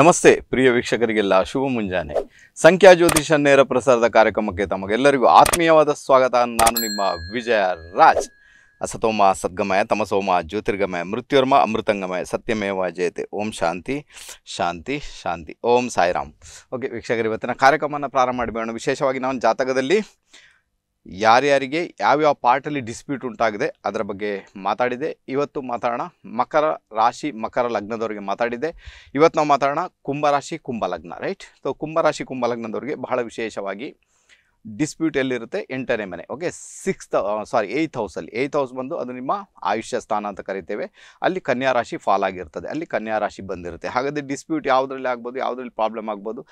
ನಮಸ್ತೆ ಪ್ರಿಯ ವೀಕ್ಷಕರಿಗೆಲ್ಲ ಶುಭ ಮುಂಜಾನೆ ಸಂಖ್ಯಾ ಜ್ಯೋತಿಷ ನೇರ ಪ್ರಸಾರದ ಕಾರ್ಯಕ್ರಮಕ್ಕೆ ತಮಗೆಲ್ಲರಿಗೂ ಆತ್ಮೀಯವಾದ ಸ್ವಾಗತ ನಾನು ನಿಮ್ಮ ವಿಜಯ ರಾಜ್ ಅಸತೋಮ ಸದ್ಗಮಯ ತಮಸೋಮ ಜ್ಯೋತಿರ್ಗಮಯ ಮೃತ್ಯುರ್ಮ ಅಮೃತಂಗಮಯ ಸತ್ಯಮೇವ ಜಯತೆ ಓಂ ಶಾಂತಿ ಶಾಂತಿ ಶಾಂತಿ ಓಂ ಸಾಯಿರಾಮ್ ಓಕೆ ವೀಕ್ಷಕರು ಇವತ್ತಿನ ಕಾರ್ಯಕ್ರಮವನ್ನು ಪ್ರಾರಂಭ ಮಾಡಬೇಡ ವಿಶೇಷವಾಗಿ ನಾವು ಜಾತಕದಲ್ಲಿ ಯಾರ್ಯಾರಿಗೆ ಯಾವ್ಯಾವ ಪಾರ್ಟಲ್ಲಿ ಡಿಸ್ಪ್ಯೂಟ್ ಉಂಟಾಗಿದೆ ಅದರ ಬಗ್ಗೆ ಮಾತಾಡಿದೆ ಇವತ್ತು ಮಾತಾಡೋಣ ಮಕರ ರಾಶಿ ಮಕರ ಲಗ್ನದವರಿಗೆ ಮಾತಾಡಿದೆ ಇವತ್ತು ನಾವು ಮಾತಾಡೋಣ ಕುಂಭರಾಶಿ ರಾಶಿ ಕುಂಭ ಲಗ್ನ ರೈಟ್ ಸೊ ಕುಂಭರಾಶಿ ರಾಶಿ ಕುಂಭ ಬಹಳ ವಿಶೇಷವಾಗಿ ಡಿಸ್ಪ್ಯೂಟ್ ಎಲ್ಲಿರುತ್ತೆ ಎಂಟನೇ ಮನೆ ಓಕೆ ಸಿಕ್ಸ್ ಸಾರಿ ಏಯ್ತ್ ಹೌಸಲ್ಲಿ ಏಯ್ತ್ ಹೌಸ್ ಬಂದು ಅದು ನಿಮ್ಮ ಆಯುಷ್ಯ ಸ್ಥಾನ ಅಂತ ಕರಿತೇವೆ ಅಲ್ಲಿ ಕನ್ಯಾ ರಾಶಿ ಫಾಲ್ ಆಗಿರ್ತದೆ ಅಲ್ಲಿ ಕನ್ಯಾ ರಾಶಿ ಬಂದಿರುತ್ತೆ ಹಾಗಾದರೆ ಡಿಸ್ಪ್ಯೂಟ್ ಯಾವುದರಲ್ಲಿ ಆಗ್ಬೋದು ಯಾವುದರಲ್ಲಿ ಪ್ರಾಬ್ಲಮ್ ಆಗ್ಬೋದು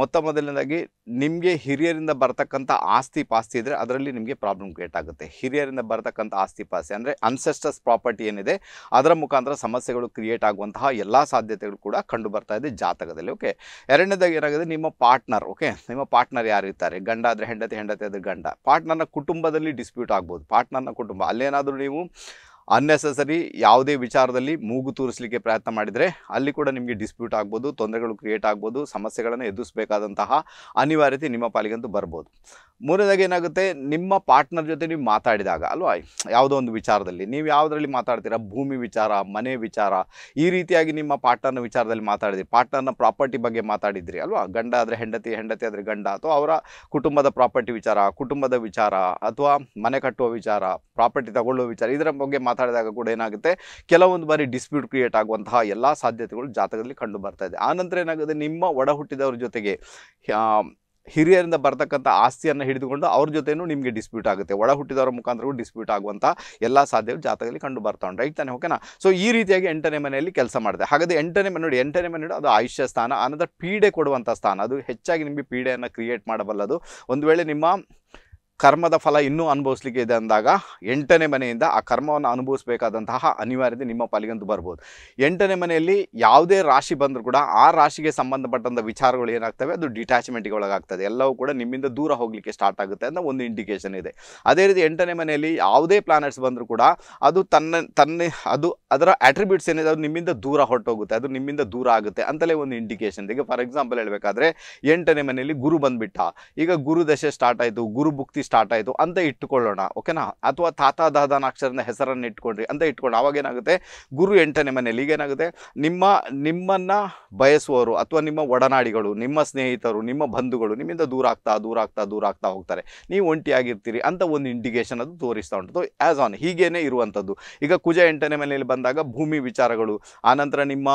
ಮೊತ್ತ ಮೊದಲನೇದಾಗಿ ನಿಮಗೆ ಹಿರಿಯರಿಂದ ಬರ್ತಕ್ಕಂಥ ಆಸ್ತಿ ಪಾಸ್ತಿ ಇದ್ದರೆ ಅದರಲ್ಲಿ ನಿಮಗೆ ಪ್ರಾಬ್ಲಮ್ ಕ್ರಿಯೇಟ್ ಆಗುತ್ತೆ ಹಿರಿಯರಿಂದ ಬರತಕ್ಕಂಥ ಆಸ್ತಿ ಪಾಸ್ತಿ ಅಂದರೆ ಅನ್ಸೆಸ್ಟರ್ಸ್ ಪ್ರಾಪರ್ಟಿ ಏನಿದೆ ಅದರ ಮುಖಾಂತರ ಸಮಸ್ಯೆಗಳು ಕ್ರಿಯೇಟ್ ಆಗುವಂತಹ ಎಲ್ಲ ಸಾಧ್ಯತೆಗಳು ಕೂಡ ಕಂಡು ಬರ್ತಾ ಇದೆ ಜಾತಕದಲ್ಲಿ ಓಕೆ ಎರಡನೇದಾಗಿ ಏನಾಗಿದೆ ನಿಮ್ಮ ಪಾರ್ಟ್ನರ್ ಓಕೆ ನಿಮ್ಮ ಪಾರ್ಟ್ನರ್ ಯಾರಿರ್ತಾರೆ ಗಂಡ ಆದರೆ ಹೆಂಡತಿ ಹೆಂಡತಿ ಅದ್ರ ಗಂಡ ಪಾರ್ಟ್ನರ್ನ ಕುಟುಂಬದಲ್ಲಿ ಡಿಸ್ಪ್ಯೂಟ್ ಆಗ್ಬೋದು ಪಾರ್ಟ್ನರ್ನ ಕುಟುಂಬ ಅಲ್ಲೇನಾದರೂ ನೀವು ಅನ್ನೆಸೆಸರಿ ಯಾವುದೇ ವಿಚಾರದಲ್ಲಿ ಮೂಗು ತೂರಿಸಲಿಕ್ಕೆ ಪ್ರಯತ್ನ ಮಾಡಿದರೆ ಅಲ್ಲಿ ಕೂಡ ನಿಮಗೆ ಡಿಸ್ಪ್ಯೂಟ್ ಆಗ್ಬೋದು ತೊಂದರೆಗಳು ಕ್ರಿಯೇಟ್ ಆಗ್ಬೋದು ಸಮಸ್ಯೆಗಳನ್ನು ಎದುರಿಸಬೇಕಾದಂತಹ ಅನಿವಾರ್ಯತೆ ನಿಮ್ಮ ಪಾಲಿಗಂತೂ ಬರ್ಬೋದು ಮೂರನೇದಾಗ ಏನಾಗುತ್ತೆ ನಿಮ್ಮ ಪಾರ್ಟ್ನರ್ ಜೊತೆ ನೀವು ಮಾತಾಡಿದಾಗ ಅಲ್ವಾ ಯಾವುದೋ ಒಂದು ವಿಚಾರದಲ್ಲಿ ನೀವು ಯಾವುದರಲ್ಲಿ ಮಾತಾಡ್ತೀರಾ ಭೂಮಿ ವಿಚಾರ ಮನೆ ವಿಚಾರ ಈ ರೀತಿಯಾಗಿ ನಿಮ್ಮ ಪಾರ್ಟ್ನರ್ನ ವಿಚಾರದಲ್ಲಿ ಮಾತಾಡಿದ್ರಿ ಪಾರ್ಟ್ನರ್ನ ಪ್ರಾಪರ್ಟಿ ಬಗ್ಗೆ ಮಾತಾಡಿದ್ರಿ ಅಲ್ವಾ ಗಂಡ ಆದರೆ ಹೆಂಡತಿ ಹೆಂಡತಿ ಆದರೆ ಗಂಡ ಅಥವಾ ಅವರ ಕುಟುಂಬದ ಪ್ರಾಪರ್ಟಿ ವಿಚಾರ ಕುಟುಂಬದ ವಿಚಾರ ಅಥವಾ ಮನೆ ಕಟ್ಟುವ ವಿಚಾರ ಪ್ರಾಪರ್ಟಿ ತಗೊಳ್ಳುವ ವಿಚಾರ ಇದರ ಬಗ್ಗೆ ಮಾತಾಡಿದಾಗ ಕೂಡ ಏನಾಗುತ್ತೆ ಕೆಲವೊಂದು ಬಾರಿ ಡಿಸ್ಪ್ಯೂಟ್ ಕ್ರಿಯೇಟ್ ಆಗುವಂತಹ ಎಲ್ಲ ಸಾಧ್ಯತೆಗಳು ಜಾತಕದಲ್ಲಿ ಕಂಡು ಬರ್ತಾ ಇದೆ ಆನಂತರ ಏನಾಗುತ್ತೆ ನಿಮ್ಮ ಒಡ ಜೊತೆಗೆ ಹಿರಿಯರಿಂದ ಬರ್ತಕ್ಕಂಥ ಆಸ್ತಿಯನ್ನು ಹಿಡಿದುಕೊಂಡು ಅವ್ರ ಜೊತೆಯೂ ನಿಮಗೆ ಡಿಸ್ಪ್ಯೂಟ್ ಆಗುತ್ತೆ ಒಳ ಹುಟ್ಟಿದವರ ಮುಖಾಂತರವೂ ಡಿಸ್ಪ್ಯೂಟ್ ಆಗುವಂಥ ಎಲ್ಲ ಸಾಧ್ಯಗಳು ಜಾತಕದಲ್ಲಿ ಕಂಡು ಬರ್ತಾ ಉಂಟು ರೈಟ್ ತಾನೆ ಓಕೆನಾ ಸೊ ಈ ರೀತಿಯಾಗಿ ಎಂಟನೇ ಮನೆಯಲ್ಲಿ ಕೆಲಸ ಮಾಡಿದೆ ಹಾಗಾದರೆ ಎಂಟನೇ ಮನೆ ನೋಡಿ ಎಂಟನೇ ಮನೆ ಅದು ಆಯುಷ್ಯ ಸ್ಥಾನ ಅನ್ನೋದ ಪೀಡೆ ಕೊಡುವಂಥ ಸ್ಥಾನ ಅದು ಹೆಚ್ಚಾಗಿ ನಿಮಗೆ ಪೀಡೆಯನ್ನು ಕ್ರಿಯೇಟ್ ಮಾಡಬಲ್ಲದು ಒಂದು ವೇಳೆ ನಿಮ್ಮ ಕರ್ಮದ ಫಲ ಇನ್ನೂ ಅನುಭವಿಸ್ಲಿಕ್ಕೆ ಇದೆ ಅಂದಾಗ ಎಂಟನೇ ಮನೆಯಿಂದ ಆ ಕರ್ಮವನ್ನು ಅನುಭವಿಸಬೇಕಾದಂತಹ ಅನಿವಾರ್ಯತೆ ನಿಮ್ಮ ಪಾಲಿಗಂತೂ ಬರ್ಬೋದು ಎಂಟನೇ ಮನೆಯಲ್ಲಿ ಯಾವುದೇ ರಾಶಿ ಬಂದರೂ ಕೂಡ ಆ ರಾಶಿಗೆ ಸಂಬಂಧಪಟ್ಟಂಥ ವಿಚಾರಗಳು ಏನಾಗ್ತವೆ ಅದು ಡಿಟ್ಯಾಚ್ಮೆಂಟ್ಗೆ ಒಳಗಾಗ್ತದೆ ಎಲ್ಲವೂ ಕೂಡ ನಿಮ್ಮಿಂದ ದೂರ ಹೋಗಲಿಕ್ಕೆ ಸ್ಟಾರ್ಟ್ ಆಗುತ್ತೆ ಅಂತ ಒಂದು ಇಂಡಿಕೇಷನ್ ಇದೆ ಅದೇ ರೀತಿ ಎಂಟನೇ ಮನೆಯಲ್ಲಿ ಯಾವುದೇ ಪ್ಲಾನೆಟ್ಸ್ ಬಂದರೂ ಕೂಡ ಅದು ತನ್ನ ತನ್ನ ಅದು ಅದರ ಅಟ್ರಿಬ್ಯೂಟ್ಸ್ ಏನಿದೆ ಅದು ನಿಮ್ಮಿಂದ ದೂರ ಹೊರಟೋಗುತ್ತೆ ಅದು ನಿಮ್ಮಿಂದ ದೂರ ಆಗುತ್ತೆ ಅಂತಲೇ ಒಂದು ಇಂಡಿಕೇಷನ್ ಈಗ ಫಾರ್ ಎಕ್ಸಾಂಪಲ್ ಹೇಳಬೇಕಾದ್ರೆ ಎಂಟನೇ ಮನೆಯಲ್ಲಿ ಗುರು ಬಂದುಬಿಟ್ಟ ಈಗ ಗುರು ಸ್ಟಾರ್ಟ್ ಆಯಿತು ಗುರು ಭುಕ್ತಿ ಸ್ಟಾರ್ಟ್ ಆಯಿತು ಅಂತ ಇಟ್ಕೊಳ್ಳೋಣ ಓಕೆನಾ ಅಥವಾ ತಾತ ದಾದಾನ ಅಕ್ಷರದ ಹೆಸರನ್ನು ಇಟ್ಕೊಂಡ್ರಿ ಅಂತ ಇಟ್ಕೊಂಡು ಅವಾಗೇನಾಗುತ್ತೆ ಗುರು ಎಂಟನೇ ಮನೆಯಲ್ಲಿ ಈಗೇನಾಗುತ್ತೆ ನಿಮ್ಮ ನಿಮ್ಮನ್ನು ಬಯಸುವವರು ಅಥವಾ ನಿಮ್ಮ ಒಡನಾಡಿಗಳು ನಿಮ್ಮ ಸ್ನೇಹಿತರು ನಿಮ್ಮ ಬಂಧುಗಳು ನಿಮ್ಮಿಂದ ದೂರ ಆಗ್ತಾ ದೂರ ಆಗ್ತಾ ದೂರ ಆಗ್ತಾ ಹೋಗ್ತಾರೆ ನೀವು ಒಂಟಿಯಾಗಿರ್ತೀರಿ ಅಂತ ಒಂದು ಇಂಡಿಕೇಶನ್ ಅದು ತೋರಿಸ್ತಾ ಉಂಟು ಆ್ಯಸ್ ಆನ್ ಹೀಗೇನೆ ಇರುವಂಥದ್ದು ಈಗ ಕುಜ ಎಂಟನೇ ಮನೆಯಲ್ಲಿ ಬಂದಾಗ ಭೂಮಿ ವಿಚಾರಗಳು ಆನಂತರ ನಿಮ್ಮ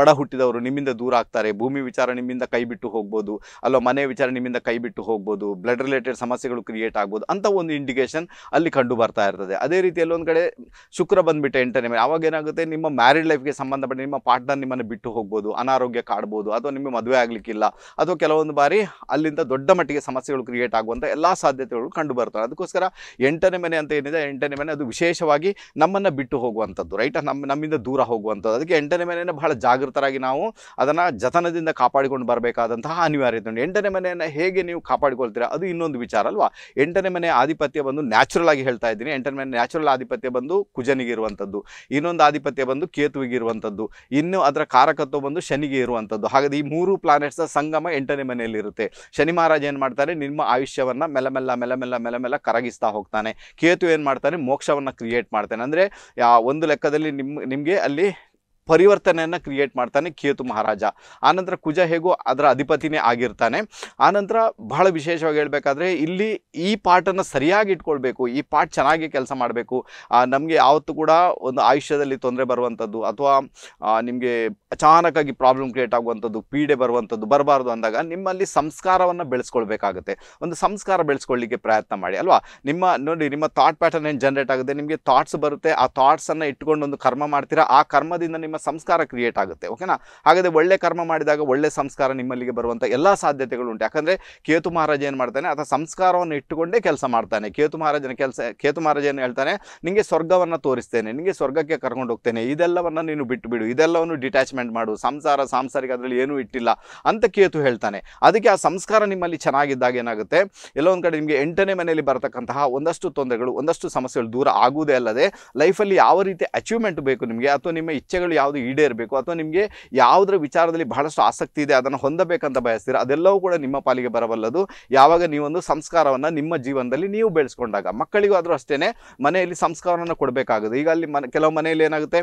ಒಡ ಹುಟ್ಟಿದವರು ನಿಮ್ಮಿಂದ ದೂರ ಆಗ್ತಾರೆ ಭೂಮಿ ವಿಚಾರ ನಿಮ್ಮಿಂದ ಕೈ ಬಿಟ್ಟು ಹೋಗ್ಬೋದು ಅಲ್ಲ ಮನೆ ವಿಚಾರ ನಿಮ್ಮಿಂದ ಕೈ ಬಿಟ್ಟು ಹೋಗ್ಬೋದು ಬ್ಲಡ್ ರಿಲೇಟೆಡ್ ಸಮಸ್ಯೆಗಳು ಕ್ರಿಯೇಟ್ ಆಗ್ಬೋದು ಅಂತ ಒಂದು ಇಂಡಿಕೇಶನ್ ಅಲ್ಲಿ ಕಂಡು ಬರ್ತಾ ಇರ್ತದೆ ಅದೇ ರೀತಿಯಲ್ಲಿ ಒಂದು ಕಡೆ ಶುಕ್ರ ಬಂದುಬಿಟ್ಟೆ ಎಂಟನೇ ಮೇಲೆ ಅವಾಗ ಏನಾಗುತ್ತೆ ನಿಮ್ಮ ಮ್ಯಾರಿಡ್ ಲೈಫ್ಗೆ ಸಂಬಂಧಪಟ್ಟ ನಿಮ್ಮ ಪಾರ್ಟ್ನರ್ ನಿಮ್ಮನ್ನು ಬಿಟ್ಟು ಹೋಗ್ಬೋದು ಅನಾರೋಗ್ಯ ಕಾಡ್ಬೋದು ಅಥವಾ ನಿಮಗೆ ಮದುವೆ ಆಗಲಿಕ್ಕಿಲ್ಲ ಅಥವಾ ಕೆಲವೊಂದು ಬಾರಿ ಅಲ್ಲಿಂದ ದೊಡ್ಡ ಮಟ್ಟಿಗೆ ಸಮಸ್ಯೆಗಳು ಕ್ರಿಯೇಟ್ ಆಗುವಂಥ ಎಲ್ಲ ಸಾಧ್ಯತೆಗಳು ಕಂಡು ಬರ್ತವೆ ಅದಕ್ಕೋಸ್ಕರ ಎಂಟನೇ ಮನೆ ಅಂತ ಏನಿದೆ ಎಂಟನೇ ಮನೆ ಅದು ವಿಶೇಷವಾಗಿ ನಮ್ಮನ್ನು ಬಿಟ್ಟು ಹೋಗುವಂಥದ್ದು ರೈಟ್ ನಮ್ಮ ನಮ್ಮಿಂದ ದೂರ ಹೋಗುವಂಥದ್ದು ಅದಕ್ಕೆ ಎಂಟನೇ ಮನೆಯನ್ನು ಬಹಳ ಜಾಗೃತರಾಗಿ ನಾವು ಅದನ್ನು ಜತನದಿಂದ ಕಾಪಾಡಿಕೊಂಡು ಬರಬೇಕಾದಂತಹ ಅನಿವಾರ್ಯತೆ ಉಂಟು ಎಂಟನೇ ಮನೆಯನ್ನು ಹೇಗೆ ನೀವು ಕಾಪಾಡಿಕೊಳ್ತೀರಾ ಅದು ಇನ್ನೊಂದು ವಿಚಾರ ಅಲ್ವಾ ಎಂಟನೇ ಮನೆ ಆಧಿಪತ್ಯ ಬಂದು ನ್ಯಾಚುರಲ್ ಆಗಿ ಹೇಳ್ತಾ ಇದ್ದೀನಿ ಎಂಟನೇ ಮನೆ ನ್ಯಾಚುರಲ್ ಆಧಿಪತ್ಯ ಬಂದು ಕುಜನಿಗೆ ಇರುವಂಥದ್ದು ಇನ್ನೊಂದು ಆಧಿಪತ್ಯ ಬಂದು ಕೇತುವಿಗೆ ಇರುವಂಥದ್ದು ಇನ್ನು ಅದರ ಕಾರಕತ್ವ ಬಂದು ಶನಿಗೆ ಇರುವಂಥದ್ದು ಹಾಗಾದ್ರೆ ಈ ಮೂರು ಪ್ಲಾನೆಟ್ಸ್ ಸಂಗಮ ಎಂಟನೇ ಮನೆಯಲ್ಲಿರುತ್ತೆ ಶನಿ ಮಹಾರಾಜ ಏನು ಮಾಡ್ತಾರೆ ನಿಮ್ಮ ಆಯುಷ್ಯವನ್ನು ಮೆಲ್ಲ ಮೆಲಮೆಲ್ಲ ಮೆಲಮೆಲ್ಲ ಕರಗಿಸ್ತಾ ಹೋಗ್ತಾನೆ ಕೇತು ಏನು ಮಾಡ್ತಾನೆ ಮೋಕ್ಷವನ್ನು ಕ್ರಿಯೇಟ್ ಮಾಡ್ತಾನೆ ಅಂದರೆ ಒಂದು ಲೆಕ್ಕದಲ್ಲಿ ನಿಮ್ಮ ನಿಮಗೆ ಅಲ್ಲಿ ಪರಿವರ್ತನೆಯನ್ನು ಕ್ರಿಯೇಟ್ ಮಾಡ್ತಾನೆ ಕೇತು ಮಹಾರಾಜ ಆನಂತರ ಕುಜ ಹೇಗೂ ಅದರ ಅಧಿಪತಿನೇ ಆಗಿರ್ತಾನೆ ಆನಂತರ ಬಹಳ ವಿಶೇಷವಾಗಿ ಹೇಳಬೇಕಾದ್ರೆ ಇಲ್ಲಿ ಈ ಪಾಠನ ಸರಿಯಾಗಿ ಇಟ್ಕೊಳ್ಬೇಕು ಈ ಪಾಠ ಚೆನ್ನಾಗಿ ಕೆಲಸ ಮಾಡಬೇಕು ನಮಗೆ ಯಾವತ್ತೂ ಕೂಡ ಒಂದು ಆಯುಷ್ಯದಲ್ಲಿ ತೊಂದರೆ ಬರುವಂಥದ್ದು ಅಥವಾ ನಿಮಗೆ ಅಚಾನಕಾಗಿ ಪ್ರಾಬ್ಲಮ್ ಕ್ರಿಯೇಟ್ ಆಗುವಂಥದ್ದು ಪೀಡೆ ಬರುವಂಥದ್ದು ಬರಬಾರ್ದು ಅಂದಾಗ ನಿಮ್ಮಲ್ಲಿ ಸಂಸ್ಕಾರವನ್ನು ಬೆಳೆಸ್ಕೊಳ್ಬೇಕಾಗುತ್ತೆ ಒಂದು ಸಂಸ್ಕಾರ ಬೆಳೆಸ್ಕೊಳ್ಳಿಕ್ಕೆ ಪ್ರಯತ್ನ ಮಾಡಿ ಅಲ್ವಾ ನಿಮ್ಮ ನೋಡಿ ನಿಮ್ಮ ಥಾಟ್ ಪ್ಯಾಟರ್ನ್ ಏನು ಜನ್ರೇಟ್ ಆಗುತ್ತೆ ನಿಮಗೆ ಥಾಟ್ಸ್ ಬರುತ್ತೆ ಆ ಥಾಟ್ಸನ್ನು ಇಟ್ಕೊಂಡು ಒಂದು ಕರ್ಮ ಮಾಡ್ತೀರಾ ಆ ಕರ್ಮದಿಂದ ನಿಮ್ಮ ಸಂಸ್ಕಾರ ಕ್ರಿಯೇಟ್ ಆಗುತ್ತೆ ಓಕೆನಾ ಹಾಗಾದರೆ ಒಳ್ಳೆ ಕರ್ಮ ಮಾಡಿದಾಗ ಒಳ್ಳೆ ಸಂಸ್ಕಾರ ನಿಮ್ಮಲ್ಲಿಗೆ ಬರುವಂಥ ಎಲ್ಲ ಸಾಧ್ಯತೆಗಳು ಉಂಟು ಯಾಕಂದರೆ ಕೇತು ಮಹಾರಾಜ ಏನು ಮಾಡ್ತಾನೆ ಅಥವಾ ಸಂಸ್ಕಾರವನ್ನು ಇಟ್ಟುಕೊಂಡೇ ಕೆಲಸ ಮಾಡ್ತಾನೆ ಕೇತು ಮಹಾರಾಜನ ಕೆಲಸ ಕೇತು ಮಹಾರಾಜ ಏನು ಹೇಳ್ತಾನೆ ನಿಮಗೆ ಸ್ವರ್ಗವನ್ನು ತೋರಿಸ್ತೇನೆ ನಿಮಗೆ ಸ್ವರ್ಗಕ್ಕೆ ಕರ್ಕೊಂಡು ಹೋಗ್ತೇನೆ ಇದೆಲ್ಲವನ್ನು ನೀನು ಬಿಟ್ಟುಬಿಡು ಇದೆಲ್ಲವನ್ನು ಡಿಟ್ಯಾಚ್ಮೆಂಟ್ ಮಾಡು ಸಂಸಾರ ಸಾಂಸಾರಿಕ ಅದರಲ್ಲಿ ಏನೂ ಇಟ್ಟಿಲ್ಲ ಅಂತ ಕೇತು ಹೇಳ್ತಾನೆ ಅದಕ್ಕೆ ಆ ಸಂಸ್ಕಾರ ನಿಮ್ಮಲ್ಲಿ ಚೆನ್ನಾಗಿದ್ದಾಗ ಏನಾಗುತ್ತೆ ಎಲ್ಲೊಂದು ಕಡೆ ನಿಮಗೆ ಎಂಟನೇ ಮನೆಯಲ್ಲಿ ಬರತಕ್ಕಂತಹ ಒಂದಷ್ಟು ತೊಂದರೆಗಳು ಒಂದಷ್ಟು ಸಮಸ್ಯೆಗಳು ದೂರ ಆಗುವುದೇ ಅಲ್ಲದೆ ಲೈಫಲ್ಲಿ ಯಾವ ರೀತಿ ಅಚೀವ್ಮೆಂಟ್ ಬೇಕು ನಿಮಗೆ ಅಥವಾ ನಿಮ್ಮ ಇಚ್ಛೆಗಳು ಯಾವುದು ಈಡೇರಬೇಕು ಅಥವಾ ನಿಮಗೆ ಯಾವುದರ ವಿಚಾರದಲ್ಲಿ ಬಹಳಷ್ಟು ಆಸಕ್ತಿ ಇದೆ ಅದನ್ನು ಹೊಂದಬೇಕಂತ ಬಯಸ್ತೀರ ಅದೆಲ್ಲವೂ ಕೂಡ ನಿಮ್ಮ ಪಾಲಿಗೆ ಬರಬಲ್ಲದು ಯಾವಾಗ ನೀವೊಂದು ಸಂಸ್ಕಾರವನ್ನು ನಿಮ್ಮ ಜೀವನದಲ್ಲಿ ನೀವು ಬೆಳೆಸ್ಕೊಂಡಾಗ ಮಕ್ಕಳಿಗೂ ಆದರೂ ಅಷ್ಟೇ ಮನೆಯಲ್ಲಿ ಸಂಸ್ಕಾರವನ್ನು ಕೊಡಬೇಕಾಗುತ್ತೆ ಈಗ ಅಲ್ಲಿ ಮನೆ ಕೆಲವು ಮನೆಯಲ್ಲಿ ಏನಾಗುತ್ತೆ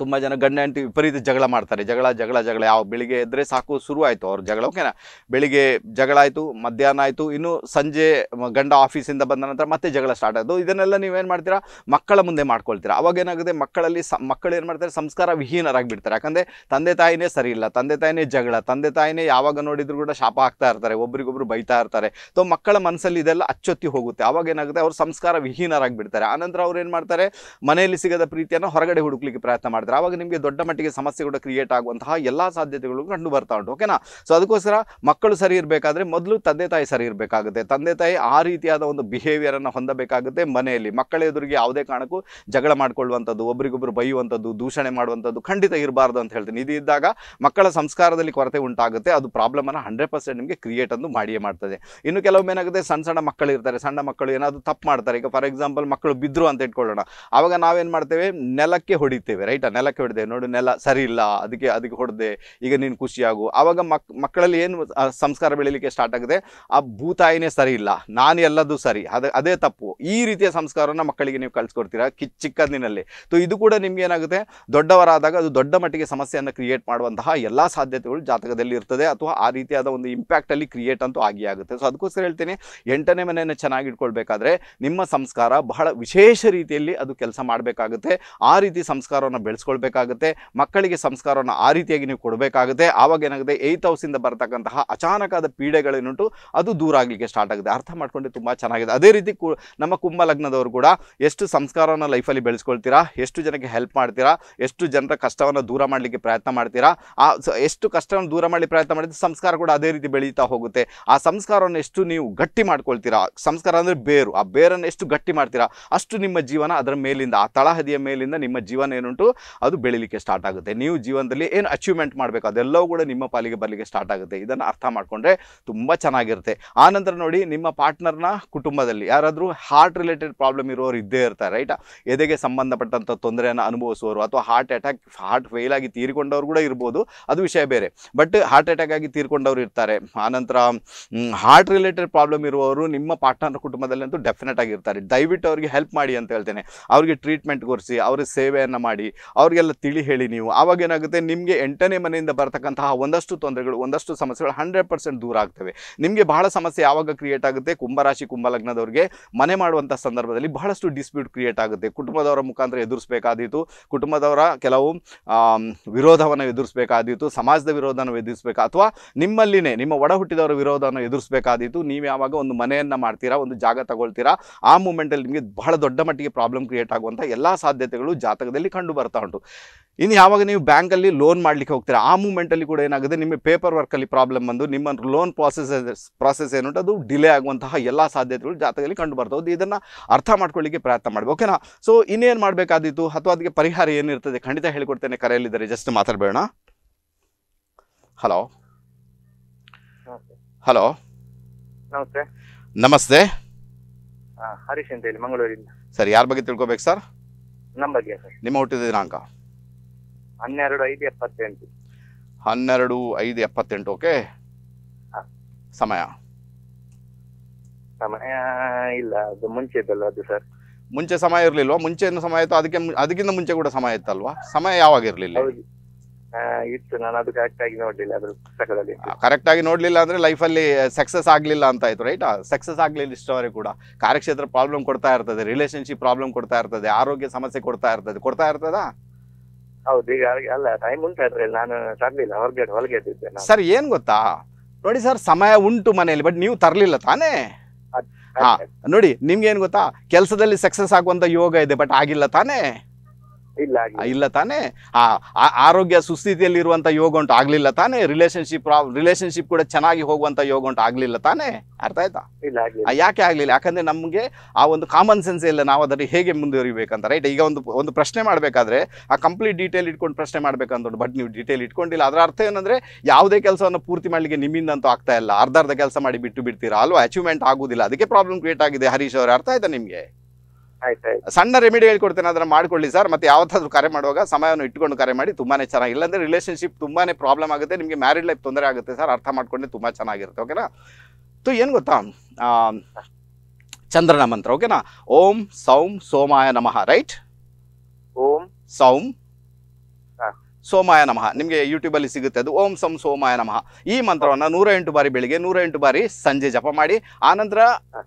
ತುಂಬ ಜನ ಗಂಡ ಹೆಂಡತಿ ವಿಪರೀತ ಜಗಳ ಮಾಡ್ತಾರೆ ಜಗಳ ಜಗಳ ಜಗಳ ಯಾವ ಬೆಳಿಗ್ಗೆ ಎದ್ರೆ ಸಾಕು ಶುರು ಆಯಿತು ಅವ್ರ ಜಗಳ ಓಕೆನಾ ಬೆಳಿಗ್ಗೆ ಜಗಳ ಆಯಿತು ಮಧ್ಯಾಹ್ನ ಆಯಿತು ಇನ್ನು ಸಂಜೆ ಗಂಡ ಆಫೀಸಿಂದ ಬಂದ ನಂತರ ಮತ್ತೆ ಜಗಳ ಸ್ಟಾರ್ಟ್ ಆಯಿತು ಇದನ್ನೆಲ್ಲ ನೀವೇನು ಮಾಡ್ತೀರಾ ಮಕ್ಕಳ ಮುಂದೆ ಮಾಡ್ಕೊಳ್ತೀರಾ ಅವಾಗ ಏನಾಗುತ್ತೆ ಮಕ್ಕಳಲ್ಲಿ ಸ ಮಕ್ಕಳು ಏನು ಮಾಡ್ತಾರೆ ಸಂಸ್ಕಾರ ವಿಹೀನರಾಗಿಬಿಡ್ತಾರೆ ಯಾಕಂದರೆ ತಂದೆ ತಾಯಿನೇ ಸರಿ ಇಲ್ಲ ತಂದೆ ತಾಯಿನೇ ಜಗಳ ತಂದೆ ತಾಯಿನೇ ಯಾವಾಗ ನೋಡಿದ್ರು ಕೂಡ ಶಾಪ ಹಾಕ್ತಾ ಇರ್ತಾರೆ ಒಬ್ರಿಗೊಬ್ರು ಬೈತಾ ಇರ್ತಾರೆ ಸೊ ಮಕ್ಕಳ ಮನಸ್ಸಲ್ಲಿ ಇದೆಲ್ಲ ಅಚ್ಚೊತ್ತಿ ಹೋಗುತ್ತೆ ಅವಾಗ ಏನಾಗುತ್ತೆ ಅವ್ರು ಸಂಸ್ಕಾರ ಬಿಡ್ತಾರೆ ಆನಂತರ ಅವ್ರು ಏನು ಮಾಡ್ತಾರೆ ಮನೆಯಲ್ಲಿ ಸಿಗದ ಪ್ರೀತಿಯನ್ನು ಹೊರಗಡೆ ಹುಡುಕ್ಲಿಕ್ಕೆ ಪ್ರಯತ್ನ ಮಾಡಿದ್ರೆ ಆವಾಗ ನಿಮಗೆ ದೊಡ್ಡ ಮಟ್ಟಿಗೆ ಸಮಸ್ಯೆ ಕೂಡ ಕ್ರಿಯೇಟ್ ಆಗುವಂತಹ ಎಲ್ಲ ಸಾಧ್ಯತೆಗಳು ಕಂಡು ಬರ್ತಾ ಉಂಟು ಓಕೆನಾ ಸೊ ಅದಕ್ಕೋಸ್ಕರ ಮಕ್ಕಳು ಸರಿ ಇರಬೇಕಾದ್ರೆ ಮೊದಲು ತಂದೆ ತಾಯಿ ಸರಿ ಇರಬೇಕಾಗುತ್ತೆ ತಂದೆ ತಾಯಿ ಆ ರೀತಿಯಾದ ಒಂದು ಬಿಹೇವಿಯರನ್ನು ಹೊಂದಬೇಕಾಗುತ್ತೆ ಮನೆಯಲ್ಲಿ ಮಕ್ಕಳ ಎದುರಿಗೆ ಯಾವುದೇ ಕಾರಣಕ್ಕೂ ಜಗಳ ಮಾಡ್ಕೊಳ್ಳುವಂಥದ್ದು ಒಬ್ರಿಗೊಬ್ರು ಬೈಯುವಂಥದ್ದು ದೂಷಣೆ ಮಾಡುವಂಥದ್ದು ಖಂಡಿತ ಇರಬಾರ್ದು ಅಂತ ಹೇಳ್ತೀನಿ ಇದ್ದಾಗ ಮಕ್ಕಳ ಸಂಸ್ಕಾರದಲ್ಲಿ ಕೊರತೆ ಉಂಟಾಗುತ್ತೆ ಅದು ಪ್ರಾಬ್ಲಮನ್ನು ಹಂಡ್ರೆಡ್ ಪರ್ಸೆಂಟ್ ನಿಮಗೆ ಕ್ರಿಯೇಟ್ ಅನ್ನು ಮಾಡಿಯೇ ಮಾಡ್ತದೆ ಇನ್ನು ಕೆಲವೊಮ್ಮೆ ಏನಾಗುತ್ತೆ ಸಣ್ಣ ಸಣ್ಣ ಮಕ್ಕಳು ಇರ್ತಾರೆ ಸಣ್ಣ ಮಕ್ಕಳು ಏನಾದರೂ ತಪ್ಪು ಮಾಡ್ತಾರೆ ಈಗ ಫಾರ್ ಎಕ್ಸಾಂಪಲ್ ಮಕ್ಕಳು ಬಿದ್ದರು ಅಂತ ಇಟ್ಕೊಳ್ಳೋಣ ಆವಾಗ ನಾವೇನು ಮಾಡ್ತೇವೆ ನೆಲಕ್ಕೆ ಹೊಡಿತೇವೆ ರೈಟ್ ನೆಲಕ್ಕೆ ಹೊಡೆದೆ ನೋಡು ನೆಲ ಸರಿ ಇಲ್ಲ ಅದಕ್ಕೆ ಅದಕ್ಕೆ ಹೊಡೆದೆ ಈಗ ನೀನು ಖುಷಿಯಾಗು ಆವಾಗ ಮಕ್ ಮಕ್ಕಳಲ್ಲಿ ಏನು ಸಂಸ್ಕಾರ ಬೆಳೀಲಿಕ್ಕೆ ಸ್ಟಾರ್ಟ್ ಆಗಿದೆ ಆ ಭೂತಾಯಿನೇ ಸರಿ ಇಲ್ಲ ನಾನು ಎಲ್ಲದೂ ಸರಿ ಅದೇ ಅದೇ ತಪ್ಪು ಈ ರೀತಿಯ ಸಂಸ್ಕಾರವನ್ನು ಮಕ್ಕಳಿಗೆ ನೀವು ಕಳಿಸ್ಕೊಡ್ತೀರಾ ಕಿ ಚಿಕ್ಕದಿನಲ್ಲಿ ಸೊ ಇದು ಕೂಡ ನಿಮ್ಗೆ ಏನಾಗುತ್ತೆ ದೊಡ್ಡವರಾದಾಗ ಅದು ದೊಡ್ಡ ಮಟ್ಟಿಗೆ ಸಮಸ್ಯೆಯನ್ನು ಕ್ರಿಯೇಟ್ ಮಾಡುವಂತಹ ಎಲ್ಲ ಸಾಧ್ಯತೆಗಳು ಜಾತಕದಲ್ಲಿ ಇರ್ತದೆ ಅಥವಾ ಆ ರೀತಿಯಾದ ಒಂದು ಇಂಪ್ಯಾಕ್ಟಲ್ಲಿ ಕ್ರಿಯೇಟ್ ಅಂತೂ ಆಗಿ ಆಗುತ್ತೆ ಸೊ ಅದಕ್ಕೋಸ್ಕರ ಹೇಳ್ತೀನಿ ಎಂಟನೇ ಮನೆಯನ್ನು ಚೆನ್ನಾಗಿ ಇಟ್ಕೊಳ್ಬೇಕಾದ್ರೆ ನಿಮ್ಮ ಸಂಸ್ಕಾರ ಬಹಳ ವಿಶೇಷ ರೀತಿಯಲ್ಲಿ ಅದು ಕೆಲಸ ಮಾಡಬೇಕಾಗುತ್ತೆ ಆ ರೀತಿ ಸಂಸ್ಕಾರವನ್ನು ಬೆಳೆಸ್ಕೊಳ್ಬೇಕಾಗುತ್ತೆ ಮಕ್ಕಳಿಗೆ ಸಂಸ್ಕಾರವನ್ನು ಆ ರೀತಿಯಾಗಿ ನೀವು ಕೊಡಬೇಕಾಗುತ್ತೆ ಆವಾಗ ಏನಾಗುತ್ತೆ ಏಯ್ತ್ ಹೌಸಿಂದ ಬರ್ತಕ್ಕಂತಹ ಅಚಾನಕಾದ ಪೀಡೆಗಳೇನುಂಟು ಅದು ದೂರ ಆಗಲಿಕ್ಕೆ ಸ್ಟಾರ್ಟ್ ಆಗುತ್ತೆ ಅರ್ಥ ಮಾಡ್ಕೊಂಡು ತುಂಬ ಚೆನ್ನಾಗಿದೆ ಅದೇ ರೀತಿ ಕು ನಮ್ಮ ಕುಂಭ ಲಗ್ನದವರು ಕೂಡ ಎಷ್ಟು ಸಂಸ್ಕಾರವನ್ನು ಲೈಫಲ್ಲಿ ಬೆಳೆಸ್ಕೊಳ್ತೀರಾ ಎಷ್ಟು ಜನಕ್ಕೆ ಹೆಲ್ಪ್ ಮಾಡ್ತೀರಾ ಎಷ್ಟು ಜನರ ಕಷ್ಟವನ್ನು ದೂರ ಮಾಡಲಿಕ್ಕೆ ಪ್ರಯತ್ನ ಮಾಡ್ತೀರಾ ಆ ಎಷ್ಟು ಕಷ್ಟವನ್ನು ದೂರ ಮಾಡಲಿಕ್ಕೆ ಪ್ರಯತ್ನ ಮಾಡಿದ್ರೆ ಸಂಸ್ಕಾರ ಕೂಡ ಅದೇ ರೀತಿ ಬೆಳೀತಾ ಹೋಗುತ್ತೆ ಆ ಸಂಸ್ಕಾರವನ್ನು ಎಷ್ಟು ನೀವು ಗಟ್ಟಿ ಮಾಡ್ಕೊಳ್ತೀರಾ ಸಂಸ್ಕಾರ ಅಂದರೆ ಬೇರು ಆ ಬೇರನ್ನು ಎಷ್ಟು ಗಟ್ಟಿ ಮಾಡ್ತೀರಾ ಅಷ್ಟು ನಿಮ್ಮ ಜೀವನ ಅದರ ಮೇಲಿಂದ ಆ ತಳಹದಿಯ ಮೇಲಿಂದ ನಿಮ್ಮ ಜೀವನ ಏನುಂಟು ಅದು ಬೆಳೀಲಿಕ್ಕೆ ಸ್ಟಾರ್ಟ್ ಆಗುತ್ತೆ ನೀವು ಜೀವನದಲ್ಲಿ ಏನು ಅಚೀವ್ಮೆಂಟ್ ಮಾಡಬೇಕು ಅದೆಲ್ಲವೂ ಕೂಡ ನಿಮ್ಮ ಪಾಲಿಗೆ ಬರಲಿಕ್ಕೆ ಸ್ಟಾರ್ಟ್ ಆಗುತ್ತೆ ಇದನ್ನು ಅರ್ಥ ಮಾಡಿಕೊಂಡ್ರೆ ತುಂಬ ಚೆನ್ನಾಗಿರುತ್ತೆ ಆನಂತರ ನೋಡಿ ನಿಮ್ಮ ಪಾರ್ಟ್ನರ್ನ ಕುಟುಂಬದಲ್ಲಿ ಯಾರಾದರೂ ಹಾರ್ಟ್ ರಿಲೇಟೆಡ್ ಪ್ರಾಬ್ಲಮ್ ಇರೋರು ಇದ್ದೇ ಇರ್ತಾರೆ ರೈಟಾ ಎದೆಗೆ ಸಂಬಂಧಪಟ್ಟಂಥ ತೊಂದರೆಯನ್ನು ಅನುಭವಿಸುವವರು ಅಥವಾ ಹಾರ್ಟ್ ಅಟ್ಯಾಕ್ ಹಾರ್ಟ್ ಫೇಲ್ ಆಗಿ ತೀರಿಕೊಂಡವ್ರು ಕೂಡ ಇರ್ಬೋದು ಅದು ವಿಷಯ ಬೇರೆ ಬಟ್ ಹಾರ್ಟ್ ಅಟ್ಯಾಕ್ ಆಗಿ ತೀರಿಕೊಂಡವರು ಇರ್ತಾರೆ ಆನಂತರ ಹಾರ್ಟ್ ರಿಲೇಟೆಡ್ ಪ್ರಾಬ್ಲಮ್ ಇರುವವರು ನಿಮ್ಮ ಪಾರ್ಟ್ನರ್ ಕುಟುಂಬದಲ್ಲಿ ಅಂತೂ ಡೆಫಿನೆಟ್ ಆಗಿರ್ತಾರೆ ದಯವಿಟ್ಟು ಅವರಿಗೆ ಹೆಲ್ಪ್ ಮಾಡಿ ಅಂತ ಹೇಳ್ತೇನೆ ಅವರಿಗೆ ಟ್ರೀಟ್ಮೆಂಟ್ ಕೊರಿಸಿ ಅವ್ರಿಗೆ ಸೇವೆಯನ್ನು ಮಾಡಿ ಅವರಿಗೆಲ್ಲ ತಿಳಿ ಹೇಳಿ ನೀವು ಆವಾಗ ಏನಾಗುತ್ತೆ ನಿಮಗೆ ಎಂಟನೇ ಮನೆಯಿಂದ ಬರ್ತಕ್ಕಂತಹ ಒಂದಷ್ಟು ತೊಂದರೆಗಳು ಒಂದಷ್ಟು ಸಮಸ್ಯೆಗಳು ಹಂಡ್ರೆಡ್ ಪರ್ಸೆಂಟ್ ದೂರ ಆಗ್ತವೆ ನಿಮಗೆ ಬಹಳ ಸಮಸ್ಯೆ ಯಾವಾಗ ಕ್ರಿಯೇಟ್ ಆಗುತ್ತೆ ಕುಂಭರಾಶಿ ಕುಂಭಲಗ್ನದವ್ರಿಗೆ ಮನೆ ಮಾಡುವಂಥ ಸಂದರ್ಭದಲ್ಲಿ ಬಹಳಷ್ಟು ಡಿಸ್ಪ್ಯೂಟ್ ಕ್ರಿಯೇಟ್ ಆಗುತ್ತೆ ಕುಟುಂಬದವರ ಮುಖಾಂತರ ಎದುರಿಸಬೇಕಾದೀತು ಕುಟುಂಬದವರ ಕೆಲವು ವಿರೋಧವನ್ನು ಎದುರಿಸಬೇಕಾದೀತು ಸಮಾಜದ ವಿರೋಧನ ಎದುರಿಸಬೇಕು ಅಥವಾ ನಿಮ್ಮಲ್ಲಿನೇ ನಿಮ್ಮ ಒಡ ಹುಟ್ಟಿದವರ ವಿರೋಧವನ್ನು ಎದುರಿಸಬೇಕಾದೀತು ನೀವು ಯಾವಾಗ ಒಂದು ಮನೆಯನ್ನು ಮಾಡ್ತೀರಾ ಒಂದು ಜಾಗ ತಗೊಳ್ತೀರಾ ಆ ಮೂಮೆಂಟಲ್ಲಿ ನಿಮಗೆ ಬಹಳ ದೊಡ್ಡ ಮಟ್ಟಿಗೆ ಪ್ರಾಬ್ಲಮ್ ಕ್ರಿಯೇಟ್ ಆಗುವಂಥ ಎಲ್ಲ ಸಾಧ್ಯತೆಗಳು ಜಾತಕದಲ್ಲಿ ಕಂಡು ಬರ್ತಾ ಉಂಟು ಇನ್ನು ಯಾವಾಗ ನೀವು ಬ್ಯಾಂಕಲ್ಲಿ ಲೋನ್ ಮಾಡಲಿಕ್ಕೆ ಹೋಗ್ತೀರಾ ಆ ಮೂಮೆಂಟಲ್ಲಿ ಕೂಡ ಏನಾಗುತ್ತೆ ನಿಮ್ಮ ಪೇಪರ್ ವರ್ಕಲ್ಲಿ ಪ್ರಾಬ್ಲಮ್ ಬಂದು ನಿಮ್ಮ ಲೋನ್ ಪ್ರಾಸೆಸ್ ಪ್ರಾಸೆಸ್ ಏನುಂಟು ಅದು ಡಿಲೇ ಆಗುವಂತಹ ಎಲ್ಲ ಸಾಧ್ಯತೆಗಳು ಜಾತಕದಲ್ಲಿ ಕಂಡು ಬರ್ತವೆ ಇದನ್ನು ಅರ್ಥ ಮಾಡ್ಕೊಳ್ಳಿಕ್ಕೆ ಪ್ರಯತ್ನ ಮಾಡಿ ಓಕೆನಾ ಸೊ ಇನ್ನೇನು ಮಾಡಬೇಕಾದಿತ್ತು ಅಥವಾ ಅದಕ್ಕೆ ಪರಿಹಾರ ಏನಿರ್ತದೆ ಖಂಡಿತ ಹೇಳಿಕೊಡ್ತೇನೆ ಕರೆಯಲ್ಲಿದ್ದಾರೆ ಜಸ್ಟ್ ಮಾತಾಡಬೇಡ ಹಲೋ ಹಲೋ ನಮಸ್ತೆ ನಮಸ್ತೆ ಹರೀಶ್ ಅಂತ ಹೇಳಿ ಮಂಗಳೂರಿಂದ ಸರ್ ಯಾರ ಬಗ್ಗೆ ತಿಳ್ಕೊಬೇಕು ಸರ್ ನಿಮ್ಮ ಹುಟ್ಟಿದ ದಿನಾಂಕ ಹನ್ನೆರಡು ಐದು ಎಪ್ಪತ್ತೆಂಟು ಹನ್ನೆರಡು ಐದು ಎಪ್ಪತ್ತೆಂಟು ಓಕೆ ಸಮಯ ಸಮಯ ಇಲ್ಲ ಅದು ಇದ್ದಲ್ಲ ಅದು ಸರ್ ಮುಂಚೆ ಸಮಯ ಇರ್ಲಿಲ್ವಾ ಮುಂಚೆ ಏನು ಸಮಯ ಇತ್ತು ಅದಕ್ಕೆ ಅದಕ್ಕಿಂತ ಮುಂಚೆ ಕೂಡ ಸಮಯ ಇತ್ತಲ್ವಾ ಸಮಯ ಯಾವಾಗ ಇರ್ಲಿಲ್ಲ ಆ, ಇತ್ತು ನಾನು ಅದು ಕರೆಕ್ಟ್ ಆಗಿ ನೋಡ್ಲಿಲ್ಲ ಪುಸ್ತಕದಲ್ಲಿ ಕರೆಕ್ಟ್ ಆಗಿ ನೋಡ್ಲಿಲ್ಲ ಅಂದ್ರೆ ಲೈಫ್ ಅಲ್ಲಿ ಸಕ್ಸಸ್ ಆಗ್ಲಿಲ್ಲ ಅಂತ ಆಯ್ತು ರೈಟ್ ಸಕ್ಸಸ್ ಆಗ್ಲಿಲ್ಲ ಇಷ್ಟವರೆ ಕೂಡ ಕಾರ್ಯಕ್ಷೇತ್ರ ಪ್ರಾಬ್ಲಮ್ ಕೊಡ್ತಾ ಇರ್ತದೆ ರಿಲೇಶನ್ಶಿಪ್ ಪ್ರಾಬ್ಲಮ್ ಕೊಡ್ತಾ ಇರ್ತದೆ ಆರೋಗ್ಯ ಸಮಸ್ಯೆ ಕೊಡ್ತಾ ಇರ್ತದೆ ಕೊಡ್ತಾ ಇರ್ತದ ಹೌದು ಈಗ ಅಲ್ಲ ಟೈಮ್ ಉಂಟು ನಾನು ತರ್ಲಿಲ್ಲ ಹೊರಗಡೆ ಹೊರಗೆ ಸರ್ ಏನ್ ಗೊತ್ತಾ ನೋಡಿ ಸರ್ ಸಮಯ ಉಂಟು ಮನೆಯಲ್ಲಿ ಬಟ್ ನೀವು ತರ್ಲಿಲ್ಲ ತಾನೇ ಹಾ. ನೋಡಿ ನಿಮ್ಗೆ ಏನ್ ಗೊತ್ತಾ ಕೆಲಸದಲ್ಲಿ ಸಕ್ಸಸ್ ಆಗುವಂತ ಯೋಗ ಇದೆ ಬಟ್ ಆಗಿಲ್ಲ ತಾನೇ ಇಲ್ಲ ತಾನೇ ಆ ಆರೋಗ್ಯ ಇರುವಂತ ಯೋಗ ಉಂಟು ಆಗ್ಲಿಲ್ಲ ತಾನೇ ರಿಲೇಶನ್ಶಿಪ್ ರಿಲೇಶನ್ಶಿಪ್ ಕೂಡ ಚೆನ್ನಾಗಿ ಹೋಗುವಂತ ಯೋಗ ಉಂಟು ಆಗ್ಲಿಲ್ಲ ತಾನೇ ಅರ್ಥ ಆಯ್ತಾ ಯಾಕೆ ಆಗ್ಲಿಲ್ಲ ಯಾಕಂದ್ರೆ ನಮ್ಗೆ ಆ ಒಂದು ಕಾಮನ್ ಸೆನ್ಸ್ ಇಲ್ಲ ನಾವು ಅದರಲ್ಲಿ ಹೇಗೆ ಮುಂದುವರಿಬೇಕಂತ ರೈಟ್ ಈಗ ಒಂದು ಒಂದು ಪ್ರಶ್ನೆ ಮಾಡ್ಬೇಕಾದ್ರೆ ಆ ಕಂಪ್ಲೀಟ್ ಡೀಟೇಲ್ ಇಟ್ಕೊಂಡು ಪ್ರಶ್ನೆ ಮಾಡ್ಬೇಕಂತ ಬಟ್ ನೀವು ಡೀಟೇಲ್ ಇಟ್ಕೊಂಡಿಲ್ಲ ಅದರ ಅರ್ಥ ಏನಂದ್ರೆ ಯಾವುದೇ ಕೆಲಸವನ್ನು ಪೂರ್ತಿ ಮಾಡ್ಲಿಕ್ಕೆ ನಿಮ್ಮಿಂದ ಅಂತೂ ಆಗ್ತಾ ಇಲ್ಲ ಅರ್ಧ ಅರ್ಧ ಕೆಲಸ ಮಾಡಿ ಬಿಟ್ಟು ಬಿಡ್ತೀರಾ ಅಲ್ವಾ ಅಚೀವ್ಮೆಂಟ್ ಆಗುದಿಲ್ಲ ಅದಕ್ಕೆ ಪ್ರಾಬ್ಲಮ್ ಕ್ರಿಯೇಟ್ ಆಗಿದೆ ಹರೀಶ್ ಅವರ ಅರ್ಥ ಆಯ್ತಾ ನಿಮ್ಗೆ ಸಣ್ಣ ರೆಮಿಡಿ ಹೇಳ್ಕೊಡ್ತೇನೆ ಅದನ್ನ ಮಾಡ್ಕೊಳ್ಳಿ ಸರ್ ಮತ್ತೆ ಯಾವತ್ತಾದ್ರೂ ಕರೆ ಮಾಡುವಾಗ ಸಮಯವನ್ನು ಇಟ್ಕೊಂಡು ಕರೆ ಮಾಡಿ ತುಂಬಾನೇ ಚೆನ್ನಾಗಿ ಇಲ್ಲಾಂದ್ರೆ ರಿಲೇಶನ್ಶಿಪ್ ತುಂಬಾನೇ ಪ್ರಾಬ್ಲಮ್ ಆಗುತ್ತೆ ನಿಮಗೆ ಮ್ಯಾರಿಡ್ ಲೈಫ್ ತೊಂದರೆ ಆಗುತ್ತೆ ಸರ್ ಅರ್ಥ ಮಾಡ್ಕೊಂಡು ತುಂಬಾ ಚೆನ್ನಾಗಿರುತ್ತೆ ಓಕೆನಾ ತು ಏನು ಗೊತ್ತಾ ಚಂದ್ರನ ಮಂತ್ರ ಓಕೆನಾ ಓಂ ಸೌಂ ಸೋಮಾಯ ನಮಃ ರೈಟ್ ಓಂ ಸೌಂ ಸೋಮಾಯ ನಮಃ ನಿಮಗೆ ಯೂಟ್ಯೂಬಲ್ಲಿ ಸಿಗುತ್ತೆ ಅದು ಓಂ ಸಂ ಸೋಮಾಯ ನಮಃ ಈ ಮಂತ್ರವನ್ನು ನೂರ ಎಂಟು ಬಾರಿ ಬೆಳಿಗ್ಗೆ ನೂರ ಎಂಟು ಬಾರಿ ಸಂಜೆ ಜಪ ಮಾಡಿ ಆನಂತರ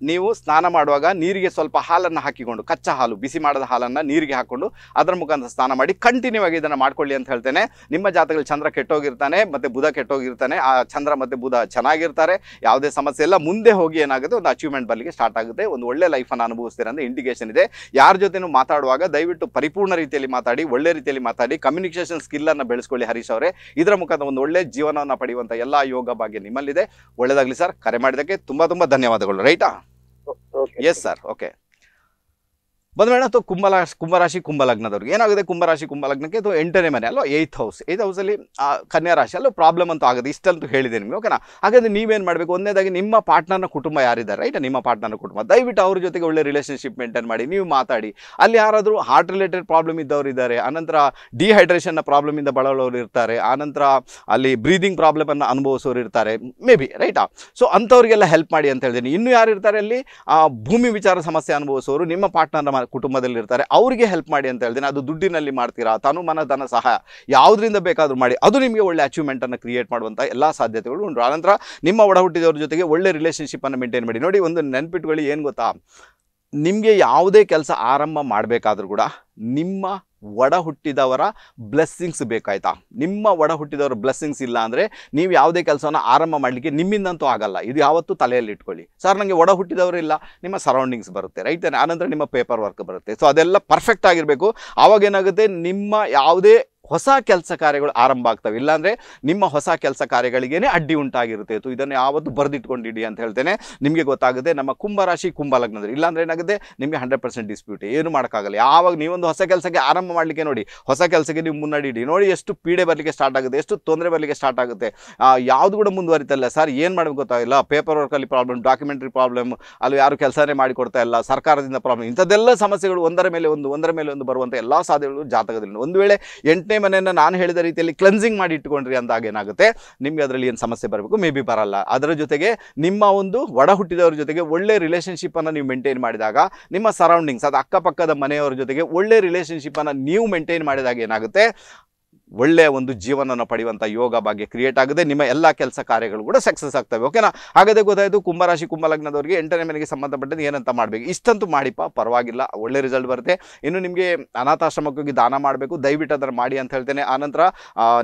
ನೀವು ಸ್ನಾನ ಮಾಡುವಾಗ ನೀರಿಗೆ ಸ್ವಲ್ಪ ಹಾಲನ್ನು ಹಾಕಿಕೊಂಡು ಕಚ್ಚಾ ಹಾಲು ಬಿಸಿ ಮಾಡಿದ ಹಾಲನ್ನು ನೀರಿಗೆ ಹಾಕೊಂಡು ಅದರ ಮುಖಾಂತರ ಸ್ನಾನ ಮಾಡಿ ಕಂಟಿನ್ಯೂ ಆಗಿ ಇದನ್ನು ಮಾಡ್ಕೊಳ್ಳಿ ಅಂತ ಹೇಳ್ತೇನೆ ನಿಮ್ಮ ಜಾತಕದಲ್ಲಿ ಚಂದ್ರ ಕೆಟ್ಟೋಗಿರ್ತಾನೆ ಮತ್ತು ಬುಧ ಕೆಟ್ಟೋಗಿರ್ತಾನೆ ಆ ಚಂದ್ರ ಮತ್ತು ಬುಧ ಚೆನ್ನಾಗಿರ್ತಾರೆ ಯಾವುದೇ ಸಮಸ್ಯೆ ಇಲ್ಲ ಮುಂದೆ ಹೋಗಿ ಏನಾಗುತ್ತೆ ಒಂದು ಅಚೀವ್ಮೆಂಟ್ ಬರಲಿಕ್ಕೆ ಸ್ಟಾರ್ಟ್ ಆಗುತ್ತೆ ಒಂದು ಒಳ್ಳೆ ಲೈಫನ್ನು ಅನುಭವಿಸ್ತೀರ ಅಂತ ಇಂಡಿಕೇಶನ್ ಇದೆ ಯಾರ ಜೊತೆ ಮಾತಾಡುವಾಗ ದಯವಿಟ್ಟು ಪರಿಪೂರ್ಣ ರೀತಿಯಲ್ಲಿ ಮಾತಾಡಿ ಒಳ್ಳೆ ರೀತಿಯಲ್ಲಿ ಮಾತಾಡಿ ಕಮ್ಯುನಿಕೇಷನ್ ಸ್ಕಿಲ್ ಇದನ್ನು ಬೆಳೆಸ್ಕೊಳ್ಳಿ ಹರೀಶ್ ಅವರೇ ಇದರ ಮುಖಾಂತರ ಒಂದು ಒಳ್ಳೆ ಜೀವನವನ್ನು ಪಡೆಯುವಂತ ಎಲ್ಲಾ ಯೋಗ ಭಾಗ್ಯ ನಿಮ್ಮಲ್ಲಿದೆ ಒಳ್ಳೆಯದಾಗಲಿ ಸರ್ ಕರೆ ಮಾಡಿದಕ್ಕೆ ತುಂಬಾ ತುಂಬಾ ಧನ್ಯವಾದಗಳು ರೈಟಾ ಎಸ್ ಸರ್ ಓಕೆ ಬಂದ್ಮೇಣ ಅಥವಾ ಕುಂಭಲ ಕುಂಭರಾಶಿ ಕುಂಭಲಗ್ನದವ್ರಿಗೆ ಏನಾಗುತ್ತೆ ಕುಂಭರಾಶಿ ಕುಂಭಲಗ್ನಕ್ಕೆ ಅಥವಾ ಎಂಟನೇ ಮನೆ ಅಲ್ವಾ ಏಯ್ತ್ ಹೌಸ್ ಏಯ್ತ್ ಹೌಸಲ್ಲಿ ಕನ್ಯಾ ರಾಶಿ ಅಲ್ಲೂ ಪ್ರಾಬ್ಲಮ್ ಅಂತೂ ಆಗುತ್ತೆ ಇಷ್ಟಂತೂ ಹೇಳಿದೆ ನಿಮಗೆ ಓಕೆನಾ ಹಾಗಾದರೆ ನೀವೇನು ಮಾಡಬೇಕು ಒಂದೇದಾಗಿ ನಿಮ್ಮ ಪಾರ್ಟ್ನರ್ನ ಕುಟುಂಬ ಯಾರಿದ್ದಾರೆ ರೈಟ್ ನಿಮ್ಮ ಪಾರ್ಟ್ನರ್ನ ಕುಟುಂಬ ದಯವಿಟ್ಟು ಅವ್ರ ಜೊತೆಗೆ ಒಳ್ಳೆ ರಿಲೇಷನ್ಶಿಪ್ ಮೇಂಟೈನ್ ಮಾಡಿ ನೀವು ಮಾತಾಡಿ ಅಲ್ಲಿ ಯಾರಾದರೂ ಹಾರ್ಟ್ ರಿಲೇಟೆಡ್ ಪ್ರಾಬ್ಲಮ್ ಇದ್ದವ್ರು ಇದ್ದಾರೆ ಆನಂತರ ಡಿಹೈಡ್ರೇಷನ್ನ ಪ್ರಾಬ್ಲಮಿಂದ ಬಳಲೋರು ಇರ್ತಾರೆ ಆನಂತರ ಅಲ್ಲಿ ಬ್ರೀದಿಂಗ್ ಪ್ರಾಬ್ಲಮನ್ನು ಅನುಭವಿಸೋರು ಇರ್ತಾರೆ ಮೇ ಬಿ ರೈಟಾ ಸೊ ಅಂಥವ್ರಿಗೆಲ್ಲ ಹೆಲ್ಪ್ ಮಾಡಿ ಅಂತ ಹೇಳಿದ್ದೀನಿ ಇನ್ನೂ ಯಾರು ಇರ್ತಾರೆ ಅಲ್ಲಿ ಭೂಮಿ ವಿಚಾರ ಸಮಸ್ಯೆ ಅನುಭವಿಸೋರು ನಿಮ್ಮ ಪಾರ್ಟ್ನರ್ನ ಕುಟುಂಬದಲ್ಲಿ ಇರ್ತಾರೆ ಅವರಿಗೆ ಹೆಲ್ಪ್ ಮಾಡಿ ಅಂತ ಹೇಳ್ತೀನಿ ಅದು ದುಡ್ಡಿನಲ್ಲಿ ಮಾಡ್ತೀರಾ ತನು ಮನ ಧನ ಸಹಾಯ ಯಾವುದರಿಂದ ಬೇಕಾದರೂ ಮಾಡಿ ಅದು ನಿಮಗೆ ಒಳ್ಳೆ ಅಚೀವ್ಮೆಂಟನ್ನು ಕ್ರಿಯೇಟ್ ಮಾಡುವಂಥ ಎಲ್ಲ ಸಾಧ್ಯತೆಗಳು ಉಂಟು ಆನಂತರ ನಿಮ್ಮ ಒಡ ಜೊತೆಗೆ ಒಳ್ಳೆ ರಿಲೇಷನ್ಶಿಪ್ಪನ್ನು ಮೇಂಟೈನ್ ಮಾಡಿ ನೋಡಿ ಒಂದು ನೆನ್ಪಿಟ್ಕೊಳ್ಳಿ ಏನು ಗೊತ್ತಾ ನಿಮಗೆ ಯಾವುದೇ ಕೆಲಸ ಆರಂಭ ಮಾಡಬೇಕಾದ್ರೂ ಕೂಡ ನಿಮ್ಮ ಒಡ ಹುಟ್ಟಿದವರ ಬ್ಲೆಸ್ಸಿಂಗ್ಸ್ ಬೇಕಾಯ್ತಾ ನಿಮ್ಮ ಒಡ ಹುಟ್ಟಿದವರ ಬ್ಲೆಸ್ಸಿಂಗ್ಸ್ ಇಲ್ಲ ಅಂದರೆ ನೀವು ಯಾವುದೇ ಕೆಲಸವನ್ನು ಆರಂಭ ಮಾಡಲಿಕ್ಕೆ ನಿಮ್ಮಿಂದಂತೂ ಆಗಲ್ಲ ಇದು ಯಾವತ್ತೂ ತಲೆಯಲ್ಲಿ ಇಟ್ಕೊಳ್ಳಿ ಸರ್ ನನಗೆ ಒಡ ಹುಟ್ಟಿದವರು ಇಲ್ಲ ನಿಮ್ಮ ಸರೌಂಡಿಂಗ್ಸ್ ಬರುತ್ತೆ ರೈಟ್ ಆನಂತರ ನಿಮ್ಮ ಪೇಪರ್ ವರ್ಕ್ ಬರುತ್ತೆ ಸೊ ಅದೆಲ್ಲ ಪರ್ಫೆಕ್ಟ್ ಆಗಿರಬೇಕು ಆವಾಗೇನಾಗುತ್ತೆ ನಿಮ್ಮ ಯಾವುದೇ ಹೊಸ ಕೆಲಸ ಕಾರ್ಯಗಳು ಆರಂಭ ಆಗ್ತವೆ ಇಲ್ಲಾಂದರೆ ನಿಮ್ಮ ಹೊಸ ಕೆಲಸ ಕಾರ್ಯಗಳಿಗೇನೆ ಅಡ್ಡಿ ಉಂಟಾಗಿರುತ್ತೆ ಇತ್ತು ಇದನ್ನು ಯಾವತ್ತು ಬರೆದಿಟ್ಕೊಂಡಿಡಿ ಅಂತ ಹೇಳ್ತೇನೆ ನಿಮಗೆ ಗೊತ್ತಾಗುತ್ತೆ ನಮ್ಮ ಕುಂಭರಾಶಿ ಕುಂಭ ಇಲ್ಲಾಂದರೆ ಏನಾಗುತ್ತೆ ನಿಮಗೆ ಹಂಡ್ರೆಡ್ ಪರ್ಸೆಂಟ್ ಡಿಸ್ಪ್ಯೂಟ್ ಏನು ಮಾಡೋಕ್ಕಾಗಲ್ಲ ಯಾವಾಗ ನೀವೊಂದು ಹೊಸ ಕೆಲಸಕ್ಕೆ ಆರಂಭ ಮಾಡಲಿಕ್ಕೆ ನೋಡಿ ಹೊಸ ಕೆಲಸಕ್ಕೆ ನೀವು ಮುನ್ನಡಿಡಿ ನೋಡಿ ಎಷ್ಟು ಪೀಡೆ ಬರಲಿಕ್ಕೆ ಸ್ಟಾರ್ಟ್ ಆಗುತ್ತೆ ಎಷ್ಟು ತೊಂದರೆ ಬರಲಿಕ್ಕೆ ಸ್ಟಾರ್ಟ್ ಆಗುತ್ತೆ ಯಾವುದು ಕೂಡ ಮುಂದುವರಿತಲ್ಲ ಸರ್ ಏನು ಮಾಡಬೇಕು ಗೊತ್ತಾಗಿಲ್ಲ ಪೇಪರ್ ವರ್ಕಲ್ಲಿ ಪ್ರಾಬ್ಲಮ್ ಡಾಕ್ಯುಮೆಂಟ್ರಿ ಪ್ರಾಬ್ಲಮ್ ಅಲ್ಲಿ ಯಾರು ಕೆಲಸನೇ ಮಾಡಿಕೊಡ್ತಾ ಇಲ್ಲ ಸರ್ಕಾರದಿಂದ ಪ್ರಾಬ್ಲಮ್ ಇಂಥದ್ದೆಲ್ಲ ಸಮಸ್ಯೆಗಳು ಒಂದರ ಮೇಲೆ ಒಂದು ಒಂದರ ಮೇಲೆ ಒಂದು ಬರುವಂಥ ಎಲ್ಲ ಸಾಧ್ಯತೆಗಳು ಜಾತಕದಲ್ಲಿ ಒಂದು ವೇಳೆ ಎಂಟನೇ ಮನೆಯನ್ನು ನಾನು ಹೇಳಿದ ರೀತಿಯಲ್ಲಿ ಕ್ಲೆನ್ಸಿಂಗ್ ಮಾಡಿ ಇಟ್ಕೊಂಡ್ರಿ ಅಂದಾಗ ಏನಾಗುತ್ತೆ ನಿಮಗೆ ಅದರಲ್ಲಿ ಏನು ಸಮಸ್ಯೆ ಬರಬೇಕು ಮೇ ಬಿ ಬರಲ್ಲ ಅದರ ಜೊತೆಗೆ ನಿಮ್ಮ ಒಂದು ಒಡ ಹುಟ್ಟಿದವ್ರ ಜೊತೆಗೆ ಒಳ್ಳೆ ರಿಲೇಷನ್ಶಿಪ್ಪನ್ನು ನೀವು ಮೇಂಟೈನ್ ಮಾಡಿದಾಗ ನಿಮ್ಮ ಸರೌಂಡಿಂಗ್ಸ್ ಅದು ಅಕ್ಕಪಕ್ಕದ ಮನೆಯವರ ಜೊತೆಗೆ ಒಳ್ಳೆ ರಿಲೇಷನ್ಶಿಪ್ಪನ್ನು ನೀವು ಮೇಂಟೈನ್ ಮಾಡಿದಾಗ ಏನಾಗುತ್ತೆ ಒಳ್ಳೆಯ ಒಂದು ಜೀವನವನ್ನು ಪಡೆಯುವಂಥ ಯೋಗ ಭಾಗ್ಯ ಕ್ರಿಯೇಟ್ ಆಗದೆ ನಿಮ್ಮ ಎಲ್ಲ ಕೆಲಸ ಕಾರ್ಯಗಳು ಕೂಡ ಸಕ್ಸಸ್ ಆಗ್ತವೆ ಓಕೆನಾ ಹಾಗಾದರೆ ಗೊತ್ತಾಯಿತು ಕುಂಭರಾಶಿ ಕುಂಭಲಗ್ನದವರಿಗೆ ಎಂಟನೇ ಮನೆಗೆ ಸಂಬಂಧಪಟ್ಟಂತೆ ಏನಂತ ಮಾಡಬೇಕು ಇಷ್ಟಂತೂ ಮಾಡಿಪ್ಪ ಪರವಾಗಿಲ್ಲ ಒಳ್ಳೆ ರಿಸಲ್ಟ್ ಬರುತ್ತೆ ಇನ್ನು ನಿಮಗೆ ಅನಾಥಾಶ್ರಮಕ್ಕೋಗಿ ದಾನ ಮಾಡಬೇಕು ದಯವಿಟ್ಟು ಅದನ್ನು ಮಾಡಿ ಅಂತ ಹೇಳ್ತೇನೆ ಆನಂತರ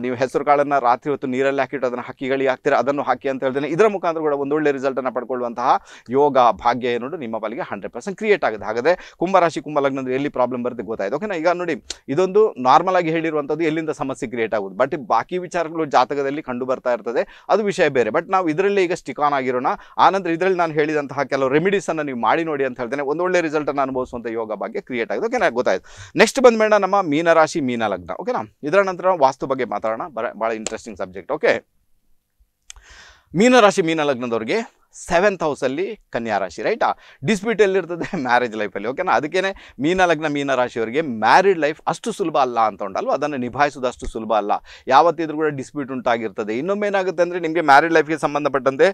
ನೀವು ಹೆಸರು ಕಾಳನ್ನು ರಾತ್ರಿ ಹೊತ್ತು ನೀರಲ್ಲಿ ಹಾಕಿಟ್ಟು ಅದನ್ನು ಹಕ್ಕಿಗಳಿಗೆ ಹಾಕ್ತೀರ ಅದನ್ನು ಹಾಕಿ ಅಂತ ಹೇಳ್ತೇನೆ ಇದರ ಮುಖಾಂತರ ಕೂಡ ಒಂದು ಒಳ್ಳೆ ರಿಸಲ್ಟನ್ನು ಪಡ್ಕೊಳ್ಳುವಂತಹ ಯೋಗ ಭಾಗ್ಯ ಏನು ನಿಮ್ಮ ಬಳಿಗೆ ಹಂಡ್ರೆಡ್ ಪರ್ಸೆಂಟ್ ಕ್ರಿಯೇಟ್ ಆಗುತ್ತೆ ಹಾಗಾದರೆ ಕುಂಭರಾಶಿ ಕುಂಭಲಗ್ನದ ಎಲ್ಲಿ ಪ್ರಾಬ್ಲಮ್ ಬರುತ್ತೆ ಗೊತ್ತಾಯಿತು ಓಕೆನಾ ಈಗ ನೋಡಿ ಇದೊಂದು ನಾರ್ಮಲ್ ಆಗಿ ಹೇಳಿರುವಂಥದ್ದು ಎಲ್ಲಿಂದ ಸಮಸ್ಯೆ ಸಮಸ್ಯೆ ಕ್ರಿಯೇಟ್ ಆಗುತ್ತೆ ಬಟ್ ಬಾಕಿ ವಿಚಾರಗಳು ಜಾತಕದಲ್ಲಿ ಕಂಡು ಬರ್ತಾ ಇರ್ತದೆ ಅದು ವಿಷಯ ಬೇರೆ ಬಟ್ ನಾವು ಇದರಲ್ಲಿ ಈಗ ಸ್ಟಿಕ್ ಆನ್ ಆಗಿರೋಣ ಆನಂತರ ಇದರಲ್ಲಿ ನಾನು ಹೇಳಿದಂತಹ ಕೆಲವು ಅನ್ನು ನೀವು ಮಾಡಿ ನೋಡಿ ಅಂತ ಹೇಳ್ತೇನೆ ಒಂದೊಳ್ಳೆ ರಿಸಲ್ಟನ್ನು ಅನುಭವಿಸುವಂಥ ಯೋಗ ಬಗ್ಗೆ ಕ್ರಿಯೇಟ್ ಆಗಿದೆ ಓಕೆನಾ ಗೊತ್ತಾಯ್ತು ನೆಕ್ಸ್ಟ್ ಬಂದ್ಮೇಡ ನಮ್ಮ ಮೀನರಾಶಿ ಮೀನ ಲಗ್ನ ಓಕೆನಾ ಇದರ ನಂತರ ವಾಸ್ತು ಬಗ್ಗೆ ಮಾತಾಡೋಣ ಬಹಳ ಇಂಟ್ರೆಸ್ಟಿಂಗ್ ಸಬ್ಜೆಕ್ಟ್ ಓಕೆ ಮೀನರಾಶಿ ಮೀನ ಲಗ್ನದವರಿಗೆ ಸೆವೆಂತ್ ಹೌಸಲ್ಲಿ ಕನ್ಯಾ ರಾಶಿ ರೈಟಾ ಡಿಸ್ಪ್ಯೂಟ್ ಎಲ್ಲಿರ್ತದೆ ಮ್ಯಾರೇಜ್ ಲೈಫಲ್ಲಿ ಓಕೆನಾ ಅದಕ್ಕೇ ಮೀನ ಲಗ್ನ ಮೀನ ರಾಶಿಯವರಿಗೆ ಮ್ಯಾರಿಡ್ ಲೈಫ್ ಅಷ್ಟು ಸುಲಭ ಅಲ್ಲ ಅಂತ ಉಂಟಲ್ವ ಅದನ್ನು ನಿಭಾಯಿಸೋದು ಅಷ್ಟು ಸುಲಭ ಅಲ್ಲ ಯಾವತ್ತಿದ್ರೂ ಕೂಡ ಡಿಸ್ಪ್ಯೂಟ್ ಉಂಟಾಗಿರ್ತದೆ ಇನ್ನೊಮ್ಮೆ ಏನಾಗುತ್ತೆ ಅಂದರೆ ನಿಮಗೆ ಮ್ಯಾರಿಡ್ ಲೈಫ್ಗೆ ಸಂಬಂಧಪಟ್ಟಂತೆ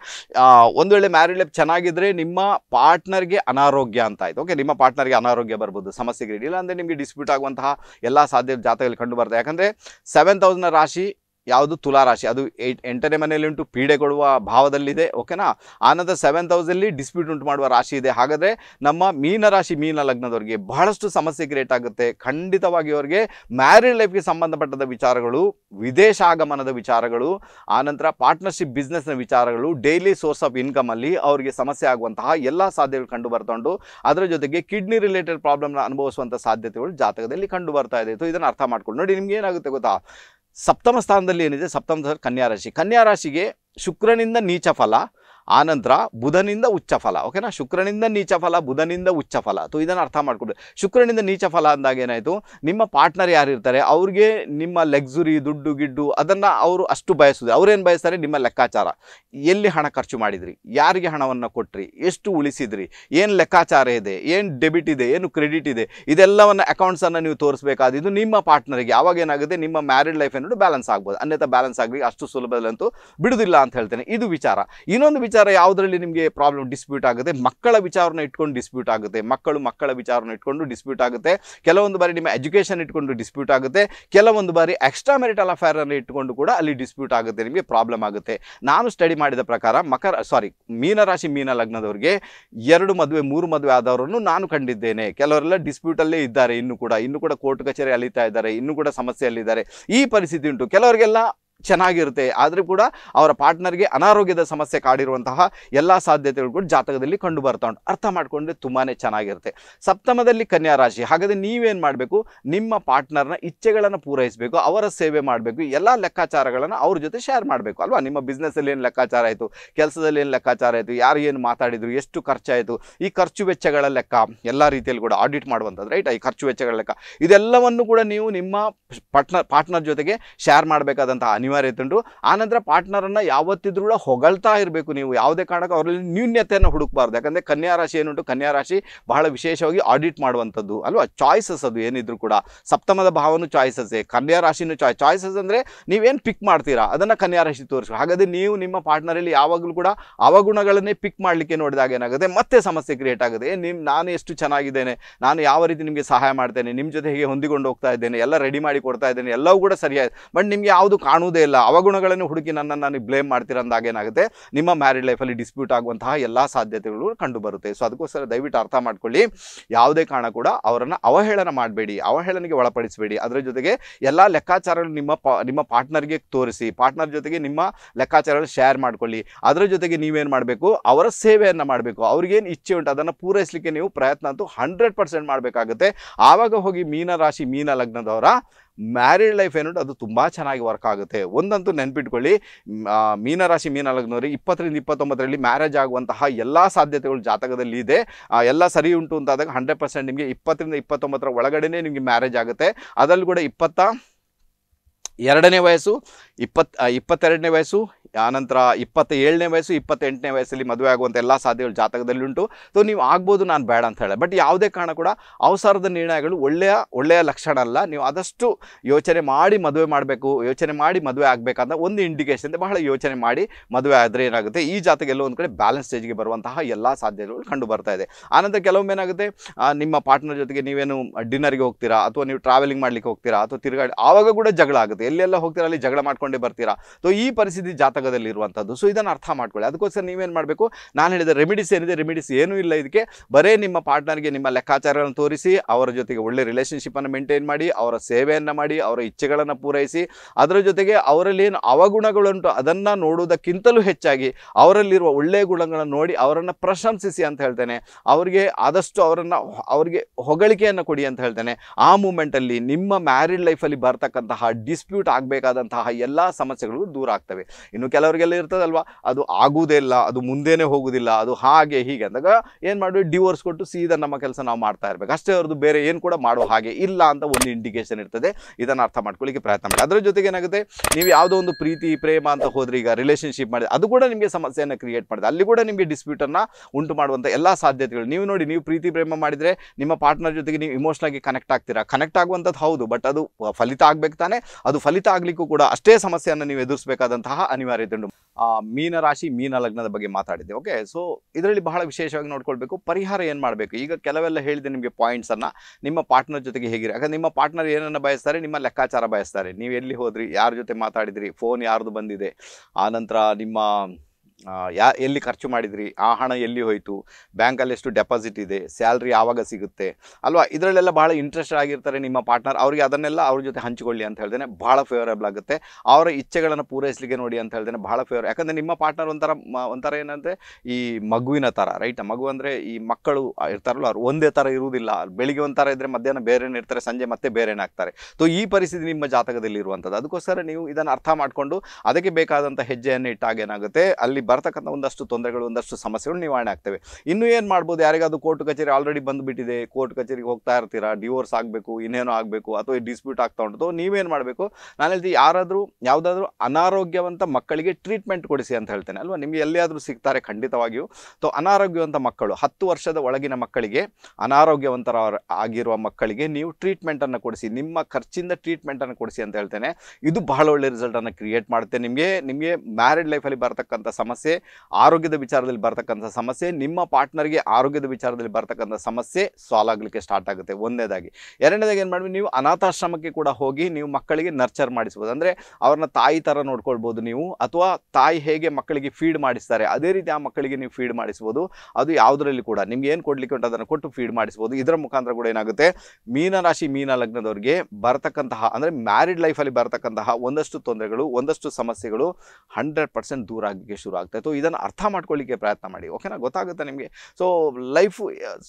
ಒಂದು ವೇಳೆ ಮ್ಯಾರಿಡ್ ಲೈಫ್ ಚೆನ್ನಾಗಿದ್ದರೆ ನಿಮ್ಮ ಪಾರ್ಟ್ನರ್ಗೆ ಅನಾರೋಗ್ಯ ಅಂತ ಆಯಿತು ಓಕೆ ನಿಮ್ಮ ಪಾರ್ಟ್ನರ್ಗೆ ಅನಾರೋಗ್ಯ ಬರ್ಬೋದು ಇಲ್ಲ ಅಂದರೆ ನಿಮಗೆ ಡಿಸ್ಪ್ಯೂಟ್ ಆಗುವಂತಹ ಎಲ್ಲ ಸಾಧ್ಯ ಜಾತೆಯಲ್ಲಿ ಕಂಡು ಬರ್ತದೆ ಯಾಕಂದರೆ ಸೆವೆನ್ ರಾಶಿ ಯಾವುದು ತುಲಾರಾಶಿ ಅದು ಏಟ್ ಎಂಟನೇ ಮನೆಯಲ್ಲಿ ಉಂಟು ಪೀಡೆ ಕೊಡುವ ಭಾವದಲ್ಲಿದೆ ಓಕೆನಾ ಆನಂದ ಸೆವೆಂತ್ ಹೌಸಲ್ಲಿ ಡಿಸ್ಪ್ಯೂಟ್ ಉಂಟು ಮಾಡುವ ರಾಶಿ ಇದೆ ಹಾಗಾದರೆ ನಮ್ಮ ಮೀನ ರಾಶಿ ಮೀನ ಲಗ್ನದವರಿಗೆ ಬಹಳಷ್ಟು ಸಮಸ್ಯೆ ಕ್ರಿಯೇಟ್ ಆಗುತ್ತೆ ಖಂಡಿತವಾಗಿ ಅವರಿಗೆ ಮ್ಯಾರಿಡ್ ಲೈಫ್ಗೆ ಸಂಬಂಧಪಟ್ಟದ ವಿಚಾರಗಳು ವಿದೇಶ ಆಗಮನದ ವಿಚಾರಗಳು ಆನಂತರ ಪಾರ್ಟ್ನರ್ಶಿಪ್ ಬಿಸ್ನೆಸ್ನ ವಿಚಾರಗಳು ಡೈಲಿ ಸೋರ್ಸ್ ಆಫ್ ಇನ್ಕಮಲ್ಲಿ ಅವರಿಗೆ ಸಮಸ್ಯೆ ಆಗುವಂತಹ ಎಲ್ಲ ಸಾಧ್ಯಗಳು ಕಂಡು ಬರ್ತೊಂಡು ಅದರ ಜೊತೆಗೆ ಕಿಡ್ನಿ ರಿಲೇಟೆಡ್ ಪ್ರಾಬ್ಲಮ್ನ ಅನುಭವಿಸುವಂಥ ಸಾಧ್ಯತೆಗಳು ಜಾತಕದಲ್ಲಿ ಕಂಡು ಬರ್ತಾ ಇದೆ ಸೊ ಇದನ್ನು ಅರ್ಥ ಮಾಡ್ಕೊಂಡು ನೋಡಿ ನಿಮ್ಗೆ ಏನಾಗುತ್ತೆ ಗೊತ್ತಾ ಸಪ್ತಮ ಸ್ಥಾನದಲ್ಲಿ ಏನಿದೆ ಸಪ್ತಮ ಕನ್ಯಾರಾಶಿ ಕನ್ಯಾರಾಶಿಗೆ ಶುಕ್ರನಿಂದ ನೀಚ ಫಲ ಆನಂತರ ಬುಧನಿಂದ ಉಚ್ಚ ಫಲ ಓಕೆನಾ ಶುಕ್ರನಿಂದ ನೀಚ ಫಲ ಬುಧನಿಂದ ಉಚ್ಚ ಫಲ ಇದನ್ನು ಅರ್ಥ ಮಾಡಿಕೊಡ್ರಿ ಶುಕ್ರನಿಂದ ನೀಚ ಫಲ ಅಂದಾಗ ಏನಾಯಿತು ನಿಮ್ಮ ಪಾರ್ಟ್ನರ್ ಯಾರಿರ್ತಾರೆ ಅವ್ರಿಗೆ ನಿಮ್ಮ ಲೆಗ್ಸುರಿ ದುಡ್ಡು ಗಿಡ್ಡು ಅದನ್ನು ಅವರು ಅಷ್ಟು ಬಯಸೋದು ಅವ್ರೇನು ಬಯಸ್ತಾರೆ ನಿಮ್ಮ ಲೆಕ್ಕಾಚಾರ ಎಲ್ಲಿ ಹಣ ಖರ್ಚು ಮಾಡಿದ್ರಿ ಯಾರಿಗೆ ಹಣವನ್ನು ಕೊಟ್ಟ್ರಿ ಎಷ್ಟು ಉಳಿಸಿದ್ರಿ ಏನು ಲೆಕ್ಕಾಚಾರ ಇದೆ ಏನು ಡೆಬಿಟ್ ಇದೆ ಏನು ಕ್ರೆಡಿಟ್ ಇದೆ ಇದೆಲ್ಲವನ್ನು ಅಕೌಂಟ್ಸನ್ನು ನೀವು ಇದು ನಿಮ್ಮ ಪಾರ್ಟ್ನರ್ಗೆ ಯಾವಾಗ ಏನಾಗುತ್ತೆ ನಿಮ್ಮ ಮ್ಯಾರಿಡ್ ಲೈಫ್ ಅನ್ನೋದು ಬ್ಯಾಲೆನ್ಸ್ ಆಗ್ಬೋದು ಅನ್ಯಥ ಬ್ಯಾಲೆನ್ಸ್ ಆಗಲಿ ಅಷ್ಟು ಸುಲಭದಲ್ಲಂತೂ ಬಿಡುವುದಿಲ್ಲ ಅಂತ ಹೇಳ್ತೇನೆ ಇದು ವಿಚಾರ ಇನ್ನೊಂದು ವಿಚಾರ ವಿಚಾರ ಯಾವುದರಲ್ಲಿ ನಿಮಗೆ ಪ್ರಾಬ್ಲಮ್ ಡಿಸ್ಪ್ಯೂಟ್ ಆಗುತ್ತೆ ಮಕ್ಕಳ ವಿಚಾರನ ಇಟ್ಕೊಂಡು ಡಿಸ್ಪ್ಯೂಟ್ ಆಗುತ್ತೆ ಮಕ್ಕಳು ಮಕ್ಕಳ ವಿಚಾರನ ಇಟ್ಕೊಂಡು ಡಿಸ್ಪ್ಯೂಟ್ ಆಗುತ್ತೆ ಕೆಲವೊಂದು ಬಾರಿ ನಿಮ್ಮ ಎಜುಕೇಷನ್ ಇಟ್ಕೊಂಡು ಡಿಸ್ಪ್ಯೂಟ್ ಆಗುತ್ತೆ ಕೆಲವೊಂದು ಬಾರಿ ಎಕ್ಸ್ಟ್ರಾ ಮೆರಿಟಲ್ ಅಲ್ಲಿ ಇಟ್ಕೊಂಡು ಕೂಡ ಅಲ್ಲಿ ಡಿಸ್ಪ್ಯೂಟ್ ಆಗುತ್ತೆ ನಿಮಗೆ ಪ್ರಾಬ್ಲಮ್ ಆಗುತ್ತೆ ನಾನು ಸ್ಟಡಿ ಮಾಡಿದ ಪ್ರಕಾರ ಮಕರ ಸಾರಿ ಮೀನರಾಶಿ ಮೀನ ಲಗ್ನದವರಿಗೆ ಎರಡು ಮದುವೆ ಮೂರು ಮದುವೆ ಆದವರನ್ನು ನಾನು ಕಂಡಿದ್ದೇನೆ ಕೆಲವರೆಲ್ಲ ಡಿಸ್ಪ್ಯೂಟಲ್ಲೇ ಇದ್ದಾರೆ ಇನ್ನು ಕೂಡ ಇನ್ನು ಕೂಡ ಕೋರ್ಟ್ ಕಚೇರಿ ಅಲಿತಾ ಇದ್ದಾರೆ ಇನ್ನು ಕೂಡ ಸಮಸ್ಯೆಯಲ್ಲಿದ್ದಾರೆ ಈ ಪರಿಸ್ಥಿತಿ ಉಂಟು ಕೆಲವರಿಗೆಲ್ಲ ಚೆನ್ನಾಗಿರುತ್ತೆ ಆದರೆ ಕೂಡ ಅವರ ಪಾರ್ಟ್ನರ್ಗೆ ಅನಾರೋಗ್ಯದ ಸಮಸ್ಯೆ ಕಾಡಿರುವಂತಹ ಎಲ್ಲ ಸಾಧ್ಯತೆಗಳು ಕೂಡ ಜಾತಕದಲ್ಲಿ ಕಂಡು ಬರ್ತಾ ಉಂಟು ಅರ್ಥ ಮಾಡಿಕೊಂಡ್ರೆ ತುಂಬಾ ಚೆನ್ನಾಗಿರುತ್ತೆ ಸಪ್ತಮದಲ್ಲಿ ಕನ್ಯಾ ರಾಶಿ ಹಾಗಾದರೆ ನೀವೇನು ಮಾಡಬೇಕು ನಿಮ್ಮ ಪಾರ್ಟ್ನರ್ನ ಇಚ್ಛೆಗಳನ್ನು ಪೂರೈಸಬೇಕು ಅವರ ಸೇವೆ ಮಾಡಬೇಕು ಎಲ್ಲ ಲೆಕ್ಕಾಚಾರಗಳನ್ನು ಅವ್ರ ಜೊತೆ ಶೇರ್ ಮಾಡಬೇಕು ಅಲ್ವಾ ನಿಮ್ಮ ಬಿಸ್ನೆಸ್ಸಲ್ಲಿ ಏನು ಲೆಕ್ಕಾಚಾರ ಆಯಿತು ಕೆಲಸದಲ್ಲಿ ಏನು ಲೆಕ್ಕಾಚಾರ ಆಯಿತು ಯಾರು ಏನು ಮಾತಾಡಿದರು ಎಷ್ಟು ಖರ್ಚಾಯಿತು ಈ ಖರ್ಚು ವೆಚ್ಚಗಳ ಲೆಕ್ಕ ಎಲ್ಲ ರೀತಿಯಲ್ಲಿ ಕೂಡ ಆಡಿಟ್ ಮಾಡುವಂಥದ್ದು ರೈಟ್ ಈ ಖರ್ಚು ವೆಚ್ಚಗಳ ಲೆಕ್ಕ ಇದೆಲ್ಲವನ್ನು ಕೂಡ ನೀವು ನಿಮ್ಮ ಪಾರ್ಟ್ನರ್ ಪಾರ್ಟ್ನರ್ ಜೊತೆಗೆ ಶೇರ್ ಮಾಡಬೇಕಾದಂತಹ ಅನಿವಾರ್ಯತೆ ಉಂಟು ಆನಂತರ ಪಾರ್ಟ್ನರನ್ನು ಯಾವತ್ತಿದ್ರೂ ಕೂಡ ಹೊಗಳ್ತಾ ಇರಬೇಕು ನೀವು ಯಾವುದೇ ಕಾರಣಕ್ಕೆ ಅವರಲ್ಲಿ ನ್ಯೂನ್ಯತೆಯನ್ನು ಹುಡುಕಬಾರ್ದು ಯಾಕಂದರೆ ಕನ್ಯಾ ರಾಶಿ ಏನುಂಟು ಕನ್ಯಾ ರಾಶಿ ಬಹಳ ವಿಶೇಷವಾಗಿ ಆಡಿಟ್ ಮಾಡುವಂಥದ್ದು ಅಲ್ವಾ ಚಾಯ್ಸಸ್ ಅದು ಏನಿದ್ರು ಕೂಡ ಸಪ್ತಮದ ಭಾವನೂ ಚಾಯ್ಸಸ್ಸೇ ಕನ್ಯಾ ರಾಶಿನೂ ಚಾಯ್ ಚಾಯ್ಸಸ್ ಅಂದರೆ ನೀವೇನು ಪಿಕ್ ಮಾಡ್ತೀರಾ ಅದನ್ನು ಕನ್ಯಾ ರಾಶಿ ತೋರಿಸ್ಬೇಕು ಹಾಗಾದರೆ ನೀವು ನಿಮ್ಮ ಪಾರ್ಟ್ನರಲ್ಲಿ ಯಾವಾಗಲೂ ಕೂಡ ಅವಗುಣಗಳನ್ನೇ ಪಿಕ್ ಮಾಡಲಿಕ್ಕೆ ನೋಡಿದಾಗ ಏನಾಗುತ್ತೆ ಮತ್ತೆ ಸಮಸ್ಯೆ ಕ್ರಿಯೇಟ್ ಆಗುತ್ತೆ ನಿಮ್ಮ ನಾನು ಎಷ್ಟು ಚೆನ್ನಾಗಿದ್ದೇನೆ ನಾನು ಯಾವ ರೀತಿ ನಿಮಗೆ ಸಹಾಯ ಮಾಡ್ತೇನೆ ನಿಮ್ಮ ಜೊತೆ ಹೇಗೆ ಹೊಂದಿಕೊಂಡು ಹೋಗ್ತಾ ಇದ್ದೇನೆ ಎಲ್ಲ ರೆಡಿ ಮಾಡಿ ಕೊಡ್ತಾ ಇದ್ದೇನೆ ಎಲ್ಲವೂ ಕೂಡ ಸರಿಯಾಗಿದೆ ಬಟ್ ನಿಮಗೆ ಯಾವುದು ಕಾಣುವುದು ಇಲ್ಲ ಅವಗುಣಗಳನ್ನು ಹುಡುಕಿ ನನ್ನನ್ನು ನಾನು ಬ್ಲೇಮ್ ಮಾಡ್ತೀರ ಏನಾಗುತ್ತೆ ನಿಮ್ಮ ಮ್ಯಾರಿಡ್ ಲೈಫಲ್ಲಿ ಡಿಸ್ಪ್ಯೂಟ್ ಆಗುವಂತಹ ಎಲ್ಲ ಸಾಧ್ಯತೆಗಳು ಕಂಡುಬರುತ್ತೆ ಸೊ ಅದಕ್ಕೋಸ್ಕರ ದಯವಿಟ್ಟು ಅರ್ಥ ಮಾಡ್ಕೊಳ್ಳಿ ಯಾವುದೇ ಕಾರಣ ಕೂಡ ಅವರನ್ನು ಅವಹೇಳನ ಮಾಡಬೇಡಿ ಅವಹೇಳನಿಗೆ ಒಳಪಡಿಸಬೇಡಿ ಅದರ ಜೊತೆಗೆ ಎಲ್ಲ ಲೆಕ್ಕಾಚಾರಗಳು ನಿಮ್ಮ ನಿಮ್ಮ ಪಾರ್ಟ್ನರ್ಗೆ ತೋರಿಸಿ ಪಾರ್ಟ್ನರ್ ಜೊತೆಗೆ ನಿಮ್ಮ ಲೆಕ್ಕಾಚಾರಗಳು ಶೇರ್ ಮಾಡ್ಕೊಳ್ಳಿ ಅದರ ಜೊತೆಗೆ ನೀವೇನು ಮಾಡಬೇಕು ಅವರ ಸೇವೆಯನ್ನು ಮಾಡಬೇಕು ಅವ್ರಿಗೇನು ಇಚ್ಛೆ ಉಂಟು ಅದನ್ನು ಪೂರೈಸಲಿಕ್ಕೆ ನೀವು ಪ್ರಯತ್ನ ಅಂತೂ ಹಂಡ್ರೆಡ್ ಪರ್ಸೆಂಟ್ ಮಾಡಬೇಕಾಗುತ್ತೆ ಆವಾಗ ಹೋಗಿ ಮೀನ ರಾಶಿ ಮೀನ ಲಗ್ನದವರ ಮ್ಯಾರಿಡ್ ಲೈಫ್ ಏನೋ ಅದು ತುಂಬ ಚೆನ್ನಾಗಿ ವರ್ಕ್ ಆಗುತ್ತೆ ಒಂದಂತೂ ನೆನ್ಪಿಟ್ಕೊಳ್ಳಿ ಮೀನರಾಶಿ ಮೀನಲಗ್ನವ್ರಿಗೆ ಇಪ್ಪತ್ತರಿಂದ ಇಪ್ಪತ್ತೊಂಬತ್ತರಲ್ಲಿ ಮ್ಯಾರೇಜ್ ಆಗುವಂತಹ ಎಲ್ಲ ಸಾಧ್ಯತೆಗಳು ಜಾತಕದಲ್ಲಿ ಇದೆ ಎಲ್ಲ ಸರಿ ಉಂಟು ಅಂತಾದಾಗ ಹಂಡ್ರೆಡ್ ಪರ್ಸೆಂಟ್ ನಿಮಗೆ ಇಪ್ಪತ್ತರಿಂದ ಇಪ್ಪತ್ತೊಂಬತ್ತರ ಒಳಗಡೆನೇ ನಿಮಗೆ ಮ್ಯಾರೇಜ್ ಆಗುತ್ತೆ ಅದರಲ್ಲೂ ಕೂಡ ಇಪ್ಪತ್ತ ಎರಡನೇ ವಯಸ್ಸು ಇಪ್ಪತ್ ಇಪ್ಪತ್ತೆರಡನೇ ವಯಸ್ಸು ಆನಂತರ ಇಪ್ಪತ್ತ ಏಳನೇ ವಯಸ್ಸು ಇಪ್ಪತ್ತೆಂಟನೇ ವಯಸ್ಸಲ್ಲಿ ಮದುವೆ ಆಗುವಂಥ ಎಲ್ಲ ಸಾಧ್ಯಗಳು ಜಾತಕದಲ್ಲಿ ಉಂಟು ಸೊ ನೀವು ಆಗ್ಬೋದು ನಾನು ಬೇಡ ಅಂತ ಹೇಳಿ ಬಟ್ ಯಾವುದೇ ಕಾರಣ ಕೂಡ ಅವಸರದ ನಿರ್ಣಯಗಳು ಒಳ್ಳೆಯ ಒಳ್ಳೆಯ ಲಕ್ಷಣ ಅಲ್ಲ ನೀವು ಆದಷ್ಟು ಯೋಚನೆ ಮಾಡಿ ಮದುವೆ ಮಾಡಬೇಕು ಯೋಚನೆ ಮಾಡಿ ಮದುವೆ ಆಗಬೇಕಂತ ಒಂದು ಇಂಡಿಕೇಶನ್ ಬಹಳ ಯೋಚನೆ ಮಾಡಿ ಮದುವೆ ಆದರೆ ಏನಾಗುತ್ತೆ ಈ ಜಾತಕ ಎಲ್ಲೋ ಒಂದು ಕಡೆ ಬ್ಯಾಲೆನ್ಸ್ ಸ್ಟೇಜ್ಗೆ ಬರುವಂತಹ ಎಲ್ಲ ಸಾಧ್ಯತೆಗಳು ಕಂಡು ಬರ್ತಾ ಇದೆ ಆನಂತರ ಕೆಲವೊಮ್ಮೆ ಏನಾಗುತ್ತೆ ನಿಮ್ಮ ಪಾರ್ಟ್ನರ್ ಜೊತೆಗೆ ನೀವೇನು ಡಿನ್ನರ್ಗೆ ಹೋಗ್ತೀರಾ ಅಥವಾ ನೀವು ಟ್ರಾವೆಲಿಂಗ್ ಮಾಡ್ಲಿಕ್ಕೆ ಹೋಗ್ತೀರಾ ಅಥವಾ ತಿರುಗಾಡಿ ಆವಾಗ ಕೂಡ ಜಗಳ ಆಗುತ್ತೆ ಎಲ್ಲೆಲ್ಲ ಹೋಗ್ತೀರಾ ಅಲ್ಲಿ ಜಗಳ ಮಾಡ್ಕೊಂಡೇ ಬರ್ತೀರಾ ಸೊ ಈ ಪರಿಸ್ಥಿತಿ ಜಾತಕ ಭಾಗದಲ್ಲಿ ಇರುವಂಥದ್ದು ಸೊ ಇದನ್ನು ಅರ್ಥ ಮಾಡ್ಕೊಳ್ಳಿ ಅದಕ್ಕೋಸ್ಕರ ನೀವೇನು ಮಾಡಬೇಕು ನಾನು ಹೇಳಿದ ರೆಮಿಡೀಸ್ ಏನಿದೆ ರೆಮಿಡೀಸ್ ಏನೂ ಇಲ್ಲ ಇದಕ್ಕೆ ಬರೇ ನಿಮ್ಮ ಪಾರ್ಟ್ನರ್ಗೆ ನಿಮ್ಮ ಲೆಕ್ಕಾಚಾರಗಳನ್ನು ತೋರಿಸಿ ಅವರ ಜೊತೆಗೆ ಒಳ್ಳೆ ರಿಲೇಷನ್ಶಿಪ್ಪನ್ನು ಮೇಂಟೈನ್ ಮಾಡಿ ಅವರ ಸೇವೆಯನ್ನು ಮಾಡಿ ಅವರ ಇಚ್ಛೆಗಳನ್ನು ಪೂರೈಸಿ ಅದರ ಜೊತೆಗೆ ಅವರಲ್ಲಿ ಏನು ಅವಗುಣಗಳುಂಟು ಅದನ್ನು ನೋಡುವುದಕ್ಕಿಂತಲೂ ಹೆಚ್ಚಾಗಿ ಅವರಲ್ಲಿರುವ ಒಳ್ಳೆಯ ಗುಣಗಳನ್ನು ನೋಡಿ ಅವರನ್ನು ಪ್ರಶಂಸಿಸಿ ಅಂತ ಹೇಳ್ತೇನೆ ಅವರಿಗೆ ಆದಷ್ಟು ಅವರನ್ನು ಅವರಿಗೆ ಹೊಗಳಿಕೆಯನ್ನು ಕೊಡಿ ಅಂತ ಹೇಳ್ತೇನೆ ಆ ಮೂಮೆಂಟಲ್ಲಿ ನಿಮ್ಮ ಮ್ಯಾರಿಡ್ ಲೈಫಲ್ಲಿ ಬರ್ತಕ್ಕಂತಹ ಡಿಸ್ಪ್ಯೂಟ್ ಆಗಬೇಕಾದಂತಹ ಎಲ್ಲ ಸಮಸ್ಯೆಗಳು ದೂರ ಆಗ್ತವೆ ಇನ್ನು ಇನ್ನು ಕೆಲವರಿಗೆಲ್ಲ ಇರ್ತದಲ್ವ ಅದು ಆಗುವುದೇ ಇಲ್ಲ ಅದು ಮುಂದೆನೇ ಹೋಗುವುದಿಲ್ಲ ಅದು ಹಾಗೆ ಹೀಗೆ ಅಂದಾಗ ಏನು ಮಾಡಿ ಡಿವೋರ್ಸ್ ಕೊಟ್ಟು ಸೀದಾ ನಮ್ಮ ಕೆಲಸ ನಾವು ಮಾಡ್ತಾ ಇರಬೇಕು ಅಷ್ಟೇ ಅವ್ರದ್ದು ಬೇರೆ ಏನು ಕೂಡ ಮಾಡೋ ಹಾಗೆ ಇಲ್ಲ ಅಂತ ಒಂದು ಇಂಡಿಕೇಶನ್ ಇರ್ತದೆ ಇದನ್ನು ಅರ್ಥ ಮಾಡ್ಕೊಳ್ಳಿಕ್ಕೆ ಪ್ರಯತ್ನ ಮಾಡಿ ಅದರ ಜೊತೆಗೆ ಏನಾಗುತ್ತೆ ನೀವು ಯಾವುದೋ ಒಂದು ಪ್ರೀತಿ ಪ್ರೇಮ ಅಂತ ಹೋದ್ರೆ ಈಗ ರಿಲೇಷನ್ಶಿಪ್ ಮಾಡಿದ್ರೆ ಅದು ಕೂಡ ನಿಮಗೆ ಸಮಸ್ಯೆಯನ್ನು ಕ್ರಿಯೇಟ್ ಮಾಡಿದೆ ಅಲ್ಲಿ ಕೂಡ ನಿಮಗೆ ಡಿಸ್ಪ್ಯೂಟನ್ನು ಉಂಟು ಮಾಡುವಂಥ ಎಲ್ಲ ಸಾಧ್ಯತೆಗಳು ನೀವು ನೋಡಿ ನೀವು ಪ್ರೀತಿ ಪ್ರೇಮ ಮಾಡಿದರೆ ನಿಮ್ಮ ಪಾರ್ಟ್ನರ್ ಜೊತೆಗೆ ನೀವು ಇಮೋಷ್ನಾಗಿ ಕನೆಕ್ಟ್ ಆಗ್ತೀರಾ ಕನೆಕ್ಟ್ ಆಗುವಂಥದ್ದು ಹೌದು ಬಟ್ ಅದು ಫಲಿತ ಆಗಬೇಕು ತಾನೆ ಅದು ಫಲಿತ ಆಗ್ಲಿಕ್ಕೂ ಕೂಡ ಅಷ್ಟೇ ಸಮಸ್ಯೆಯನ್ನು ನೀವು ಎದುರಿಸಬೇಕಾದಂತಹ ಅನಿವಾರ್ಯ ಮೀನರಾಶಿ ಮೀನ ರಾಶಿ ಮೀನ ಲಗ್ನದ ಬಗ್ಗೆ ಮಾತಾಡಿದ್ದೆ ಓಕೆ ಸೊ ಇದರಲ್ಲಿ ಬಹಳ ವಿಶೇಷವಾಗಿ ನೋಡ್ಕೊಳ್ಬೇಕು ಪರಿಹಾರ ಏನು ಮಾಡಬೇಕು ಈಗ ಕೆಲವೆಲ್ಲ ಹೇಳಿದೆ ನಿಮಗೆ ಪಾಯಿಂಟ್ಸನ್ನು ನಿಮ್ಮ ಪಾರ್ಟ್ನರ್ ಜೊತೆಗೆ ಹೇಗಿರಿ ಯಾಕಂದ್ರೆ ನಿಮ್ಮ ಪಾರ್ಟ್ನರ್ ಏನನ್ನು ಬಯಸ್ತಾರೆ ನಿಮ್ಮ ಲೆಕ್ಕಾಚಾರ ಬಯಸ್ತಾರೆ ನೀವು ಎಲ್ಲಿ ಹೋದ್ರಿ ಯಾರ ಜೊತೆ ಮಾತಾಡಿದ್ರಿ ಫೋನ್ ಯಾರ್ದು ಬಂದಿದೆ ಆನಂತರ ನಿಮ್ಮ ಯಾ ಎಲ್ಲಿ ಖರ್ಚು ಮಾಡಿದ್ರಿ ಆ ಹಣ ಎಲ್ಲಿ ಹೋಯಿತು ಬ್ಯಾಂಕಲ್ಲಿ ಎಷ್ಟು ಡೆಪಾಸಿಟ್ ಇದೆ ಸ್ಯಾಲ್ರಿ ಯಾವಾಗ ಸಿಗುತ್ತೆ ಅಲ್ವಾ ಇದರಲ್ಲೆಲ್ಲ ಭಾಳ ಇಂಟ್ರೆಸ್ಟ್ ಆಗಿರ್ತಾರೆ ನಿಮ್ಮ ಪಾರ್ಟ್ನರ್ ಅವರಿಗೆ ಅದನ್ನೆಲ್ಲ ಅವ್ರ ಜೊತೆ ಹಂಚಿಕೊಳ್ಳಿ ಅಂತ ಹೇಳ್ದೇನೆ ಭಾಳ ಫೇವರೇಬಲ್ ಆಗುತ್ತೆ ಅವರ ಇಚ್ಛೆಗಳನ್ನು ಪೂರೈಸಲಿಕ್ಕೆ ನೋಡಿ ಅಂತ ಹೇಳ್ದೇನೆ ಭಾಳ ಫೇವರ್ ಯಾಕಂದರೆ ನಿಮ್ಮ ಪಾರ್ಟ್ನರ್ ಒಂಥರ ಒಂಥರ ಏನಂದರೆ ಈ ಮಗುವಿನ ಥರ ರೈಟ್ ಮಗು ಅಂದರೆ ಈ ಮಕ್ಕಳು ಇರ್ತಾರಲ್ಲ ಅವ್ರು ಒಂದೇ ಥರ ಇರುವುದಿಲ್ಲ ಬೆಳಿಗ್ಗೆ ಒಂಥರ ಇದ್ದರೆ ಮಧ್ಯಾಹ್ನ ಬೇರೆನೇ ಇರ್ತಾರೆ ಸಂಜೆ ಮತ್ತೆ ಬೇರೆನೇ ಆಗ್ತಾರೆ ಸೊ ಈ ಪರಿಸ್ಥಿತಿ ನಿಮ್ಮ ಜಾತಕದಲ್ಲಿ ಇರುವಂಥದ್ದು ಅದಕ್ಕೋಸ್ಕರ ನೀವು ಇದನ್ನು ಅರ್ಥ ಮಾಡಿಕೊಂಡು ಅದಕ್ಕೆ ಬೇಕಾದಂಥ ಹೆಜ್ಜೆಯನ್ನು ಏನಾಗುತ್ತೆ ಅಲ್ಲಿ ಬರ್ತಕ್ಕಂಥ ಒಂದಷ್ಟು ತೊಂದರೆಗಳು ಒಂದಷ್ಟು ಸಮಸ್ಯೆಗಳು ನಿವಾರಣೆ ಆಗ್ತವೆ ಇನ್ನೂ ಏನು ಮಾಡ್ಬೋದು ಯಾರಿಗಾದ್ರೂ ಕೋರ್ಟ್ ಕಚೇರಿ ಆಲ್ರೆಡಿ ಬಂದುಬಿಟ್ಟಿದೆ ಕೋರ್ಟ್ ಕಚೇರಿಗೆ ಹೋಗ್ತಾ ಇರ್ತೀರಾ ಡಿವೋರ್ಸ್ ಆಗಬೇಕು ಇನ್ನೇನೋ ಆಗಬೇಕು ಅಥವಾ ಡಿಸ್ಪ್ಯೂಟ್ ಆಗ್ತಾ ಉಂಟು ನೀವೇನು ಮಾಡಬೇಕು ನಾನು ಹೇಳ್ತೀನಿ ಯಾರಾದರೂ ಯಾವುದಾದ್ರೂ ಅನಾರೋಗ್ಯವಂತ ಮಕ್ಕಳಿಗೆ ಟ್ರೀಟ್ಮೆಂಟ್ ಕೊಡಿಸಿ ಅಂತ ಹೇಳ್ತೇನೆ ಅಲ್ವಾ ನಿಮಗೆ ಎಲ್ಲಿಯಾದರೂ ಸಿಗ್ತಾರೆ ಖಂಡಿತವಾಗಿಯೂ ಸೊ ಅನಾರೋಗ್ಯವಂತ ಮಕ್ಕಳು ಹತ್ತು ವರ್ಷದ ಒಳಗಿನ ಮಕ್ಕಳಿಗೆ ಅನಾರೋಗ್ಯವಂತರ ಆಗಿರುವ ಮಕ್ಕಳಿಗೆ ನೀವು ಟ್ರೀಟ್ಮೆಂಟನ್ನು ಕೊಡಿಸಿ ನಿಮ್ಮ ಖರ್ಚಿಂದ ಟ್ರೀಟ್ಮೆಂಟನ್ನು ಕೊಡಿಸಿ ಅಂತ ಹೇಳ್ತೇನೆ ಇದು ಬಹಳ ಒಳ್ಳೆ ರಿಸಲ್ಟನ್ನು ಕ್ರಿಯೇಟ್ ಮಾಡುತ್ತೆ ನಿಮಗೆ ನಿಮಗೆ ಮ್ಯಾರಿಡ್ ಲೈಫಲ್ಲಿ ಬರತಕ್ಕಂಥ ಸಮಸ್ಯೆ ಸಮಸ್ಯೆ ಆರೋಗ್ಯದ ವಿಚಾರದಲ್ಲಿ ಬರ್ತಕ್ಕಂಥ ಸಮಸ್ಯೆ ನಿಮ್ಮ ಪಾರ್ಟ್ನರ್ಗೆ ಆರೋಗ್ಯದ ವಿಚಾರದಲ್ಲಿ ಬರ್ತಕ್ಕಂಥ ಸಮಸ್ಯೆ ಸಾಲ್ವ್ ಆಗಲಿಕ್ಕೆ ಸ್ಟಾರ್ಟ್ ಆಗುತ್ತೆ ಒಂದೇದಾಗಿ ಎರಡನೇದಾಗಿ ಏನು ಮಾಡಿ ನೀವು ಅನಾಥಾಶ್ರಮಕ್ಕೆ ಕೂಡ ಹೋಗಿ ನೀವು ಮಕ್ಕಳಿಗೆ ನರ್ಚರ್ ಮಾಡಿಸ್ಬೋದು ಅಂದರೆ ಅವ್ರನ್ನ ತಾಯಿ ಥರ ನೋಡ್ಕೊಳ್ಬೋದು ನೀವು ಅಥವಾ ತಾಯಿ ಹೇಗೆ ಮಕ್ಕಳಿಗೆ ಫೀಡ್ ಮಾಡಿಸ್ತಾರೆ ಅದೇ ರೀತಿ ಆ ಮಕ್ಕಳಿಗೆ ನೀವು ಫೀಡ್ ಮಾಡಿಸ್ಬೋದು ಅದು ಯಾವುದರಲ್ಲಿ ಕೂಡ ನಿಮ್ಗೆ ಏನು ಕೊಡಲಿಕ್ಕೆ ಉಂಟು ಅದನ್ನು ಕೊಟ್ಟು ಫೀಡ್ ಮಾಡಿಸ್ಬೋದು ಇದರ ಮುಖಾಂತರ ಕೂಡ ಏನಾಗುತ್ತೆ ಮೀನರಾಶಿ ಮೀನ ಲಗ್ನದವರಿಗೆ ಬರ್ತಕ್ಕಂತಹ ಅಂದರೆ ಮ್ಯಾರಿಡ್ ಲೈಫಲ್ಲಿ ಬರ್ತಕ್ಕಂತಹ ಒಂದಷ್ಟು ತೊಂದರೆಗಳು ಒಂದಷ್ಟು ಸಮಸ್ಯೆಗಳು ಹಂಡ್ರೆಡ್ ಪರ್ಸೆಂಟ್ ದೂರ ಆಗಲಿಕ್ಕೆ ಶುರು ಆಗುತ್ತೆ ಆಗ್ತಾಯಿತ್ತು ಇದನ್ನು ಅರ್ಥ ಮಾಡ್ಕೊಳ್ಳಿಕ್ಕೆ ಪ್ರಯತ್ನ ಮಾಡಿ ಓಕೆನಾ ಗೊತ್ತಾಗುತ್ತೆ ನಿಮಗೆ ಸೊ ಲೈಫ್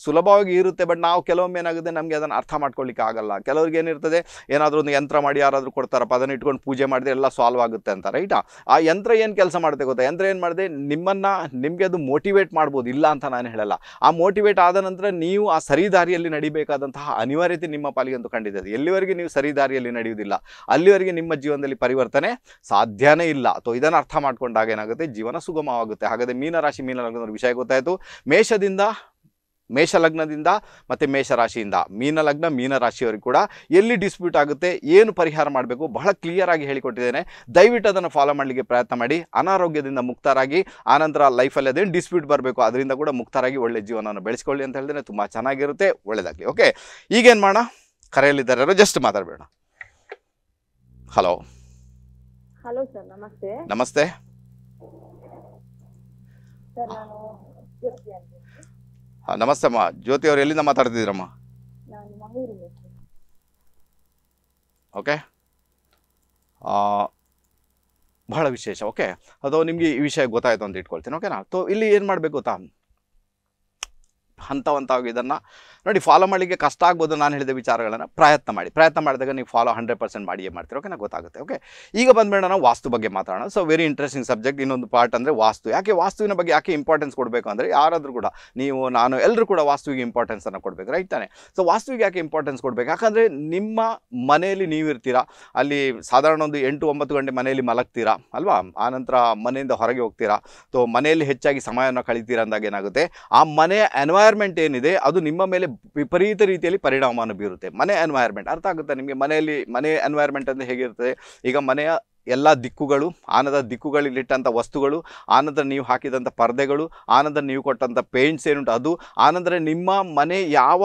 ಸುಲಭವಾಗಿ ಇರುತ್ತೆ ಬಟ್ ನಾವು ಕೆಲವೊಮ್ಮೆ ಏನಾಗುತ್ತೆ ನಮಗೆ ಅದನ್ನು ಅರ್ಥ ಮಾಡ್ಕೊಳ್ಳಿಕ್ಕೆ ಆಗಲ್ಲ ಕೆಲವ್ರಿಗೆ ಏನಿರ್ತದೆ ಏನಾದರೂ ಒಂದು ಯಂತ್ರ ಮಾಡಿ ಯಾರಾದರೂ ಕೊಡ್ತಾರಪ್ಪ ಅದನ್ನು ಇಟ್ಕೊಂಡು ಪೂಜೆ ಮಾಡಿದ್ರೆ ಎಲ್ಲ ಸಾಲ್ವ್ ಆಗುತ್ತೆ ಅಂತ ರೈಟಾ ಆ ಯಂತ್ರ ಏನು ಕೆಲಸ ಮಾಡುತ್ತೆ ಗೊತ್ತಾ ಯಂತ್ರ ಏನು ಮಾಡಿದೆ ನಿಮ್ಮನ್ನು ನಿಮಗೆ ಅದು ಮೋಟಿವೇಟ್ ಮಾಡ್ಬೋದು ಇಲ್ಲ ಅಂತ ನಾನು ಹೇಳಲ್ಲ ಆ ಮೋಟಿವೇಟ್ ಆದ ನಂತರ ನೀವು ಆ ಸರಿ ದಾರಿಯಲ್ಲಿ ನಡಿಬೇಕಾದಂತಹ ಅನಿವಾರ್ಯತೆ ನಿಮ್ಮ ಪಾಲಿಗೆಂದು ಅಂತ ಎಲ್ಲಿವರೆಗೆ ನೀವು ಸರಿ ದಾರಿಯಲ್ಲಿ ನಡೆಯುವುದಿಲ್ಲ ಅಲ್ಲಿವರೆಗೆ ನಿಮ್ಮ ಜೀವನದಲ್ಲಿ ಪರಿವರ್ತನೆ ಸಾಧ್ಯನೇ ಇಲ್ಲ ಅಥವಾ ಇದನ್ನು ಅರ್ಥ ಮಾಡ್ಕೊಂಡಾಗ ಏನಾಗುತ್ತೆ ಜೀವನ ಸುಗಮವಾಗುತ್ತೆ ಹಾಗಾದರೆ ಮೀನರಾಶಿ ಮೀನ ವಿಷಯ ಗೊತ್ತಾಯಿತು ಮೇಷದಿಂದ ಮೇಷ ಲಗ್ನದಿಂದ ಮೇಷ ಮೇಷರಾಶಿಯಿಂದ ಮೀನ ಲಗ್ನ ಮೀನರಾಶಿಯವರಿಗೆ ಕೂಡ ಎಲ್ಲಿ ಡಿಸ್ಪ್ಯೂಟ್ ಆಗುತ್ತೆ ಏನು ಪರಿಹಾರ ಮಾಡಬೇಕು ಬಹಳ ಕ್ಲಿಯರ್ ಆಗಿ ಹೇಳಿಕೊಟ್ಟಿದ್ದೇನೆ ದಯವಿಟ್ಟು ಅದನ್ನು ಫಾಲೋ ಮಾಡಲಿಕ್ಕೆ ಪ್ರಯತ್ನ ಮಾಡಿ ಅನಾರೋಗ್ಯದಿಂದ ಮುಕ್ತರಾಗಿ ಆನಂತರ ಲೈಫಲ್ಲಿ ಅದೇನು ಡಿಸ್ಪ್ಯೂಟ್ ಬರಬೇಕು ಅದರಿಂದ ಕೂಡ ಮುಕ್ತರಾಗಿ ಒಳ್ಳೆ ಜೀವನವನ್ನು ಬೆಳೆಸ್ಕೊಳ್ಳಿ ಅಂತ ಹೇಳಿದ್ರೆ ತುಂಬ ಚೆನ್ನಾಗಿರುತ್ತೆ ಒಳ್ಳೆಯದಾಗಲಿ ಓಕೆ ಈಗೇನು ಮಾಡೋಣ ಕರೆಯಲ್ಲಿದ್ದಾರೆ ಜಸ್ಟ್ ಮಾತಾಡಬೇಡ ಹಲೋ ಹಲೋ ಸರ್ ನಮಸ್ತೆ ನಮಸ್ತೆ ಹಾ, ನಮಸ್ತೆ ಅಮ್ಮ ಜ್ಯೋತಿ ಅವ್ರು ಎಲ್ಲಿಂದ ಮಾತಾಡ್ತಿದ್ದೀರಮ್ಮ ಓಕೆ ಆ, ಬಹಳ ವಿಶೇಷ ಓಕೆ ಅದು ನಿಮ್ಗೆ ಈ ವಿಷಯ ಗೊತ್ತಾಯ್ತು ಅಂತ ಇಟ್ಕೊಳ್ತೀನಿ ಓಕೆನಾ ತೋ ಇಲ್ಲಿ ಏನು ಮಾಡಬೇಕು ಗೊತ್ತಾ ಹಂತವಂತವಾಗಿ ಇದನ್ನು ನೋಡಿ ಫಾಲೋ ಮಾಡಲಿಕ್ಕೆ ಕಷ್ಟ ಆಗ್ಬೋದು ನಾನು ಹೇಳಿದ ವಿಚಾರಗಳನ್ನು ಪ್ರಯತ್ನ ಮಾಡಿ ಪ್ರಯತ್ನ ಮಾಡಿದಾಗ ನೀವು ಫಾಲೋ ಹಂಡ್ರೆಡ್ ಪರ್ಸೆಂಟ್ ಮಾಡಿಯೇ ಮಾಡ್ತೀರ ಓಕೆ ಗೊತ್ತಾಗುತ್ತೆ ಓಕೆ ಈಗ ಬಂದ್ಮೇಲೆ ನಾವು ವಾಸ್ತು ಬಗ್ಗೆ ಮಾತಾಡೋಣ ಸೊ ವೆರಿ ಇಂಟ್ರೆಸ್ಟಿಂಗ್ ಸಬ್ಜೆಕ್ಟ್ ಇನ್ನೊಂದು ಪಾರ್ಟ್ ಅಂದರೆ ವಾಸ್ತು ಯಾಕೆ ವಾಸ್ತುವಿನ ಬಗ್ಗೆ ಯಾಕೆ ಇಂಪಾರ್ಟೆನ್ಸ್ ಕೊಡಬೇಕು ಅಂದರೆ ಯಾರಾದರೂ ಕೂಡ ನೀವು ನಾನು ಎಲ್ಲರೂ ಕೂಡ ವಾಸ್ತುವಿಗೆ ಇಂಪಾರ್ಟೆನ್ಸನ್ನು ಕೊಡಬೇಕು ರೈಟ್ ತಾನೆ ಸೊ ವಾಸ್ತುವಿಗೆ ಯಾಕೆ ಇಂಪಾರ್ಟೆನ್ಸ್ ಕೊಡಬೇಕು ಯಾಕಂದರೆ ನಿಮ್ಮ ಮನೆಯಲ್ಲಿ ಇರ್ತೀರಾ ಅಲ್ಲಿ ಸಾಧಾರಣ ಒಂದು ಎಂಟು ಒಂಬತ್ತು ಗಂಟೆ ಮನೆಯಲ್ಲಿ ಮಲಗ್ತೀರಾ ಅಲ್ವಾ ಆನಂತರ ಮನೆಯಿಂದ ಹೊರಗೆ ಹೋಗ್ತೀರಾ ಸೊ ಮನೆಯಲ್ಲಿ ಹೆಚ್ಚಾಗಿ ಸಮಯವನ್ನು ಕಳಿತೀರಾ ಅಂದಾಗ ಏನಾಗುತ್ತೆ ಆ ಮನೆಯ ಎನ್ವೈರ್ ಎನ್ವೈರ್ಮೆಂಟ್ ಏನಿದೆ ಅದು ನಿಮ್ಮ ಮೇಲೆ ವಿಪರೀತ ರೀತಿಯಲ್ಲಿ ಪರಿಣಾಮವನ್ನು ಬೀರುತ್ತೆ ಮನೆ ಎನ್ವೈರ್ಮೆಂಟ್ ಅರ್ಥ ಆಗುತ್ತೆ ನಿಮಗೆ ಮನೆಯಲ್ಲಿ ಮನೆ ಎನ್ವೈರ್ಮೆಂಟ್ ಅಂದರೆ ಹೇಗಿರ್ತದೆ ಈಗ ಮನೆಯ ಎಲ್ಲ ದಿಕ್ಕುಗಳು ಆನದ ದಿಕ್ಕುಗಳಲ್ಲಿಟ್ಟಂಥ ವಸ್ತುಗಳು ಆನಂತರ ನೀವು ಹಾಕಿದಂಥ ಪರ್ದೆಗಳು ಆನಂದ್ರ ನೀವು ಕೊಟ್ಟಂಥ ಪೇಂಟ್ಸ್ ಏನುಂಟು ಅದು ಆನಂತರ ನಿಮ್ಮ ಮನೆ ಯಾವ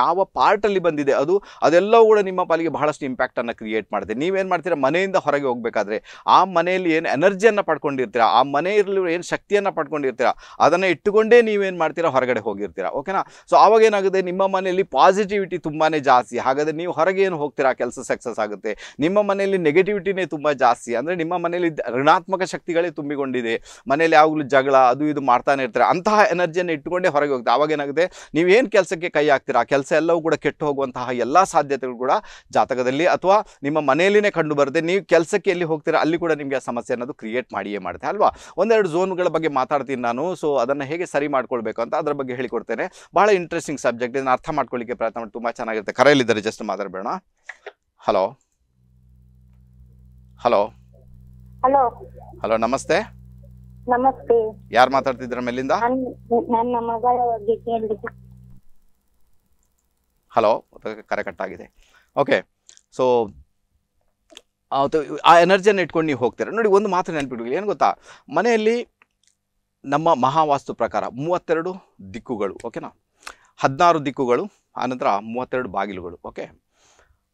ಯಾವ ಪಾರ್ಟಲ್ಲಿ ಬಂದಿದೆ ಅದು ಅದೆಲ್ಲವೂ ಕೂಡ ನಿಮ್ಮ ಪಾಲಿಗೆ ಬಹಳಷ್ಟು ಇಂಪ್ಯಾಕ್ಟನ್ನು ಕ್ರಿಯೇಟ್ ಮಾಡುತ್ತೆ ನೀವೇನು ಮಾಡ್ತೀರಾ ಮನೆಯಿಂದ ಹೊರಗೆ ಹೋಗಬೇಕಾದ್ರೆ ಆ ಮನೆಯಲ್ಲಿ ಏನು ಎನರ್ಜಿಯನ್ನು ಪಡ್ಕೊಂಡಿರ್ತೀರಾ ಆ ಮನೆಯಲ್ಲಿ ಏನು ಶಕ್ತಿಯನ್ನು ಪಡ್ಕೊಂಡಿರ್ತೀರಾ ಅದನ್ನು ಇಟ್ಟುಕೊಂಡೇ ನೀವೇನು ಮಾಡ್ತೀರಾ ಹೊರಗಡೆ ಹೋಗಿರ್ತೀರಾ ಓಕೆನಾ ಸೊ ಆವಾಗೇನಾಗುತ್ತೆ ಏನಾಗುತ್ತೆ ನಿಮ್ಮ ಮನೆಯಲ್ಲಿ ಪಾಸಿಟಿವಿಟಿ ತುಂಬಾ ಜಾಸ್ತಿ ಹಾಗಾದರೆ ನೀವು ಹೊರಗೆ ಏನು ಹೋಗ್ತೀರಾ ಕೆಲಸ ಸಕ್ಸಸ್ ಆಗುತ್ತೆ ನಿಮ್ಮ ಮನೆಯಲ್ಲಿ ನೆಗೆಟಿವಿಟಿನೇ ತುಂಬ ಜಾಸ್ತಿ ಜಾಸ್ತಿ ಅಂದರೆ ನಿಮ್ಮ ಮನೇಲಿ ಋಣಾತ್ಮಕ ಶಕ್ತಿಗಳೇ ತುಂಬಿಕೊಂಡಿದೆ ಮನೇಲಿ ಯಾವಾಗಲೂ ಜಗಳ ಅದು ಇದು ಮಾಡ್ತಾನೆ ಇರ್ತಾರೆ ಅಂತಹ ಎನರ್ಜಿಯನ್ನು ಇಟ್ಟುಕೊಂಡೇ ಹೊರಗೆ ಹೋಗ್ತದೆ ಆವಾಗೇನಾಗುತ್ತೆ ನೀವೇನು ಕೆಲಸಕ್ಕೆ ಕೈ ಹಾಕ್ತೀರಾ ಆ ಕೆಲಸ ಎಲ್ಲವೂ ಕೂಡ ಕೆಟ್ಟು ಹೋಗುವಂತಹ ಎಲ್ಲ ಸಾಧ್ಯತೆಗಳು ಕೂಡ ಜಾತಕದಲ್ಲಿ ಅಥವಾ ನಿಮ್ಮ ಮನೆಯಲ್ಲಿನೇ ಕಂಡು ಬರುತ್ತೆ ನೀವು ಕೆಲಸಕ್ಕೆ ಎಲ್ಲಿ ಹೋಗ್ತೀರಾ ಅಲ್ಲಿ ಕೂಡ ನಿಮಗೆ ಆ ಸಮಸ್ಯೆ ಅನ್ನೋದು ಕ್ರಿಯೇಟ್ ಮಾಡಿಯೇ ಮಾಡುತ್ತೆ ಅಲ್ವಾ ಒಂದೆರಡು ಝೋನ್ಗಳ ಬಗ್ಗೆ ಮಾತಾಡ್ತೀನಿ ನಾನು ಸೊ ಅದನ್ನು ಹೇಗೆ ಸರಿ ಮಾಡ್ಕೊಳ್ಬೇಕು ಅಂತ ಅದರ ಬಗ್ಗೆ ಹೇಳಿಕೊಡ್ತೇನೆ ಬಹಳ ಇಂಟ್ರೆಸ್ಟಿಂಗ್ ಸಬ್ಜೆಕ್ಟ್ ಇದನ್ನು ಅರ್ಥ ಮಾಡ್ಕೊಳ್ಳಿಕ್ಕೆ ಪ್ರಯತ್ನ ಮಾಡಿ ತುಂಬ ಚೆನ್ನಾಗಿರುತ್ತೆ ಕರೆಯಲ್ಲಿದ್ದಾರೆ ಜಸ್ಟ್ ಮಾತಾಡಬೇಡ ಹಲೋ ಹಲೋ ಹಲೋ ಹಲೋ ನಮಸ್ತೆ ನಮಸ್ತೆ ಯಾರು ಮಾತಾಡ್ತಿದ್ರ ಮೇಲಿಂದ ಹಲೋ ಕರೆ ಕಟ್ಟಾಗಿದೆ ಓಕೆ ಸೊ ಆ ಎನರ್ಜಿಯನ್ನು ಇಟ್ಕೊಂಡು ನೀವು ಹೋಗ್ತೀರ ನೋಡಿ ಒಂದು ಮಾತ್ರ ನೆನ್ಪಿಡ್ಲಿ ಏನು ಗೊತ್ತಾ ಮನೆಯಲ್ಲಿ ನಮ್ಮ ಮಹಾವಾಸ್ತು ಪ್ರಕಾರ ಮೂವತ್ತೆರಡು ದಿಕ್ಕುಗಳು ಓಕೆನಾ ಹದಿನಾರು ದಿಕ್ಕುಗಳು ಆನಂತರ ಮೂವತ್ತೆರಡು ಬಾಗಿಲುಗಳು ಓಕೆ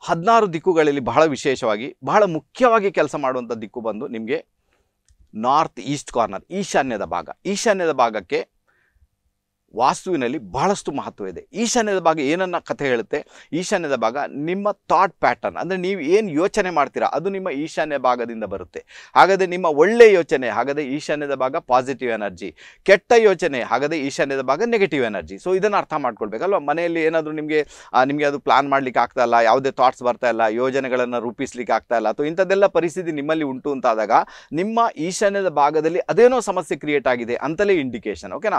ಹದಿನಾರು ದಿಕ್ಕುಗಳಲ್ಲಿ ಬಹಳ ವಿಶೇಷವಾಗಿ ಬಹಳ ಮುಖ್ಯವಾಗಿ ಕೆಲಸ ಮಾಡುವಂಥ ದಿಕ್ಕು ಬಂದು ನಿಮಗೆ ನಾರ್ತ್ ಈಸ್ಟ್ ಕಾರ್ನರ್ ಈಶಾನ್ಯದ ಭಾಗ ಈಶಾನ್ಯದ ಭಾಗಕ್ಕೆ ವಾಸ್ತುವಿನಲ್ಲಿ ಬಹಳಷ್ಟು ಮಹತ್ವ ಇದೆ ಈಶಾನ್ಯದ ಭಾಗ ಏನನ್ನ ಕಥೆ ಹೇಳುತ್ತೆ ಈಶಾನ್ಯದ ಭಾಗ ನಿಮ್ಮ ಥಾಟ್ ಪ್ಯಾಟರ್ನ್ ಅಂದರೆ ನೀವು ಏನು ಯೋಚನೆ ಮಾಡ್ತೀರಾ ಅದು ನಿಮ್ಮ ಈಶಾನ್ಯ ಭಾಗದಿಂದ ಬರುತ್ತೆ ಹಾಗಾದರೆ ನಿಮ್ಮ ಒಳ್ಳೆಯ ಯೋಚನೆ ಹಾಗಾದರೆ ಈಶಾನ್ಯದ ಭಾಗ ಪಾಸಿಟಿವ್ ಎನರ್ಜಿ ಕೆಟ್ಟ ಯೋಚನೆ ಹಾಗಾದರೆ ಈಶಾನ್ಯದ ಭಾಗ ನೆಗೆಟಿವ್ ಎನರ್ಜಿ ಸೊ ಇದನ್ನು ಅರ್ಥ ಮಾಡ್ಕೊಳ್ಬೇಕಲ್ವ ಮನೆಯಲ್ಲಿ ಏನಾದರೂ ನಿಮಗೆ ನಿಮಗೆ ಅದು ಪ್ಲಾನ್ ಮಾಡ್ಲಿಕ್ಕೆ ಆಗ್ತಾ ಇಲ್ಲ ಯಾವುದೇ ಥಾಟ್ಸ್ ಬರ್ತಾ ಇಲ್ಲ ಯೋಜನೆಗಳನ್ನು ರೂಪಿಸ್ಲಿಕ್ಕೆ ಆಗ್ತಾ ಇಲ್ಲ ಅಥವಾ ಇಂಥದ್ದೆಲ್ಲ ಪರಿಸ್ಥಿತಿ ನಿಮ್ಮಲ್ಲಿ ಉಂಟು ಅಂತಾದಾಗ ನಿಮ್ಮ ಈಶಾನ್ಯದ ಭಾಗದಲ್ಲಿ ಅದೇನೋ ಸಮಸ್ಯೆ ಕ್ರಿಯೇಟ್ ಆಗಿದೆ ಅಂತಲೇ ಇಂಡಿಕೇಶನ್ ಓಕೆನಾ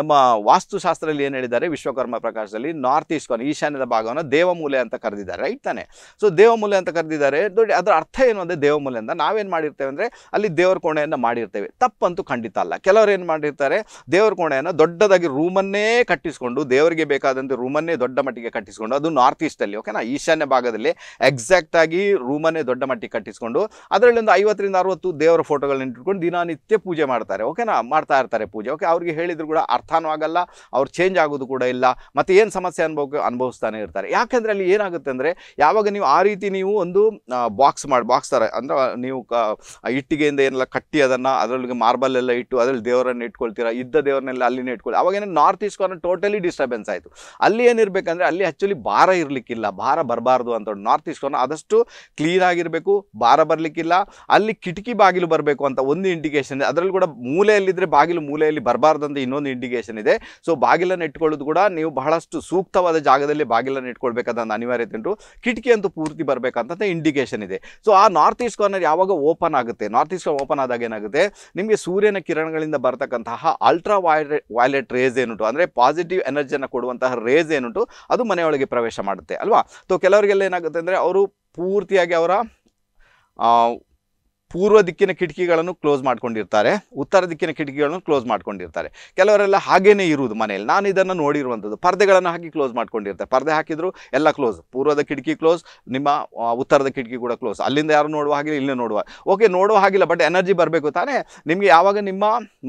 ನಮ್ಮ ವಾಸ್ತುಶಾಸ್ತ್ರದಲ್ಲಿ ಏನು ಹೇಳಿದ್ದಾರೆ ವಿಶ್ವಕರ್ಮ ಪ್ರಕಾಶದಲ್ಲಿ ನಾರ್ತ್ ಈಸ್ಟ್ ಈಶಾನ್ಯದ ಭಾಗವನ್ನು ದೇವಮೂಲೆ ಅಂತ ಕರೆದಿದ್ದಾರೆ ರೈಟ್ ತಾನೆ ಸೊ ದೇವಮೂಲೆ ಅಂತ ಕರೆದಿದ್ದಾರೆ ದೊಡ್ಡ ಅದರ ಅರ್ಥ ಏನು ಅಂದರೆ ದೇವಮೂಲೆ ಅಂತ ನಾವೇನು ಮಾಡಿರ್ತೇವೆ ಅಂದರೆ ಅಲ್ಲಿ ದೇವರ ಕೋಣೆಯನ್ನು ಮಾಡಿರ್ತೇವೆ ತಪ್ಪಂತೂ ಖಂಡಿತ ಅಲ್ಲ ಕೆಲವರು ಏನು ಮಾಡಿರ್ತಾರೆ ದೇವರ ಕೋಣೆಯನ್ನು ದೊಡ್ಡದಾಗಿ ರೂಮನ್ನೇ ಕಟ್ಟಿಸಿಕೊಂಡು ದೇವರಿಗೆ ಬೇಕಾದಂಥ ರೂಮನ್ನೇ ದೊಡ್ಡ ಮಟ್ಟಿಗೆ ಕಟ್ಟಿಸಿಕೊಂಡು ಅದು ನಾರ್ತ್ ಈಸ್ಟಲ್ಲಿ ಓಕೆನಾ ಈಶಾನ್ಯ ಭಾಗದಲ್ಲಿ ಎಕ್ಸಾಕ್ಟಾಗಿ ರೂಮನ್ನೇ ದೊಡ್ಡ ಮಟ್ಟಿಗೆ ಕಟ್ಟಿಸಿಕೊಂಡು ಅದರಲ್ಲೊಂದು ಐವತ್ತರಿಂದ ಅರವತ್ತು ದೇವರ ಫೋಟೋಗಳನ್ನ ಇಟ್ಟುಕೊಂಡು ದಿನನಿತ್ಯ ಪೂಜೆ ಮಾಡ್ತಾರೆ ಓಕೆನಾ ಮಾಡ್ತಾ ಇರ್ತಾರೆ ಪೂಜೆ ಓಕೆ ಅವ್ರಿಗೆ ಹೇಳಿದ್ರು ಕೂಡ ಅರ್ಥನೂ ಆಗ ಆಗಲ್ಲ ಅವ್ರು ಚೇಂಜ್ ಆಗೋದು ಕೂಡ ಇಲ್ಲ ಮತ್ತು ಏನು ಸಮಸ್ಯೆ ಅನುಭವ ಅನುಭವಿಸ್ತಾನೆ ಇರ್ತಾರೆ ಯಾಕೆಂದರೆ ಅಲ್ಲಿ ಏನಾಗುತ್ತೆ ಅಂದರೆ ಯಾವಾಗ ನೀವು ಆ ರೀತಿ ನೀವು ಒಂದು ಬಾಕ್ಸ್ ಮಾಡಿ ಬಾಕ್ಸ್ ಥರ ಅಂದರೆ ನೀವು ಕ ಇಟ್ಟಿಗೆಯಿಂದ ಏನೆಲ್ಲ ಕಟ್ಟಿ ಅದನ್ನು ಅದರೊಳಗೆ ಮಾರ್ಬಲ್ ಎಲ್ಲ ಇಟ್ಟು ಅದರಲ್ಲಿ ದೇವರನ್ನು ಇಟ್ಕೊಳ್ತೀರಾ ಇದ್ದ ದೇವರನ್ನೆಲ್ಲ ಅಲ್ಲಿನೇ ಇಟ್ಕೊಳ್ಳಿ ಅವಾಗೇನು north east corner totally disturbance ಆಯಿತು ಅಲ್ಲಿ ಏನಿರಬೇಕಂದ್ರೆ ಅಲ್ಲಿ ಆ್ಯಕ್ಚುಲಿ ಭಾರ ಇರಲಿಕ್ಕಿಲ್ಲ ಭಾರ ಬರಬಾರ್ದು ಅಂತ ನಾರ್ತ್ ಈಸ್ಟ್ ಕಾರ್ನರ್ ಆದಷ್ಟು ಕ್ಲೀನ್ ಆಗಿರಬೇಕು ಭಾರ ಬರಲಿಕ್ಕಿಲ್ಲ ಅಲ್ಲಿ ಕಿಟಕಿ ಬಾಗಿಲು ಬರಬೇಕು ಅಂತ ಒಂದು ಇಂಡಿಕೇಶನ್ ಇದೆ ಅದರಲ್ಲಿ ಕೂಡ ಮೂಲೆಯಲ್ಲಿದ್ದರೆ ಬಾಗಿಲು ಮೂಲೆಯಲ್ಲಿ ಬರಬಾರ್ದು ಅಂತ ಇನ್ನೊಂದು ಇಂಡಿಕೇಶನ್ ಇದೆ ಸೊ ಬಾಗಿಲನ್ನು ಇಟ್ಕೊಳ್ಳೋದು ಕೂಡ ನೀವು ಬಹಳಷ್ಟು ಸೂಕ್ತವಾದ ಜಾಗದಲ್ಲಿ ಬಾಗಿಲನ್ನು ಇಟ್ಕೊಳ್ಬೇಕಾದ ಅನಿವಾರ್ಯತೆ ಉಂಟು ಕಿಟಕಿ ಅಂತೂ ಪೂರ್ತಿ ಬರಬೇಕಂತ ಇಂಡಿಕೇಶನ್ ಇದೆ ಸೊ ಆ ನಾರ್ತ್ ಈಸ್ಟ್ ಕಾರ್ನರ್ ಯಾವಾಗ ಓಪನ್ ಆಗುತ್ತೆ ನಾರ್ತ್ ಈಸ್ಟ್ ಓಪನ್ ಆದಾಗ ಏನಾಗುತ್ತೆ ನಿಮಗೆ ಸೂರ್ಯನ ಕಿರಣಗಳಿಂದ ಬರತಕ್ಕಂತಹ ಅಲ್ಟ್ರಾ ವೈಲೆ ವೈಲೆಟ್ ರೇಸ್ ಏನುಂಟು ಅಂದರೆ ಪಾಸಿಟಿವ್ ಎನರ್ಜಿಯನ್ನು ಕೊಡುವಂತಹ ರೇಸ್ ಏನುಂಟು ಅದು ಮನೆಯೊಳಗೆ ಪ್ರವೇಶ ಮಾಡುತ್ತೆ ಅಲ್ವಾ ಸೊ ಕೆಲವರಿಗೆಲ್ಲ ಏನಾಗುತ್ತೆ ಅಂದರೆ ಅವರು ಪೂರ್ತಿಯಾಗಿ ಅವರ ಪೂರ್ವ ದಿಕ್ಕಿನ ಕಿಟಕಿಗಳನ್ನು ಕ್ಲೋಸ್ ಮಾಡ್ಕೊಂಡಿರ್ತಾರೆ ಉತ್ತರ ದಿಕ್ಕಿನ ಕಿಟಕಿಗಳನ್ನು ಕ್ಲೋಸ್ ಮಾಡ್ಕೊಂಡಿರ್ತಾರೆ ಕೆಲವರೆಲ್ಲ ಹಾಗೇನೆ ಇರುವುದು ಮನೆಯಲ್ಲಿ ನಾನು ಇದನ್ನು ನೋಡಿರುವಂಥದ್ದು ಪರ್ದೆಗಳನ್ನು ಹಾಕಿ ಕ್ಲೋಸ್ ಮಾಡ್ಕೊಂಡಿರ್ತಾರೆ ಪರ್ದೆ ಹಾಕಿದ್ರು ಎಲ್ಲ ಕ್ಲೋಸ್ ಪೂರ್ವದ ಕಿಟಕಿ ಕ್ಲೋಸ್ ನಿಮ್ಮ ಉತ್ತರದ ಕಿಟಕಿ ಕೂಡ ಕ್ಲೋಸ್ ಅಲ್ಲಿಂದ ಯಾರು ನೋಡುವ ಹಾಗಿಲ್ಲ ಇಲ್ಲೇ ನೋಡುವ ಓಕೆ ನೋಡುವ ಹಾಗಿಲ್ಲ ಬಟ್ ಎನರ್ಜಿ ಬರಬೇಕು ತಾನೇ ನಿಮಗೆ ಯಾವಾಗ ನಿಮ್ಮ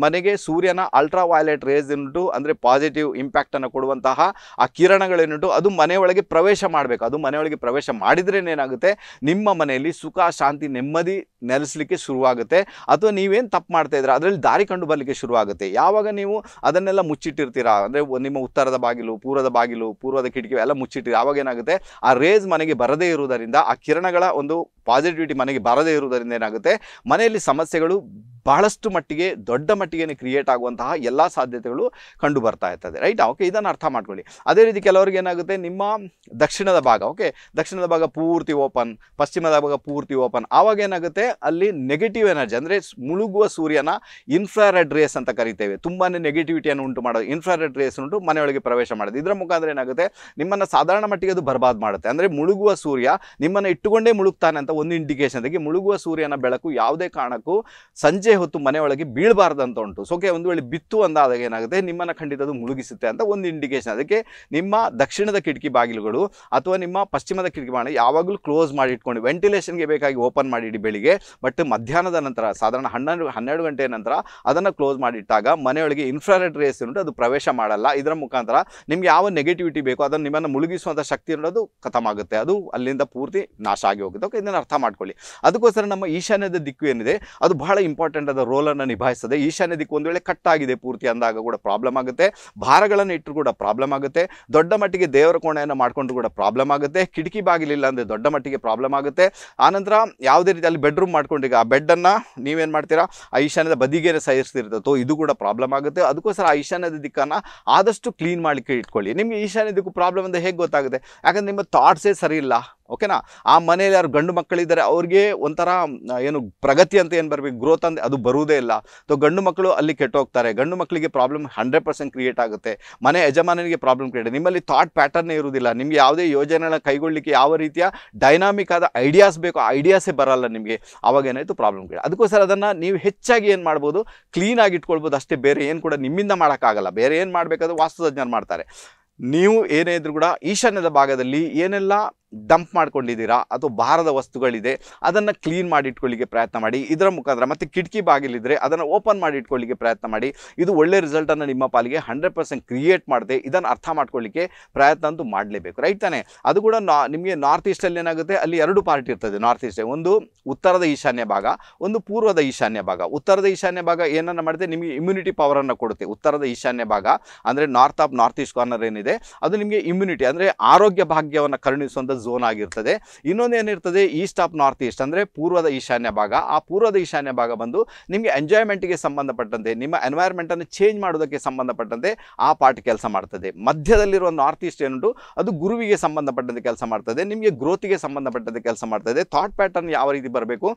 ಮನೆಗೆ ಸೂರ್ಯನ ಅಲ್ಟ್ರಾ ವೈಲೆಟ್ ರೇಸ್ ಏನುಂಟು ಅಂದರೆ ಪಾಸಿಟಿವ್ ಇಂಪ್ಯಾಕ್ಟನ್ನು ಕೊಡುವಂತಹ ಆ ಕಿರಣಗಳೇನುಂಟು ಅದು ಮನೆಯೊಳಗೆ ಪ್ರವೇಶ ಮಾಡಬೇಕು ಅದು ಮನೆಯೊಳಗೆ ಪ್ರವೇಶ ಮಾಡಿದ್ರೇನೇನಾಗುತ್ತೆ ನಿಮ್ಮ ಮನೆಯಲ್ಲಿ ಸುಖ ಶಾಂತಿ ನೆಮ್ಮದಿ ನೆಲ ಶುರುವಾಗುತ್ತೆ ಅಥವಾ ನೀವೇನು ತಪ್ಪು ಮಾಡ್ತಾ ಇದ್ದೀರಾ ಅದರಲ್ಲಿ ದಾರಿ ಕಂಡು ಬರಲಿಕ್ಕೆ ಶುರುವಾಗುತ್ತೆ ಯಾವಾಗ ನೀವು ಅದನ್ನೆಲ್ಲ ಮುಚ್ಚಿಟ್ಟಿರ್ತೀರಾ ಅಂದರೆ ನಿಮ್ಮ ಉತ್ತರದ ಬಾಗಿಲು ಪೂರ್ವದ ಬಾಗಿಲು ಪೂರ್ವದ ಕಿಟಕಿ ಎಲ್ಲ ಮುಚ್ಚಿಟ್ಟಿರಿ ಆವಾಗ ಏನಾಗುತ್ತೆ ಆ ರೇಸ್ ಮನೆಗೆ ಬರದೇ ಇರುವುದರಿಂದ ಆ ಕಿರಣಗಳ ಒಂದು ಪಾಸಿಟಿವಿಟಿ ಮನೆಗೆ ಬರದೇ ಇರುವುದರಿಂದ ಏನಾಗುತ್ತೆ ಮನೆಯಲ್ಲಿ ಸಮಸ್ಯೆಗಳು ಬಹಳಷ್ಟು ಮಟ್ಟಿಗೆ ದೊಡ್ಡ ಮಟ್ಟಿಗೆ ಕ್ರಿಯೇಟ್ ಆಗುವಂತಹ ಎಲ್ಲ ಸಾಧ್ಯತೆಗಳು ಕಂಡು ಬರ್ತಾ ಇರ್ತದೆ ರೈಟ್ ಓಕೆ ಇದನ್ನು ಅರ್ಥ ಮಾಡ್ಕೊಳ್ಳಿ ಅದೇ ರೀತಿ ಕೆಲವರಿಗೆ ಏನಾಗುತ್ತೆ ನಿಮ್ಮ ದಕ್ಷಿಣದ ಭಾಗ ಓಕೆ ದಕ್ಷಿಣದ ಭಾಗ ಪೂರ್ತಿ ಓಪನ್ ಪಶ್ಚಿಮದ ಭಾಗ ಪೂರ್ತಿ ಓಪನ್ ಆವಾಗ ಏನಾಗುತ್ತೆ ಅಲ್ಲಿ ನೆಗೆಟಿವ್ ಎನರ್ಜಿ ಅಂದರೆ ಮುಳುಗುವ ಸೂರ್ಯನ ಇನ್ಫ್ರಾರೆಡ್ ರೇಸ್ ಅಂತ ಕರಿತೇವೆ ತುಂಬಾ ನೆಗೆಟಿವಿಟಿಯನ್ನು ಉಂಟು ಮಾಡೋದು ಇನ್ಫ್ರಾರೆಡ್ ರೇಸ್ ಉಂಟು ಮನೆಯೊಳಗೆ ಪ್ರವೇಶ ಮಾಡೋದು ಇದರ ಮುಖಾಂತರ ಏನಾಗುತ್ತೆ ನಿಮ್ಮನ್ನು ಸಾಧಾರಣ ಮಟ್ಟಿಗೆ ಅದು ಬರ್ಬಾದ್ ಮಾಡುತ್ತೆ ಅಂದರೆ ಮುಳುಗುವ ಸೂರ್ಯ ನಿಮ್ಮನ್ನು ಇಟ್ಟುಕೊಂಡೇ ಮುಳುಗ್ತಾನೆ ಅಂತ ಒಂದು ಇಂಡಿಕೇಶನ್ ಮುಳುಗುವ ಸೂರ್ಯನ ಬೆಳಕು ಯಾವುದೇ ಕಾರಣಕ್ಕೂ ಸಂಜೆ ಹೊತ್ತು ಮನೆಯೊಳಗೆ ಬೀಳಬಾರ್ದಂತ ಉಂಟು ಸೋಕೆ ಒಂದು ವೇಳೆ ಬಿತ್ತು ಅಂದಾದಾಗ ಏನಾಗುತ್ತೆ ನಿಮ್ಮನ್ನು ಖಂಡಿತ ಅದು ಮುಳುಗಿಸುತ್ತೆ ಅಂತ ಒಂದು ಇಂಡಿಕೇಶನ್ ಅದಕ್ಕೆ ನಿಮ್ಮ ದಕ್ಷಿಣದ ಕಿಟಕಿ ಬಾಗಿಲುಗಳು ಅಥವಾ ನಿಮ್ಮ ಪಶ್ಚಿಮದ ಕಿಟಕಿ ಬಾಣ ಯಾವಾಗಲೂ ಕ್ಲೋಸ್ ಮಾಡಿ ಇಟ್ಕೊಂಡು ವೆಂಟಿಲೇಷನ್ಗೆ ಬೇಕಾಗಿ ಓಪನ್ ಮಾಡಿಡಿ ಬೆಳಿಗ್ಗೆ ಬಟ್ ಮಧ್ಯಾಹ್ನದ ನಂತರ ಸಾಧಾರಣ ಹನ್ನೆರಡು ಹನ್ನೆರಡು ಗಂಟೆ ನಂತರ ಅದನ್ನು ಕ್ಲೋಸ್ ಮಾಡಿಟ್ಟಾಗ ಮನೆಯೊಳಗೆ ಇನ್ಫ್ರಾರೆಡ್ ರೇಸ್ ಉಂಟು ಅದು ಪ್ರವೇಶ ಮಾಡಲ್ಲ ಇದರ ಮುಖಾಂತರ ನಿಮ್ಗೆ ಯಾವ ನೆಗೆಟಿವಿಟಿ ಬೇಕೋ ಅದನ್ನು ನಿಮ್ಮನ್ನು ಮುಳುಗಿಸುವಂಥ ಶಕ್ತಿ ಅನ್ನೋದು ಖತಮಾಗುತ್ತೆ ಅದು ಅಲ್ಲಿಂದ ಪೂರ್ತಿ ನಾಶ ಆಗಿ ಹೋಗುತ್ತೆ ಓಕೆ ಇದನ್ನು ಅರ್ಥ ಮಾಡ್ಕೊಳ್ಳಿ ಅದಕ್ಕೋಸ್ಕರ ನಮ್ಮ ಈಶಾನ್ಯದ ದಿಕ್ಕು ಏನಿದೆ ಅದು ಬಹಳ ಇಂಪಾರ್ಟೆಂಟ್ ತಂಡದ ರೋಲನ್ನು ನಿಭಾಯಿಸ್ತದೆ ಈಶಾನ್ಯ ದಿಕ್ಕು ಒಂದು ವೇಳೆ ಕಟ್ಟಾಗಿದೆ ಪೂರ್ತಿ ಅಂದಾಗ ಕೂಡ ಪ್ರಾಬ್ಲಮ್ ಆಗುತ್ತೆ ಭಾರಗಳನ್ನು ಇಟ್ಟರು ಕೂಡ ಪ್ರಾಬ್ಲಮ್ ಆಗುತ್ತೆ ದೊಡ್ಡ ಮಟ್ಟಿಗೆ ದೇವರ ಕೋಣೆಯನ್ನು ಮಾಡಿಕೊಂಡು ಕೂಡ ಪ್ರಾಬ್ಲಮ್ ಆಗುತ್ತೆ ಕಿಟಕಿ ಬಾಗಿಲಿಲ್ಲ ಅಂದರೆ ದೊಡ್ಡ ಮಟ್ಟಿಗೆ ಪ್ರಾಬ್ಲಮ್ ಆಗುತ್ತೆ ಆನಂತರ ಯಾವುದೇ ರೀತಿ ಅಲ್ಲಿ ಬೆಡ್ರೂಮ್ ಮಾಡ್ಕೊಂಡೀಗ ಆ ಬೆಡ್ಡನ್ನು ನೀವೇನು ಮಾಡ್ತೀರಾ ಆ ಈಶಾನ್ಯದ ಬದಿಗೇನೆ ಸಹಿಸ್ತಿರ್ತೋ ಇದು ಕೂಡ ಪ್ರಾಬ್ಲಮ್ ಆಗುತ್ತೆ ಅದಕ್ಕೋಸ್ಕರ ಆ ಈಶಾನ್ಯದ ದಿಕ್ಕನ್ನು ಆದಷ್ಟು ಕ್ಲೀನ್ ಮಾಡಲಿಕ್ಕೆ ಇಟ್ಕೊಳ್ಳಿ ನಿಮಗೆ ಈಶಾನ್ಯ ದಿಕ್ಕು ಪ್ರಾಬ್ಲಮ್ ಅಂದರೆ ಹೇಗೆ ಗೊತ್ತಾಗುತ್ತೆ ಯಾಕಂದರೆ ನಿಮ್ಮ ಥಾಟ್ಸೇ ಸರಿ ಇಲ್ಲ ಓಕೆನಾ ಆ ಮನೆಯಲ್ಲಿ ಯಾರು ಗಂಡು ಮಕ್ಕಳಿದ್ದಾರೆ ಅವ್ರಿಗೆ ಒಂಥರ ಏನು ಪ್ರಗತಿ ಅಂತ ಏನು ಬರಬೇಕು ಗ್ರೋತ್ ಅಂತ ಅದು ಬರುವುದೇ ಇಲ್ಲ ಸೊ ಗಂಡು ಮಕ್ಕಳು ಅಲ್ಲಿ ಕೆಟ್ಟೋಗ್ತಾರೆ ಗಂಡು ಮಕ್ಕಳಿಗೆ ಪ್ರಾಬ್ಲಮ್ ಹಂಡ್ರೆಡ್ ಪರ್ಸೆಂಟ್ ಕ್ರಿಯೇಟ್ ಆಗುತ್ತೆ ಮನೆ ಯಜಮಾನನಿಗೆ ಪ್ರಾಬ್ಲಮ್ ಕ್ರಿಯೇಟ್ ನಿಮ್ಮಲ್ಲಿ ಥಾಟ್ ಪ್ಯಾಟರ್ನೇ ಇರುವುದಿಲ್ಲ ನಿಮಗೆ ಯಾವುದೇ ಯೋಜನೆಗಳನ್ನ ಕೈಗೊಳ್ಳಲಿಕ್ಕೆ ಯಾವ ರೀತಿಯ ಡೈನಾಮಿಕ್ ಆದ ಐಡಿಯಾಸ್ ಬೇಕು ಐಡಿಯಾಸೇ ಬರಲ್ಲ ನಿಮಗೆ ಏನಾಯಿತು ಪ್ರಾಬ್ಲಮ್ ಕ್ರಿಯೇಟ್ ಅದಕ್ಕೋಸ್ಕರ ಅದನ್ನು ನೀವು ಹೆಚ್ಚಾಗಿ ಏನು ಮಾಡ್ಬೋದು ಕ್ಲೀನಾಗಿ ಇಟ್ಕೊಳ್ಬೋದು ಅಷ್ಟೇ ಬೇರೆ ಏನು ಕೂಡ ನಿಮ್ಮಿಂದ ಮಾಡೋಕ್ಕಾಗಲ್ಲ ಬೇರೆ ಏನು ಮಾಡಬೇಕಾದ್ರೂ ವಾಸ್ತುತಜ್ಞರು ಮಾಡ್ತಾರೆ ನೀವು ಏನೇ ಇದ್ರೂ ಕೂಡ ಈಶಾನ್ಯದ ಭಾಗದಲ್ಲಿ ಏನೆಲ್ಲ ಡಂಪ್ ಮಾಡ್ಕೊಂಡಿದ್ದೀರಾ ಅಥವಾ ಭಾರದ ವಸ್ತುಗಳಿದೆ ಅದನ್ನು ಕ್ಲೀನ್ ಮಾಡಿಟ್ಕೊಳ್ಳಿಕ್ಕೆ ಪ್ರಯತ್ನ ಮಾಡಿ ಇದರ ಮುಖಾಂತರ ಮತ್ತು ಕಿಟಕಿ ಬಾಗಿಲಿದ್ದರೆ ಅದನ್ನು ಓಪನ್ ಮಾಡಿ ಇಟ್ಕೊಳ್ಳಿಕ್ಕೆ ಪ್ರಯತ್ನ ಮಾಡಿ ಇದು ಒಳ್ಳೆ ರಿಸಲ್ಟನ್ನು ನಿಮ್ಮ ಪಾಲಿಗೆ ಹಂಡ್ರೆಡ್ ಪರ್ಸೆಂಟ್ ಕ್ರಿಯೇಟ್ ಮಾಡಿದೆ ಇದನ್ನು ಅರ್ಥ ಮಾಡ್ಕೊಳ್ಳಿಕ್ಕೆ ಪ್ರಯತ್ನ ಅಂತೂ ಮಾಡಲೇಬೇಕು ರೈಟ್ ತಾನೆ ಅದು ಕೂಡ ನಾ ನಿಮಗೆ ನಾರ್ತ್ ಈಸ್ಟಲ್ಲಿ ಏನಾಗುತ್ತೆ ಅಲ್ಲಿ ಎರಡು ಪಾರ್ಟ್ ಇರ್ತದೆ ನಾರ್ತ್ ಈಸ್ಟ್ ಒಂದು ಉತ್ತರದ ಈಶಾನ್ಯ ಭಾಗ ಒಂದು ಪೂರ್ವದ ಈಶಾನ್ಯ ಭಾಗ ಉತ್ತರದ ಈಶಾನ್ಯ ಭಾಗ ಏನನ್ನು ಮಾಡಿದೆ ನಿಮಗೆ ಇಮ್ಯುನಿಟಿ ಪವರನ್ನು ಕೊಡುತ್ತೆ ಉತ್ತರದ ಈಶಾನ್ಯ ಭಾಗ ಅಂದರೆ north of north east corner ಏನಿದೆ ಅದು ನಿಮಗೆ ಇಮ್ಯುನಿಟಿ ಅಂದರೆ ಆರೋಗ್ಯ ಭಾಗ್ಯವನ್ನು ಕರುಣಿಸುವಂಥ ಝೋನ್ ಆಗಿರ್ತದೆ ಏನಿರ್ತದೆ ಈಸ್ಟ್ ಆಫ್ ನಾರ್ತ್ ಈಸ್ಟ್ ಅಂದರೆ ಪೂರ್ವದ ಈಶಾನ್ಯ ಭಾಗ ಆ ಪೂರ್ವದ ಈಶಾನ್ಯ ಭಾಗ ಬಂದು ನಿಮಗೆ ಎಂಜಾಯ್ಮೆಂಟ್ಗೆ ಸಂಬಂಧಪಟ್ಟಂತೆ ನಿಮ್ಮ ಎನ್ವೈರ್ಮೆಂಟನ್ನು ಚೇಂಜ್ ಮಾಡೋದಕ್ಕೆ ಸಂಬಂಧಪಟ್ಟಂತೆ ಆ ಪಾರ್ಟ್ ಕೆಲಸ ಮಾಡ್ತದೆ ಮಧ್ಯದಲ್ಲಿರುವ ನಾರ್ತ್ ಈಸ್ಟ್ ಏನುಂಟು ಅದು ಗುರುವಿಗೆ ಸಂಬಂಧಪಟ್ಟಂತೆ ಕೆಲಸ ಮಾಡ್ತದೆ ನಿಮಗೆ ಗ್ರೋತಿಗೆ ಸಂಬಂಧಪಟ್ಟಂತೆ ಕೆಲಸ ಮಾಡ್ತದೆ ಥಾಟ್ ಪ್ಯಾಟರ್ನ್ ಯಾವ ರೀತಿ ಬರಬೇಕು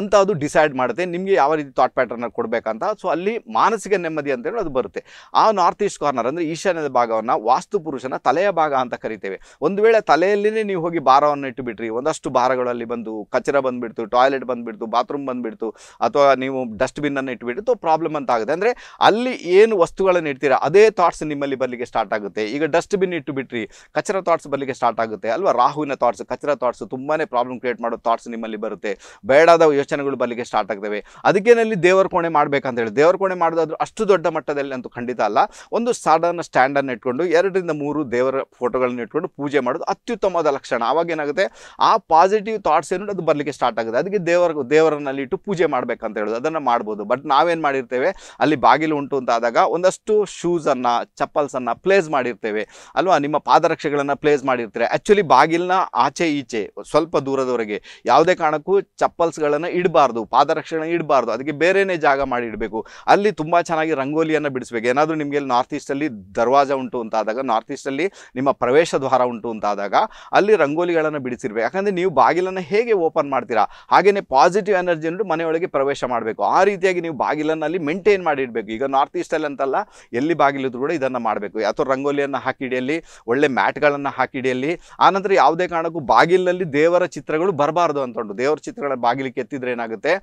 ಅಂತ ಅದು ಡಿಸೈಡ್ ಮಾಡುತ್ತೆ ನಿಮಗೆ ಯಾವ ರೀತಿ ಥಾಟ್ ಪ್ಯಾಟರ್ನ ಕೊಡಬೇಕಂತ ಸೊ ಅಲ್ಲಿ ಮಾನಸಿಕ ನೆಮ್ಮದಿ ಅಂತೇಳಿ ಅದು ಬರುತ್ತೆ ಆ ನಾರ್ತ್ ಈಸ್ಟ್ ಕಾರ್ನರ್ ಅಂದರೆ ಈಶಾನ್ಯದ ಭಾಗವನ್ನು ವಾಸ್ತು ಪುರುಷನ ತಲೆಯ ಭಾಗ ಅಂತ ಕರಿತೇವೆ ಒಂದು ವೇಳೆ ತಲೆಯಲ್ಲಿ ನೀವು ಹೋಗಿ ಭಾರವನ್ನು ಇಟ್ಟುಬಿಟ್ರಿ ಒಂದಷ್ಟು ಭಾರಗಳಲ್ಲಿ ಬಂದು ಕಚರ ಬಂದ್ಬಿಡ್ತು ಟಾಯ್ಲೆಟ್ ಬಂದ್ಬಿಡ್ತು ಬಾತ್ರೂಮ್ ಬಂದ್ಬಿಡ್ತು ಅಥವಾ ನೀವು ಡಸ್ಟ್ಬಿನ್ ಅನ್ನು ಇಟ್ಬಿಟ್ಟು ಪ್ರಾಬ್ಲಮ್ ಅಂತ ಆಗುತ್ತೆ ಅಂದರೆ ಅಲ್ಲಿ ಏನು ವಸ್ತುಗಳನ್ನು ಇಡ್ತೀರಾ ಅದೇ ಥಾಟ್ಸ್ ನಿಮ್ಮಲ್ಲಿ ಬರಲಿಕ್ಕೆ ಸ್ಟಾರ್ಟ್ ಆಗುತ್ತೆ ಈಗ ಡಸ್ಟ್ಬಿನ್ ಇಟ್ಟು ಬಿಟ್ರಿ ಕಚರ ಥಾಟ್ಸ್ ಬರಲಿಕ್ಕೆ ಸ್ಟಾರ್ಟ್ ಆಗುತ್ತೆ ಅಲ್ವಾ ರಾಹುವಿನ ಥಾಟ್ಸ್ ಕಚರ ಥಾಟ್ಸ್ ತುಂಬಾ ಪ್ರಾಬ್ಲಮ್ ಕ್ರಿಯೇಟ್ ಮಾಡೋ ಥಾಟ್ಸ್ ನಿಮ್ಮಲ್ಲಿ ಬರುತ್ತೆ ಬೇಡದ ಯೋಚನೆಗಳು ಬರಲಿಕ್ಕೆ ಸ್ಟಾರ್ಟ್ ಆಗ್ತವೆ ಅದಕ್ಕೇನಲ್ಲಿ ದೇವರ ಕೋಣೆ ಮಾಡಬೇಕಂತ ಹೇಳಿ ದೇವರ ಕೋಣೆ ಮಾಡೋದಾದ್ರೂ ಅಷ್ಟು ದೊಡ್ಡ ಮಟ್ಟದಲ್ಲಿ ಅಂತೂ ಖಂಡಿತ ಅಲ್ಲ ಒಂದು ಸ್ಟ್ಯಾಂಡ್ ಸ್ಟ್ಯಾಂಡನ್ನು ಇಟ್ಕೊಂಡು ಎರಡರಿಂದ ಮೂರು ದೇವರ ಫೋಟೋಗಳನ್ನು ಇಟ್ಕೊಂಡು ಪೂಜೆ ಮಾಡೋದು ಅತ್ಯುತ್ತಮವಾದ ಲಕ್ಷಣ ಅವಾಗ ಏನಾಗುತ್ತೆ ಆ ಪಾಸಿಟಿವ್ ಥಾಟ್ಸ್ ಏನು ಅದು ಬರಲಿಕ್ಕೆ ಸ್ಟಾರ್ಟ್ ಆಗುತ್ತೆ ಅದಕ್ಕೆ ದೇವರ ದೇವರನ್ನಲ್ಲಿ ಇಟ್ಟು ಪೂಜೆ ಮಾಡಬೇಕಂತ ಹೇಳೋದು ಅದನ್ನು ಮಾಡ್ಬೋದು ಬಟ್ ನಾವೇನು ಮಾಡಿರ್ತೇವೆ ಅಲ್ಲಿ ಬಾಗಿಲು ಉಂಟು ಅಂತ ಆದಾಗ ಒಂದಷ್ಟು ಶೂಸನ್ನು ಚಪ್ಪಲ್ಸನ್ನು ಪ್ಲೇಸ್ ಮಾಡಿರ್ತೇವೆ ಅಲ್ವಾ ನಿಮ್ಮ ಪಾದರಕ್ಷೆಗಳನ್ನು ಪ್ಲೇಸ್ ಮಾಡಿರ್ತೇವೆ ಆ್ಯಕ್ಚುಲಿ ಬಾಗಿಲಿನ ಆಚೆ ಈಚೆ ಸ್ವಲ್ಪ ದೂರದವರೆಗೆ ಯಾವುದೇ ಕಾರಣಕ್ಕೂ ಚಪ್ಪಲ್ಸ್ಗಳನ್ನು ಇಡಬಾರ್ದು ಪಾದರಕ್ಷೆಗಳನ್ನ ಇಡಬಾರ್ದು ಅದಕ್ಕೆ ಬೇರೆನೇ ಜಾಗ ಮಾಡಿ ಇಡಬೇಕು ಅಲ್ಲಿ ತುಂಬ ಚೆನ್ನಾಗಿ ರಂಗೋಲಿಯನ್ನು ಬಿಡಿಸ್ಬೇಕು ಏನಾದರೂ ನಿಮಗೆ ನಾರ್ತ್ ಈಸ್ಟಲ್ಲಿ ದರ್ವಾಜ ಉಂಟು ಅಂತಾದಾಗ ನಾರ್ತ್ ಈಸ್ಟಲ್ಲಿ ನಿಮ್ಮ ಪ್ರವೇಶ ದ್ವಾರ ಉಂಟು ಅಂತಾದಾಗ ಅಲ್ಲಿ ಮನೆಯಲ್ಲಿ ರಂಗೋಲಿಗಳನ್ನು ಬಿಡಿಸಿರ್ಬೇಕು ಯಾಕಂದರೆ ನೀವು ಬಾಗಿಲನ್ನು ಹೇಗೆ ಓಪನ್ ಮಾಡ್ತೀರಾ ಹಾಗೆಯೇ ಪಾಸಿಟಿವ್ ಎನರ್ಜಿ ಅನ್ನೋದು ಮನೆಯೊಳಗೆ ಪ್ರವೇಶ ಮಾಡಬೇಕು ಆ ರೀತಿಯಾಗಿ ನೀವು ಬಾಗಿಲನ್ನಲ್ಲಿ ಮೇಂಟೈನ್ ಮಾಡಿಡಬೇಕು ಈಗ ನಾರ್ತ್ ಈಸ್ಟಲ್ಲಿ ಅಂತಲ್ಲ ಎಲ್ಲಿ ಬಾಗಿಲಿದ್ರು ಕೂಡ ಇದನ್ನು ಮಾಡಬೇಕು ಅಥವಾ ರಂಗೋಲಿಯನ್ನು ಹಾಕಿಡಿಯಲ್ಲಿ ಒಳ್ಳೆ ಮ್ಯಾಟ್ಗಳನ್ನು ಹಾಕಿಡಿಯಲ್ಲಿ ಆನಂತರ ಯಾವುದೇ ಕಾರಣಕ್ಕೂ ಬಾಗಿಲಿನಲ್ಲಿ ದೇವರ ಚಿತ್ರಗಳು ಬರಬಾರ್ದು ಅಂತ ಉಂಟು ದೇವರ ಚಿತ್ರಗಳ ಬಾಗಿಲಿಗೆ ಎತ್ತಿದ್ರೆ ಏನಾಗುತ್ತೆ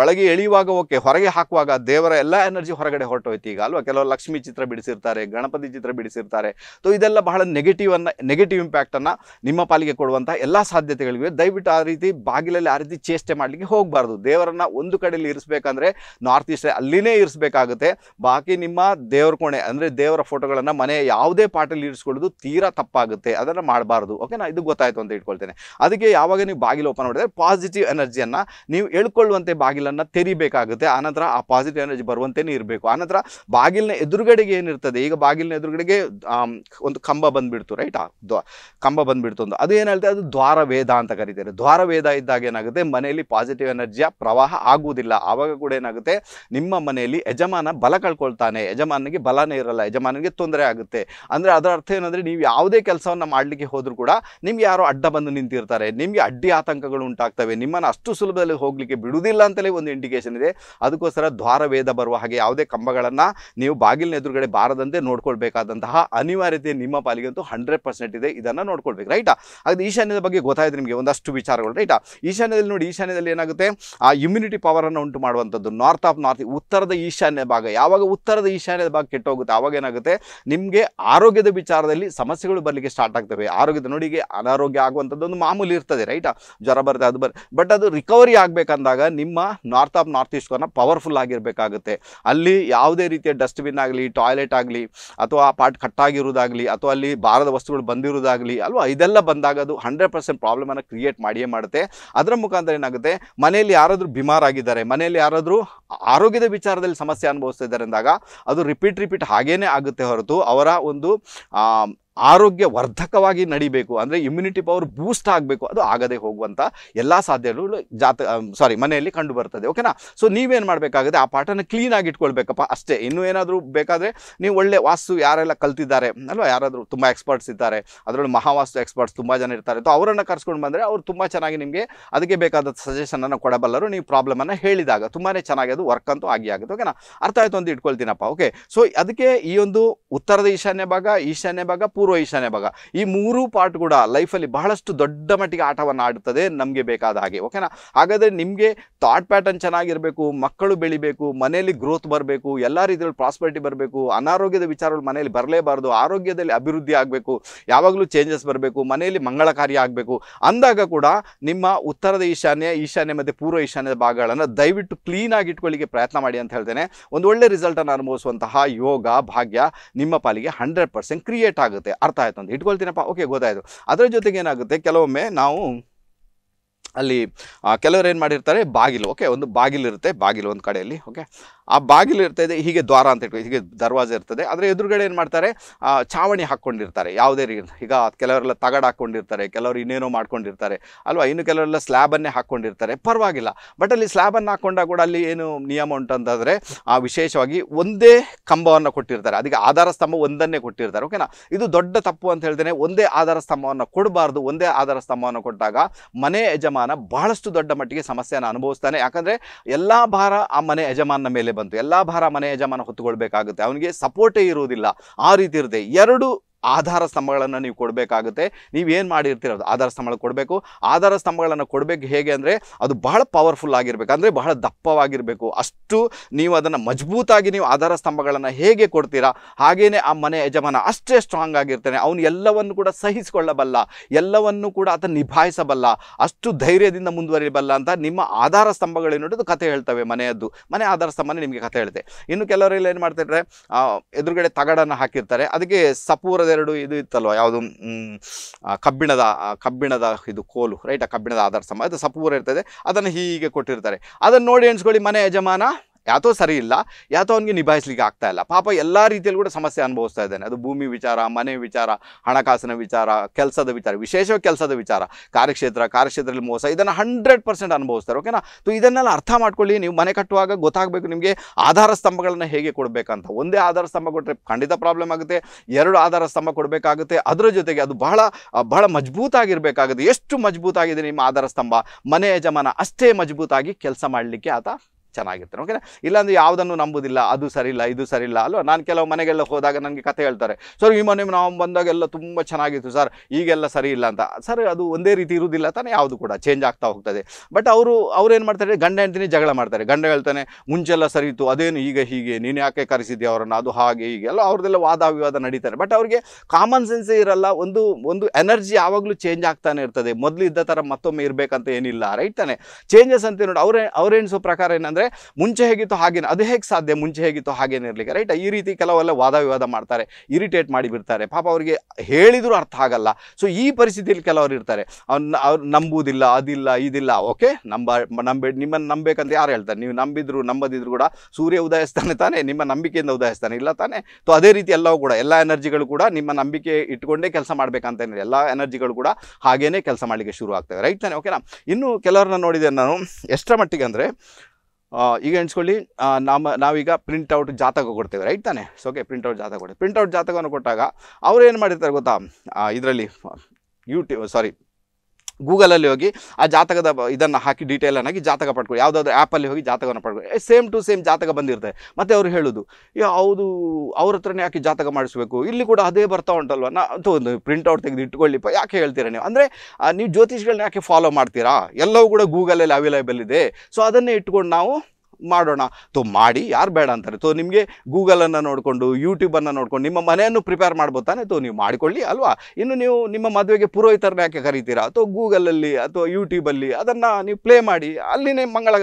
ಒಳಗೆ ಎಳೆಯುವಾಗ ಓಕೆ ಹೊರಗೆ ಹಾಕುವಾಗ ದೇವರ ಎಲ್ಲ ಎನರ್ಜಿ ಹೊರಗಡೆ ಹೊರಟೋಯ್ತು ಈಗ ಅಲ್ವಾ ಕೆಲವು ಲಕ್ಷ್ಮಿ ಚಿತ್ರ ಬಿಡಿಸಿರ್ತಾರೆ ಗಣಪತಿ ಚಿತ್ರ ಬಿಡಿಸಿರ್ತಾರೆ ಸೊ ಇದೆಲ್ಲ ಬಹಳ ನೆಗೆಟಿವ್ ಅನ್ನ ನೆಗೆಟಿವ್ ಇಂಪ್ಯಾಕ್ಟನ್ನು ನಿಮ್ಮ ಪಾಲಿಗೆ ಕೊಡುವಂತಹ ಎಲ್ಲ ಸಾಧ್ಯತೆಗಳಿವೆ ದಯವಿಟ್ಟು ಆ ರೀತಿ ಬಾಗಿಲಲ್ಲಿ ಆ ರೀತಿ ಚೇಷ್ಟೆ ಮಾಡಲಿಕ್ಕೆ ಹೋಗಬಾರ್ದು ದೇವರನ್ನು ಒಂದು ಕಡೆಯಲ್ಲಿ ಇರಿಸ್ಬೇಕಂದ್ರೆ ನಾರ್ತ್ ಈಸ್ಟ್ ಅಲ್ಲಿನೇ ಇರಿಸಬೇಕಾಗುತ್ತೆ ಬಾಕಿ ನಿಮ್ಮ ದೇವರ ಕೋಣೆ ಅಂದರೆ ದೇವರ ಫೋಟೋಗಳನ್ನು ಮನೆ ಯಾವುದೇ ಪಾಟಲ್ಲಿ ಇರಿಸ್ಕೊಳ್ಳೋದು ತೀರಾ ತಪ್ಪಾಗುತ್ತೆ ಅದನ್ನು ಮಾಡಬಾರ್ದು ಓಕೆನಾ ಇದು ಗೊತ್ತಾಯಿತು ಅಂತ ಇಟ್ಕೊಳ್ತೇನೆ ಅದಕ್ಕೆ ಯಾವಾಗ ನೀವು ಬಾಗಿಲು ಓಪನ್ ಮಾಡಿದ್ರೆ ಪಾಸಿಟಿವ್ ಎನರ್ಜಿಯನ್ನು ನೀವು ಎಳ್ಕೊಳ್ಳುವಂತೆ ಬಾಗಿಲನ್ನು ತೆರಿಬೇಕಾಗುತ್ತೆ ಆನಂತರ ಆ ಪಾಸಿಟಿವ್ ಎನರ್ಜಿ ಬರುವಂತೆಯೇ ಇರಬೇಕು ಆನಂತರ ಬಾಗಿಲಿನ ಎದುರುಗಡೆಗೆ ಏನಿರ್ತದೆ ಈಗ ಬಾಗಿಲಿನ ಎದುರುಗಡೆಗೆ ಒಂದು ಕಂಬ ಬಂದುಬಿಡ್ತು ರೈಟ್ ಕಂಬ ಬಂದು ಬಂದ್ಬಿಡ್ತು ಅದು ಏನು ಹೇಳ್ತಾರೆ ಅದು ದ್ವಾರ ವೇದ ಅಂತ ಕರೀತಾರೆ ದ್ವಾರ ವೇದ ಇದ್ದಾಗ ಏನಾಗುತ್ತೆ ಮನೆಯಲ್ಲಿ ಪಾಸಿಟಿವ್ ಎನರ್ಜಿಯ ಪ್ರವಾಹ ಆಗುವುದಿಲ್ಲ ಆವಾಗ ಕೂಡ ಏನಾಗುತ್ತೆ ನಿಮ್ಮ ಮನೆಯಲ್ಲಿ ಯಜಮಾನ ಬಲ ಕಳ್ಕೊಳ್ತಾನೆ ಯಜಮಾನಿಗೆ ಬಲನೇ ಇರಲ್ಲ ಯಜಮಾನಿಗೆ ತೊಂದರೆ ಆಗುತ್ತೆ ಅಂದರೆ ಅದರ ಅರ್ಥ ಏನಂದರೆ ನೀವು ಯಾವುದೇ ಕೆಲಸವನ್ನು ಮಾಡಲಿಕ್ಕೆ ಹೋದರೂ ಕೂಡ ನಿಮ್ಗೆ ಯಾರೋ ಅಡ್ಡ ಬಂದು ನಿಂತಿರ್ತಾರೆ ನಿಮಗೆ ಅಡ್ಡಿ ಆತಂಕಗಳು ಉಂಟಾಗ್ತವೆ ನಿಮ್ಮನ್ನು ಅಷ್ಟು ಸುಲಭದಲ್ಲಿ ಹೋಗಲಿಕ್ಕೆ ಬಿಡುವುದಿಲ್ಲ ಅಂತಲೇ ಒಂದು ಇಂಡಿಕೇಶನ್ ಇದೆ ಅದಕ್ಕೋಸ್ಕರ ದ್ವಾರ ವೇದ ಬರುವ ಹಾಗೆ ಯಾವುದೇ ಕಂಬಗಳನ್ನು ನೀವು ಬಾಗಿಲಿನ ಎದುರುಗಡೆ ಬಾರದಂತೆ ನೋಡ್ಕೊಳ್ಬೇಕಾದಂತಹ ಅನಿವಾರ್ಯತೆ ನಿಮ್ಮ ಪಾಲಿಗಂತೂ ಹಂಡ್ರೆಡ್ ಪರ್ಸೆಂಟ್ ಇದೆ ಇದನ್ನು ನೋಡ್ಕೊಳ್ಬೇಕು ರೈಟ್ ರೈಟಾ ಅದು ಈಶಾನ್ಯದ ಬಗ್ಗೆ ಗೊತ್ತಾಯಿತು ನಿಮಗೆ ಒಂದಷ್ಟು ವಿಚಾರಗಳು ರೈಟ್ ಈಶಾನ್ಯದಲ್ಲಿ ನೋಡಿ ಈಶಾನ್ಯದಲ್ಲಿ ಏನಾಗುತ್ತೆ ಆ ಇಮ್ಯುನಿಟಿ ಪವರನ್ನು ಉಂಟು ಮಾಡುವಂಥದ್ದು ನಾರ್ತ್ ಆಫ್ ನಾರ್ತ್ ಉತ್ತರದ ಈಶಾನ್ಯ ಭಾಗ ಯಾವಾಗ ಉತ್ತರದ ಈಶಾನ್ಯದ ಭಾಗ ಹೋಗುತ್ತೆ ಆವಾಗ ಏನಾಗುತ್ತೆ ನಿಮಗೆ ಆರೋಗ್ಯದ ವಿಚಾರದಲ್ಲಿ ಸಮಸ್ಯೆಗಳು ಬರಲಿಕ್ಕೆ ಸ್ಟಾರ್ಟ್ ಆಗ್ತವೆ ಆರೋಗ್ಯದ ನೋಡಿಗೆ ಅನಾರೋಗ್ಯ ಆಗುವಂಥದ್ದು ಒಂದು ಮಾಮೂಲಿ ಇರ್ತದೆ ರೈಟಾ ಜ್ವರ ಬರುತ್ತೆ ಅದು ಬರ್ ಬಟ್ ಅದು ರಿಕವರಿ ಆಗಬೇಕಂದಾಗ ನಿಮ್ಮ ನಾರ್ತ್ ಆಫ್ ನಾರ್ತ್ ಈಸ್ಟ್ನ ಪವರ್ಫುಲ್ ಆಗಿರಬೇಕಾಗುತ್ತೆ ಅಲ್ಲಿ ಯಾವುದೇ ರೀತಿಯ ಡಸ್ಟ್ಬಿನ್ ಆಗಲಿ ಟಾಯ್ಲೆಟ್ ಆಗಲಿ ಅಥವಾ ಆ ಪಾರ್ಟ್ ಕಟ್ಟಾಗಿರೋದಾಗಲಿ ಅಥವಾ ಅಲ್ಲಿ ಭಾರದ ವಸ್ತುಗಳು ಬಂದಿರೋದಾಗಲಿ ಅಲ್ವಾ ಇದೆಲ್ಲ ಬಂದಾಗ ಅದು ಹಂಡ್ರೆಡ್ ಪರ್ಸೆಂಟ್ ಪ್ರಾಬ್ಲಮನ್ನು ಕ್ರಿಯೇಟ್ ಮಾಡಿಯೇ ಮಾಡುತ್ತೆ ಅದರ ಮುಖಾಂತರ ಏನಾಗುತ್ತೆ ಮನೆಯಲ್ಲಿ ಯಾರಾದರೂ ಆಗಿದ್ದಾರೆ ಮನೆಯಲ್ಲಿ ಯಾರಾದರೂ ಆರೋಗ್ಯದ ವಿಚಾರದಲ್ಲಿ ಸಮಸ್ಯೆ ಅನುಭವಿಸ್ತಾ ಇದ್ದಾರೆ ಅಂದಾಗ ಅದು ರಿಪೀಟ್ ರಿಪೀಟ್ ಹಾಗೇನೇ ಆಗುತ್ತೆ ಹೊರತು ಅವರ ಒಂದು ಆರೋಗ್ಯ ವರ್ಧಕವಾಗಿ ನಡಿಬೇಕು ಅಂದರೆ ಇಮ್ಯುನಿಟಿ ಪವರ್ ಬೂಸ್ಟ್ ಆಗಬೇಕು ಅದು ಆಗದೆ ಹೋಗುವಂಥ ಎಲ್ಲ ಸಾಧ್ಯಗಳು ಜಾತ ಸಾರಿ ಮನೆಯಲ್ಲಿ ಕಂಡು ಬರ್ತದೆ ಓಕೆನಾ ಸೊ ನೀವೇನು ಮಾಡಬೇಕಾಗುತ್ತೆ ಆ ಪಾಠನ ಕ್ಲೀನಾಗಿ ಇಟ್ಕೊಳ್ಬೇಕಪ್ಪ ಅಷ್ಟೇ ಇನ್ನೂ ಏನಾದರೂ ಬೇಕಾದರೆ ನೀವು ಒಳ್ಳೆ ವಾಸ್ತು ಯಾರೆಲ್ಲ ಕಲ್ತಿದ್ದಾರೆ ಅಲ್ವಾ ಯಾರಾದರೂ ತುಂಬ ಎಕ್ಸ್ಪರ್ಟ್ಸ್ ಇದ್ದಾರೆ ಅದರಲ್ಲಿ ಮಹಾವಾಸ್ತು ಎಕ್ಸ್ಪರ್ಟ್ಸ್ ತುಂಬ ಜನ ಇರ್ತಾರೆ ಸೊ ಅವರನ್ನು ಕರ್ಸ್ಕೊಂಡು ಬಂದರೆ ಅವರು ತುಂಬ ಚೆನ್ನಾಗಿ ನಿಮಗೆ ಅದಕ್ಕೆ ಬೇಕಾದ ಸಜೆಷನನ್ನು ಕೊಡಬಲ್ಲರು ನೀವು ಪ್ರಾಬ್ಲಮನ್ನು ಹೇಳಿದಾಗ ತುಂಬಾ ಚೆನ್ನಾಗಿ ಅದು ವರ್ಕ್ ಅಂತೂ ಆಗಿ ಆಗುತ್ತೆ ಓಕೆನಾ ಅರ್ಥ ಆಯಿತು ಅಂತ ಇಟ್ಕೊಳ್ತೀನಪ್ಪ ಓಕೆ ಸೊ ಅದಕ್ಕೆ ಈ ಒಂದು ಉತ್ತರದ ಈಶಾನ್ಯ ಭಾಗ ಈಶಾನ್ಯ ಭಾಗ ಪೂರ್ವ ಪೂರ್ವ ಈಶಾನ್ಯ ಭಾಗ ಈ ಮೂರು ಪಾರ್ಟ್ ಕೂಡ ಲೈಫಲ್ಲಿ ಬಹಳಷ್ಟು ದೊಡ್ಡ ಮಟ್ಟಿಗೆ ಆಟವನ್ನು ಆಡುತ್ತದೆ ನಮಗೆ ಬೇಕಾದ ಹಾಗೆ ಓಕೆನಾ ಹಾಗಾದರೆ ನಿಮಗೆ ಥಾಟ್ ಪ್ಯಾಟರ್ನ್ ಚೆನ್ನಾಗಿರಬೇಕು ಮಕ್ಕಳು ಬೆಳಿಬೇಕು ಮನೆಯಲ್ಲಿ ಗ್ರೋತ್ ಬರಬೇಕು ಎಲ್ಲ ರೀತಿಯಲ್ಲಿ ಪ್ರಾಸ್ಪರಿಟಿ ಬರಬೇಕು ಅನಾರೋಗ್ಯದ ವಿಚಾರಗಳು ಮನೆಯಲ್ಲಿ ಬರಲೇಬಾರ್ದು ಆರೋಗ್ಯದಲ್ಲಿ ಅಭಿವೃದ್ಧಿ ಆಗಬೇಕು ಯಾವಾಗಲೂ ಚೇಂಜಸ್ ಬರಬೇಕು ಮನೆಯಲ್ಲಿ ಮಂಗಳ ಕಾರ್ಯ ಆಗಬೇಕು ಅಂದಾಗ ಕೂಡ ನಿಮ್ಮ ಉತ್ತರದ ಈಶಾನ್ಯ ಈಶಾನ್ಯ ಮತ್ತು ಪೂರ್ವ ಈಶಾನ್ಯದ ಭಾಗಗಳನ್ನು ದಯವಿಟ್ಟು ಕ್ಲೀನಾಗಿ ಇಟ್ಕೊಳ್ಳಿಕ್ಕೆ ಪ್ರಯತ್ನ ಮಾಡಿ ಅಂತ ಹೇಳ್ತೇನೆ ಒಂದು ಒಳ್ಳೆ ರಿಸಲ್ಟನ್ನು ಅನುಭವಿಸುವಂತಹ ಯೋಗ ಭಾಗ್ಯ ನಿಮ್ಮ ಪಾಲಿಗೆ ಹಂಡ್ರೆಡ್ ಪರ್ಸೆಂಟ್ ಕ್ರಿಯೇಟ್ ಆಗುತ್ತೆ ಅರ್ಥ ಆಯಿತು ಅಂತ ಇಟ್ಕೊಳ್ತೀನಪ್ಪ ಓಕೆ ಗೊತ್ತಾಯಿತು ಅದರ ಜೊತೆಗೆ ಏನಾಗುತ್ತೆ ಕೆಲವೊಮ್ಮೆ ನಾವು ಅಲ್ಲಿ ಕೆಲವರು ಏನು ಮಾಡಿರ್ತಾರೆ ಬಾಗಿಲು ಓಕೆ ಒಂದು ಬಾಗಿಲು ಇರುತ್ತೆ ಬಾಗಿಲು ಒಂದು ಕಡೆಯಲ್ಲಿ ಓಕೆ ಆ ಬಾಗಿಲು ಇರ್ತದೆ ಹೀಗೆ ದ್ವಾರ ಅಂತ ಇಟ್ಕೊ ಹೀಗೆ ದರ್ವಾಜೆ ಇರ್ತದೆ ಅದರ ಎದುರುಗಡೆ ಏನು ಮಾಡ್ತಾರೆ ಚಾವಣಿ ಹಾಕ್ಕೊಂಡಿರ್ತಾರೆ ಯಾವುದೇ ರೀ ಈಗ ಕೆಲವರೆಲ್ಲ ತಗಡ ಹಾಕ್ಕೊಂಡಿರ್ತಾರೆ ಕೆಲವರು ಇನ್ನೇನೋ ಮಾಡ್ಕೊಂಡಿರ್ತಾರೆ ಅಲ್ವಾ ಇನ್ನು ಕೆಲವರೆಲ್ಲ ಸ್ಲ್ಯಾಬನ್ನೇ ಹಾಕ್ಕೊಂಡಿರ್ತಾರೆ ಪರವಾಗಿಲ್ಲ ಬಟ್ ಅಲ್ಲಿ ಸ್ಲ್ಯಾಬನ್ನು ಹಾಕ್ಕೊಂಡಾಗ ಕೂಡ ಅಲ್ಲಿ ಏನು ನಿಯಮ ಉಂಟಂತಂದರೆ ಆ ವಿಶೇಷವಾಗಿ ಒಂದೇ ಕಂಬವನ್ನು ಕೊಟ್ಟಿರ್ತಾರೆ ಅದಕ್ಕೆ ಆಧಾರ ಸ್ತಂಭ ಒಂದನ್ನೇ ಕೊಟ್ಟಿರ್ತಾರೆ ಓಕೆನಾ ಇದು ದೊಡ್ಡ ತಪ್ಪು ಅಂತ ಹೇಳ್ತೇನೆ ಒಂದೇ ಆಧಾರ ಸ್ತಂಭವನ್ನು ಕೊಡಬಾರ್ದು ಒಂದೇ ಆಧಾರ ಸ್ತಂಭವನ್ನು ಕೊಟ್ಟಾಗ ಮನೆ ಯಜಮಾನ ಬಹಳಷ್ಟು ದೊಡ್ಡ ಮಟ್ಟಿಗೆ ಸಮಸ್ಯೆಯನ್ನು ಅನುಭವಿಸ್ತಾನೆ ಯಾಕಂದರೆ ಎಲ್ಲ ಭಾರ ಆ ಮನೆ ಯಜಮಾನನ ಮೇಲೆ ಬಂತು ಎಲ್ಲಾ ಭಾರ ಮನೆ ಯಜಮಾನ ಹೊತ್ತುಕೊಳ್ಬೇಕಾಗುತ್ತೆ ಅವನಿಗೆ ಸಪೋರ್ಟೇ ಇರುವುದಿಲ್ಲ ಆ ರೀತಿ ಇರುತ್ತೆ ಎರಡು ಆಧಾರ ಸ್ತಂಭಗಳನ್ನು ನೀವು ಕೊಡಬೇಕಾಗುತ್ತೆ ನೀವೇನು ಮಾಡಿರ್ತೀರ ಅದು ಆಧಾರ ಸ್ತಂಭಗಳು ಕೊಡಬೇಕು ಆಧಾರ ಸ್ತಂಭಗಳನ್ನು ಕೊಡಬೇಕು ಹೇಗೆ ಅಂದರೆ ಅದು ಬಹಳ ಪವರ್ಫುಲ್ ಆಗಿರಬೇಕು ಅಂದರೆ ಬಹಳ ದಪ್ಪವಾಗಿರಬೇಕು ಅಷ್ಟು ನೀವು ಅದನ್ನು ಮಜಬೂತಾಗಿ ನೀವು ಆಧಾರ ಸ್ತಂಭಗಳನ್ನು ಹೇಗೆ ಕೊಡ್ತೀರಾ ಹಾಗೆಯೇ ಆ ಮನೆ ಯಜಮಾನ ಅಷ್ಟೇ ಸ್ಟ್ರಾಂಗ್ ಆಗಿರ್ತಾನೆ ಅವನು ಎಲ್ಲವನ್ನು ಕೂಡ ಸಹಿಸಿಕೊಳ್ಳಬಲ್ಲ ಎಲ್ಲವನ್ನು ಕೂಡ ಅದನ್ನು ನಿಭಾಯಿಸಬಲ್ಲ ಅಷ್ಟು ಧೈರ್ಯದಿಂದ ಮುಂದುವರಿಬಲ್ಲ ಅಂತ ನಿಮ್ಮ ಆಧಾರ ಸ್ತಂಭಗಳೇನು ಕಥೆ ಹೇಳ್ತವೆ ಮನೆಯದ್ದು ಮನೆ ಆಧಾರ ಸ್ತಂಭನೇ ನಿಮಗೆ ಕಥೆ ಹೇಳ್ತೆ ಇನ್ನು ಕೆಲವರೆಲ್ಲ ಏನು ಮಾಡ್ತಾರೆ ಎದುರುಗಡೆ ತಗಡನ್ನು ಹಾಕಿರ್ತಾರೆ ಅದಕ್ಕೆ ಸಪೂರ ಎರಡು ಇದು ಇತ್ತಲ್ವ ಯಾವುದು ಕಬ್ಬಿಣದ ಕಬ್ಬಿಣದ ಇದು ಕೋಲು ರೈಟ್ ಆ ಕಬ್ಬಿಣದ ಆಧಾರ ಸಮ ಅದು ಸಪೂರ ಇರ್ತದೆ ಅದನ್ನು ಹೀಗೆ ಕೊಟ್ಟಿರ್ತಾರೆ ಅದನ್ನು ನೋಡಿ ಎಣಿಸ್ಕೊಳ್ಳಿ ಮನೆ ಯಜಮಾನ ಯಾತೋ ಸರಿ ಇಲ್ಲ ಯಾತೋ ಅವನಿಗೆ ನಿಭಾಯಿಸ್ಲಿಕ್ಕೆ ಆಗ್ತಾ ಇಲ್ಲ ಪಾಪ ಎಲ್ಲ ರೀತಿಯಲ್ಲಿ ಕೂಡ ಸಮಸ್ಯೆ ಅನುಭವಿಸ್ತಾ ಇದ್ದಾನೆ ಅದು ಭೂಮಿ ವಿಚಾರ ಮನೆ ವಿಚಾರ ಹಣಕಾಸಿನ ವಿಚಾರ ಕೆಲಸದ ವಿಚಾರ ವಿಶೇಷವಾಗಿ ಕೆಲಸದ ವಿಚಾರ ಕಾರ್ಯಕ್ಷೇತ್ರ ಕಾರ್ಯಕ್ಷೇತ್ರದಲ್ಲಿ ಮೋಸ ಇದನ್ನು ಹಂಡ್ರೆಡ್ ಪರ್ಸೆಂಟ್ ಅನುಭವಿಸ್ತಾರೆ ಓಕೆನಾ ಸೊ ಇದನ್ನೆಲ್ಲ ಅರ್ಥ ಮಾಡ್ಕೊಳ್ಳಿ ನೀವು ಮನೆ ಕಟ್ಟುವಾಗ ಗೊತ್ತಾಗಬೇಕು ನಿಮಗೆ ಆಧಾರ ಸ್ತಂಭಗಳನ್ನು ಹೇಗೆ ಕೊಡಬೇಕಂತ ಒಂದೇ ಆಧಾರ ಸ್ತಂಭ ಕೊಟ್ಟರೆ ಖಂಡಿತ ಪ್ರಾಬ್ಲಮ್ ಆಗುತ್ತೆ ಎರಡು ಆಧಾರ ಸ್ತಂಭ ಕೊಡಬೇಕಾಗುತ್ತೆ ಅದರ ಜೊತೆಗೆ ಅದು ಬಹಳ ಬಹಳ ಮಜಬೂತಾಗಿರಬೇಕಾಗುತ್ತೆ ಎಷ್ಟು ಮಜಬೂತಾಗಿದೆ ನಿಮ್ಮ ಆಧಾರ ಸ್ತಂಭ ಮನೆ ಯಜಮಾನ ಅಷ್ಟೇ ಮಜಬೂತಾಗಿ ಕೆಲಸ ಮಾಡಲಿಕ್ಕೆ ಆತ ಚೆನ್ನಾಗಿರ್ತಾನೆ ಓಕೆ ಇಲ್ಲಾಂದ್ರೆ ಯಾವುದನ್ನು ನಂಬುದಿಲ್ಲ ಅದು ಸರಿಯಿಲ್ಲ ಇದು ಸರಿಯಿಲ್ಲ ಅಲ್ವಾ ನಾನು ಕೆಲವು ಮನೆಗೆಲ್ಲ ಹೋದಾಗ ನನಗೆ ಕತೆ ಹೇಳ್ತಾರೆ ಸರ್ ಈ ಮನೆ ನಾವು ಬಂದಾಗೆಲ್ಲ ತುಂಬ ಚೆನ್ನಾಗಿತ್ತು ಸರ್ ಈಗೆಲ್ಲ ಸರಿ ಇಲ್ಲ ಅಂತ ಸರ್ ಅದು ಒಂದೇ ರೀತಿ ಇರುವುದಿಲ್ಲ ತಾನೇ ಯಾವುದು ಕೂಡ ಚೇಂಜ್ ಆಗ್ತಾ ಹೋಗ್ತದೆ ಬಟ್ ಅವರು ಅವ್ರೇನು ಮಾಡ್ತಾರೆ ಗಂಡ ಹೆಂಡ್ತೀನಿ ಜಗಳ ಮಾಡ್ತಾರೆ ಗಂಡ ಹೇಳ್ತಾನೆ ಮುಂಚೆಲ್ಲ ಸರಿ ಇತ್ತು ಅದೇನು ಈಗ ಹೀಗೆ ನೀನು ಯಾಕೆ ಕರೆಸಿದ್ಯಾ ಅವರನ್ನು ಅದು ಹಾಗೆ ಹೀಗೆ ಎಲ್ಲ ಅವ್ರದೆಲ್ಲ ವಾದ ವಿವಾದ ನಡೀತಾರೆ ಬಟ್ ಅವರಿಗೆ ಕಾಮನ್ ಸೆನ್ಸೇ ಇರಲ್ಲ ಒಂದು ಒಂದು ಎನರ್ಜಿ ಯಾವಾಗಲೂ ಚೇಂಜ್ ಆಗ್ತಾನೆ ಇರ್ತದೆ ಮೊದಲು ಇದ್ದ ಥರ ಮತ್ತೊಮ್ಮೆ ಇರಬೇಕಂತ ಏನಿಲ್ಲ ರೈಟ್ ತಾನೆ ಚೇಂಜಸ್ ಅಂತ ನೋಡಿ ಅವ್ರೇ ಅವ್ರೇಣಿಸೋ ಪ್ರಕಾರ ಏನಂದರೆ ಮುಂಚೆ ಹೇಗಿತ್ತು ಹಾಗೇನೆ ಅದು ಹೇಗೆ ಸಾಧ್ಯ ಮುಂಚೆ ಹೇಗಿತ್ತು ಹಾಗೇನೆ ಇರಲಿಕ್ಕೆ ರೈಟ್ ಈ ರೀತಿ ಕೆಲವೆಲ್ಲ ವಾದ ವಿವಾದ ಮಾಡ್ತಾರೆ ಇರಿಟೇಟ್ ಮಾಡಿ ಬಿಡ್ತಾರೆ ಪಾಪ ಅವರಿಗೆ ಹೇಳಿದರೂ ಅರ್ಥ ಆಗಲ್ಲ ಸೊ ಈ ಪರಿಸ್ಥಿತಿಯಲ್ಲಿ ಕೆಲವರು ಇರ್ತಾರೆ ಅವ್ನ ಅವ್ರು ನಂಬುವುದಿಲ್ಲ ಅದಿಲ್ಲ ಇದಿಲ್ಲ ಓಕೆ ನಂಬ ನಂಬ ನಿಮ್ಮನ್ನು ನಂಬೇಕಂತ ಯಾರು ಹೇಳ್ತಾರೆ ನೀವು ನಂಬಿದ್ರು ನಂಬದಿದ್ರು ಕೂಡ ಸೂರ್ಯ ಉದಯಿಸ್ತಾನೆ ತಾನೇ ನಿಮ್ಮ ನಂಬಿಕೆಯಿಂದ ಉದಯಿಸ್ತಾನೆ ಇಲ್ಲ ತಾನೇ ಸೊ ಅದೇ ರೀತಿ ಎಲ್ಲವೂ ಕೂಡ ಎಲ್ಲ ಎನರ್ಜಿಗಳು ಕೂಡ ನಿಮ್ಮ ನಂಬಿಕೆ ಇಟ್ಕೊಂಡೇ ಕೆಲಸ ಮಾಡ್ಬೇಕಂತ ಎಲ್ಲ ಎನರ್ಜಿಗಳು ಕೂಡ ಹಾಗೇನೆ ಕೆಲಸ ಮಾಡಲಿಕ್ಕೆ ಶುರು ಆಗ್ತವೆ ರೈಟ್ ತಾನೆ ಓಕೆನಾ ಇನ್ನು ಕೆಲವರನ್ನ ನೋಡಿದೆ ನಾನು ಎಷ್ಟರ ಮಟ್ಟಿಗೆ ಅಂದರೆ ಈಗ ಎಣಿಸ್ಕೊಳ್ಳಿ ನಮ್ಮ ನಾವೀಗ ಪ್ರಿಂಟೌಟ್ ಜಾತಕ ಕೊಡ್ತೇವೆ ರೈಟ್ ತಾನೆ ಸೊ ಓಕೆ ಪ್ರಿಂಟೌಟ್ ಜಾತಕ ಕೊಡ್ತೇವೆ ಪ್ರಿಂಟೌಟ್ ಜಾತಕವನ್ನು ಕೊಟ್ಟಾಗ ಅವ್ರು ಏನು ಮಾಡಿರ್ತಾರೆ ಗೊತ್ತಾ ಇದರಲ್ಲಿ ಯೂಟ್ಯೂಬ್ ಸಾರಿ ಗೂಗಲಲ್ಲಿ ಹೋಗಿ ಆ ಜಾತಕದ ಇದನ್ನು ಹಾಕಿ ಡೀಟೇಲನ್ನು ಹಾಕಿ ಜಾತಕ ಪಡ್ಕೊಳ್ಳಿ ಯಾವುದಾದ್ರೂ ಆ್ಯಪಲ್ಲಿ ಹೋಗಿ ಜಾತಕವನ್ನು ಪಡ್ಕೊಳ್ಳಿ ಸೇಮ್ ಟು ಸೇಮ್ ಜಾತಕ ಬಂದಿರುತ್ತೆ ಮತ್ತು ಅವರು ಹೇಳೋದು ಯಾವುದು ಅವ್ರ ಹತ್ರನೇ ಯಾಕೆ ಜಾತಕ ಮಾಡಿಸ್ಬೇಕು ಇಲ್ಲಿ ಕೂಡ ಅದೇ ಬರ್ತಾ ಉಂಟಲ್ವ ನಾ ಅಂತ ಒಂದು ಪ್ರಿಂಟೌಟ್ ತೆಗೆದು ಇಟ್ಕೊಳ್ಳಿಪ್ಪ ಯಾಕೆ ಹೇಳ್ತೀರಾ ನೀವು ಅಂದರೆ ನೀವು ಜ್ಯೋತಿಷ್ಗಳನ್ನ ಯಾಕೆ ಫಾಲೋ ಮಾಡ್ತೀರಾ ಎಲ್ಲವೂ ಕೂಡ ಗೂಗಲಲ್ಲಿ ಅವೈಲೇಬಲ್ ಇದೆ ಸೊ ಅದನ್ನೇ ಇಟ್ಕೊಂಡು ನಾವು ಮಾಡೋಣ ತೋ ಮಾಡಿ ಯಾರು ಬೇಡ ಅಂತಾರೆ ತೋ ನಿಮಗೆ ಗೂಗಲನ್ನು ನೋಡಿಕೊಂಡು ಯೂಟ್ಯೂಬನ್ನು ನೋಡಿಕೊಂಡು ನಿಮ್ಮ ಮನೆಯನ್ನು ಪ್ರಿಪೇರ್ ಮಾಡ್ಬೋದು ತಾನೆ ತೊ ನೀವು ಮಾಡಿಕೊಳ್ಳಿ ಅಲ್ವಾ ಇನ್ನು ನೀವು ನಿಮ್ಮ ಮದುವೆಗೆ ಪುರೋಹಿತರನ್ನ ಯಾಕೆ ಕರೀತೀರಾ ಅಥವಾ ಗೂಗಲಲ್ಲಿ ಅಥವಾ ಯೂಟ್ಯೂಬಲ್ಲಿ ಅದನ್ನು ನೀವು ಪ್ಲೇ ಮಾಡಿ ಅಲ್ಲಿನೇ ಮಂಗಳ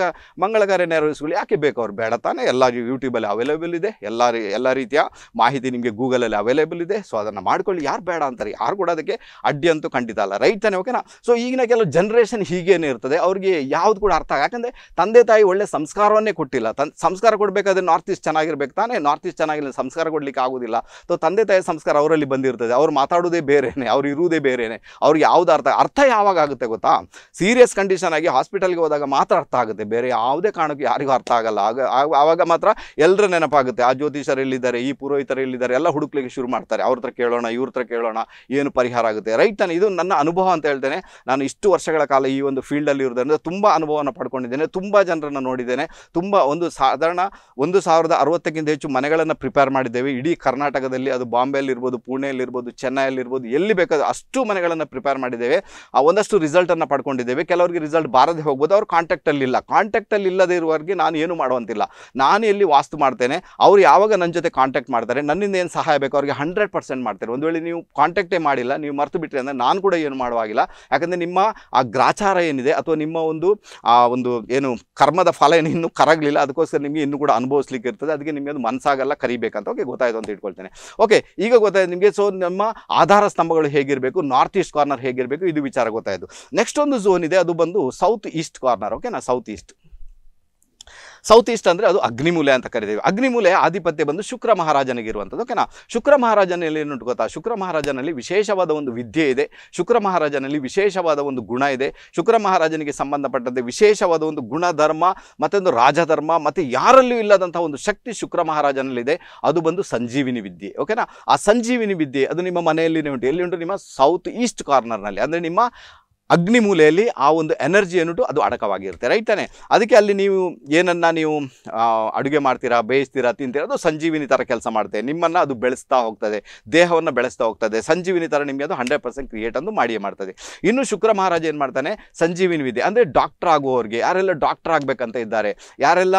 ಮಂಗಳ ಕಾರ್ಯ ನೆರವೇರಿಸ್ಕೊಳ್ಳಿ ಯಾಕೆ ಬೇಕು ಅವ್ರು ಬೇಡ ತಾನೆ ಎಲ್ಲ ಯೂಟ್ಯೂಬಲ್ಲಿ ಅವೈಲೇಬಲ್ ಇದೆ ಎಲ್ಲ ಎಲ್ಲ ರೀತಿಯ ಮಾಹಿತಿ ನಿಮಗೆ ಗೂಗಲಲ್ಲಿ ಅವೈಲೇಬಲ್ ಇದೆ ಸೊ ಅದನ್ನು ಮಾಡ್ಕೊಳ್ಳಿ ಯಾರು ಬೇಡ ಅಂತಾರೆ ಯಾರು ಕೂಡ ಅದಕ್ಕೆ ಅಡ್ಡಿ ಅಂತೂ ಖಂಡಿತ ಅಲ್ಲ ರೈಟ್ ತಾನೆ ಓಕೆನಾ ಸೊ ಈಗಿನ ಕೆಲವು ಜನ್ರೇಷನ್ ಹೀಗೇನೇ ಇರ್ತದೆ ಅವ್ರಿಗೆ ಯಾವುದು ಕೂಡ ಅರ್ಥ ಯಾಕಂದರೆ ತಂದೆ ತಾಯಿ ಒಳ್ಳೆ ಸಂಸ್ಕಾರವನ್ನು ಸಂಸ್ಕಾರವನ್ನೇ ಕೊಟ್ಟಿಲ್ಲ ತನ್ ಸಂಸ್ಕಾರ ಕೊಡಬೇಕಾದ್ರೆ ನಾರ್ತ್ ಈಸ್ಟ್ ಚೆನ್ನಾಗಿರ್ಬೇಕು ತಾನೇ ನಾರ್ತ್ ಈಸ್ಟ್ ಚೆನ್ನಾಗಿಲ್ಲ ಸಂಸ್ಕಾರ ಕೊಡಲಿಕ್ಕೆ ಆಗೋದಿಲ್ಲ ಸೊ ತಂದೆ ತಾಯಿ ಸಂಸ್ಕಾರ ಅವರಲ್ಲಿ ಬಂದಿರ್ತದೆ ಅವ್ರು ಮಾತಾಡೋದೇ ಬೇರೆನೇ ಅವ್ರು ಇರುವುದೇ ಬೇರೆನೇ ಅವ್ರಿಗೆ ಯಾವುದು ಅರ್ಥ ಅರ್ಥ ಯಾವಾಗ ಆಗುತ್ತೆ ಗೊತ್ತಾ ಸೀರಿಯಸ್ ಕಂಡೀಷನ್ ಆಗಿ ಹಾಸ್ಪಿಟಲ್ಗೆ ಹೋದಾಗ ಮಾತ್ರ ಅರ್ಥ ಆಗುತ್ತೆ ಬೇರೆ ಯಾವುದೇ ಕಾರಣಕ್ಕೂ ಯಾರಿಗೂ ಅರ್ಥ ಆಗಲ್ಲ ಆಗ ಆವಾಗ ಮಾತ್ರ ಎಲ್ಲರೂ ನೆನಪಾಗುತ್ತೆ ಆ ಜ್ಯೋತಿಷರು ಎಲ್ಲಿದ್ದಾರೆ ಈ ಪುರೋಹಿತರು ಎಲ್ಲಿದ್ದಾರೆ ಎಲ್ಲ ಹುಡುಕ್ಲಿಕ್ಕೆ ಶುರು ಮಾಡ್ತಾರೆ ಅವ್ರ ಹತ್ರ ಕೇಳೋಣ ಇವ್ರ ಹತ್ರ ಕೇಳೋಣ ಏನು ಪರಿಹಾರ ಆಗುತ್ತೆ ರೈಟ್ ನಾನು ಇದು ನನ್ನ ಅನುಭವ ಅಂತ ಹೇಳ್ತೇನೆ ನಾನು ಇಷ್ಟು ವರ್ಷಗಳ ಕಾಲ ಈ ಒಂದು ಫೀಲ್ಡಲ್ಲಿ ಇರೋದ್ರಿಂದ ತುಂಬ ಅನುಭವನ ಪಡ್ಕೊಂಡಿದ್ದೇನೆ ತುಂಬ ಜನರನ್ನು ನೋಡಿದ್ದೇನೆ ತುಂಬ ಒಂದು ಸಾಧಾರಣ ಒಂದು ಸಾವಿರದ ಅರವತ್ತಕ್ಕಿಂತ ಹೆಚ್ಚು ಮನೆಗಳನ್ನು ಪ್ರಿಪೇರ್ ಮಾಡಿದ್ದೇವೆ ಇಡೀ ಕರ್ನಾಟಕದಲ್ಲಿ ಅದು ಬಾಂಬೆಯಲ್ಲಿರ್ಬೋದು ಪುಣೆಯಲ್ಲಿರ್ಬೋದು ಚೆನ್ನೈಯಲ್ಲಿರ್ಬೋದು ಎಲ್ಲಿ ಬೇಕಾದರೂ ಅಷ್ಟು ಮನೆಗಳನ್ನು ಪ್ರಿಪೇರ್ ಮಾಡಿದ್ದೇವೆ ಆ ಒಂದಷ್ಟು ರಿಸಲ್ಟನ್ನು ಪಡ್ಕೊಂಡಿದ್ದೇವೆ ಕೆಲವರಿಗೆ ರಿಸಲ್ಟ್ ಬಾರದೆ ಹೋಗ್ಬೋದು ಅವ್ರು ಕಾಂಟ್ಯಾಕ್ಟಲ್ಲಿಲ್ಲ ಕಾಂಟ್ಯಾಕ್ಟಲ್ಲಿ ಇಲ್ಲದೇ ಇರುವವರಿಗೆ ನಾನು ಏನು ಮಾಡುವಂತಿಲ್ಲ ನಾನು ಎಲ್ಲಿ ವಾಸ್ತು ಮಾಡ್ತೇನೆ ಅವ್ರು ಯಾವಾಗ ನನ್ನ ಜೊತೆ ಕಾಂಟ್ಯಾಕ್ಟ್ ಮಾಡ್ತಾರೆ ನನ್ನಿಂದ ಏನು ಸಹಾಯ ಬೇಕು ಅವ್ರಿಗೆ ಹಂಡ್ರೆಡ್ ಪರ್ಸೆಂಟ್ ಮಾಡ್ತಾರೆ ಒಂದು ವೇಳೆ ನೀವು ಕಾಂಟ್ಯಾಕ್ಟೇ ಮಾಡಿಲ್ಲ ನೀವು ಮರ್ತು ಬಿಟ್ಟರೆ ಅಂದರೆ ನಾನು ಕೂಡ ಏನು ಮಾಡುವಾಗಿಲ್ಲ ಯಾಕಂದರೆ ನಿಮ್ಮ ಆ ಗ್ರಾಚಾರ ಏನಿದೆ ಅಥವಾ ನಿಮ್ಮ ಒಂದು ಆ ಒಂದು ಏನು ಕರ್ಮದ ಫಲ ಏನು ಇನ್ನೂ ಕರಗಲಿಲ್ಲ ಅದಕ್ಕೋಸ್ಕರ ನಿಮಗೆ ಇನ್ನೂ ಕೂಡ ಅನುಭವಿಸ್ಲಿಕ್ಕೆ ಇರ್ತದೆ ಅದಕ್ಕೆ ನಿಮಗೆ ಅದು ಮನಸ್ಸಾಗಲ್ಲ ಕರಿಬೇಕಂತ ಓಕೆ ಗೊತ್ತಾಯ್ತು ಅಂತ ಇಟ್ಕೊಳ್ತೇನೆ ಓಕೆ ಈಗ ಗೊತ್ತಾಯ್ತು ನಿಮಗೆ ಸೊ ನಮ್ಮ ಆಧಾರ ಸ್ತಂಭಗಳು ಹೇಗಿರಬೇಕು ನಾರ್ತ್ ಈಸ್ಟ್ ಕಾರ್ನರ್ ಹೇಗಿರಬೇಕು ಇದು ವಿಚಾರ ಗೊತ್ತಾಯಿತು ನೆಕ್ಸ್ಟ್ ಒಂದು ಝೋನ್ ಇದೆ ಅದು ಬಂದು ಸೌತ್ ಈಸ್ಟ್ ಕಾರ್ನರ್ ಓಕೆನಾ ಸೌತ್ ಈಸ್ಟ್ ಸೌತ್ ಈಸ್ಟ್ ಅಂದರೆ ಅದು ಅಗ್ನಿಮೂಲೆ ಅಂತ ಕರಿತೀವಿ ಅಗ್ನಿಮೂಲೆ ಆಧಿಪತ್ಯ ಬಂದು ಶುಕ್ರ ಮಹಾರಾಜನಿಗೆ ಇರುವಂಥದ್ದು ಓಕೆನಾ ಶುಕ್ರ ಮಹಾರಾಜನಲ್ಲಿ ಏನುಂಟು ಗೊತ್ತಾ ಶುಕ್ರ ಮಹಾರಾಜನಲ್ಲಿ ವಿಶೇಷವಾದ ಒಂದು ವಿದ್ಯೆ ಇದೆ ಶುಕ್ರ ಮಹಾರಾಜನಲ್ಲಿ ವಿಶೇಷವಾದ ಒಂದು ಗುಣ ಇದೆ ಶುಕ್ರ ಮಹಾರಾಜನಿಗೆ ಸಂಬಂಧಪಟ್ಟಂತೆ ವಿಶೇಷವಾದ ಒಂದು ಗುಣಧರ್ಮ ಒಂದು ರಾಜಧರ್ಮ ಮತ್ತು ಯಾರಲ್ಲೂ ಇಲ್ಲದಂಥ ಒಂದು ಶಕ್ತಿ ಶುಕ್ರ ಮಹಾರಾಜನಲ್ಲಿದೆ ಅದು ಬಂದು ಸಂಜೀವಿನಿ ವಿದ್ಯೆ ಓಕೆನಾ ಆ ಸಂಜೀವಿನಿ ವಿದ್ಯೆ ಅದು ನಿಮ್ಮ ಮನೆಯಲ್ಲಿ ಉಂಟು ಎಲ್ಲಿ ಉಂಟು ನಿಮ್ಮ ಸೌತ್ ಈಸ್ಟ್ ಕಾರ್ನರ್ನಲ್ಲಿ ಅಂದರೆ ನಿಮ್ಮ ಅಗ್ನಿ ಮೂಲೆಯಲ್ಲಿ ಆ ಒಂದು ಎನರ್ಜಿ ಅನ್ನುಟು ಅದು ಅಡಕವಾಗಿರುತ್ತೆ ರೈಟ್ ತಾನೆ ಅದಕ್ಕೆ ಅಲ್ಲಿ ನೀವು ಏನನ್ನು ನೀವು ಅಡುಗೆ ಮಾಡ್ತೀರಾ ಬೇಯಿಸ್ತೀರಾ ತಿಂತೀರಾ ಅದು ಸಂಜೀವಿನಿ ಥರ ಕೆಲಸ ಮಾಡುತ್ತೆ ನಿಮ್ಮನ್ನು ಅದು ಬೆಳೆಸ್ತಾ ಹೋಗ್ತದೆ ದೇಹವನ್ನು ಬೆಳೆಸ್ತಾ ಹೋಗ್ತದೆ ಸಂಜೀವಿನಿ ಥರ ನಿಮಗೆ ಅದು ಹಂಡ್ರೆಡ್ ಪರ್ಸೆಂಟ್ ಕ್ರಿಯೇಟ್ ಅಂದು ಮಾಡಿಯೇ ಮಾಡ್ತದೆ ಇನ್ನು ಶುಕ್ರ ಮಹಾರಾಜ ಏನು ಮಾಡ್ತಾನೆ ಸಂಜೀವಿನಿ ವಿದ್ಯೆ ಅಂದರೆ ಡಾಕ್ಟರ್ ಆಗುವವ್ರಿಗೆ ಯಾರೆಲ್ಲ ಡಾಕ್ಟರ್ ಆಗಬೇಕಂತ ಇದ್ದಾರೆ ಯಾರೆಲ್ಲ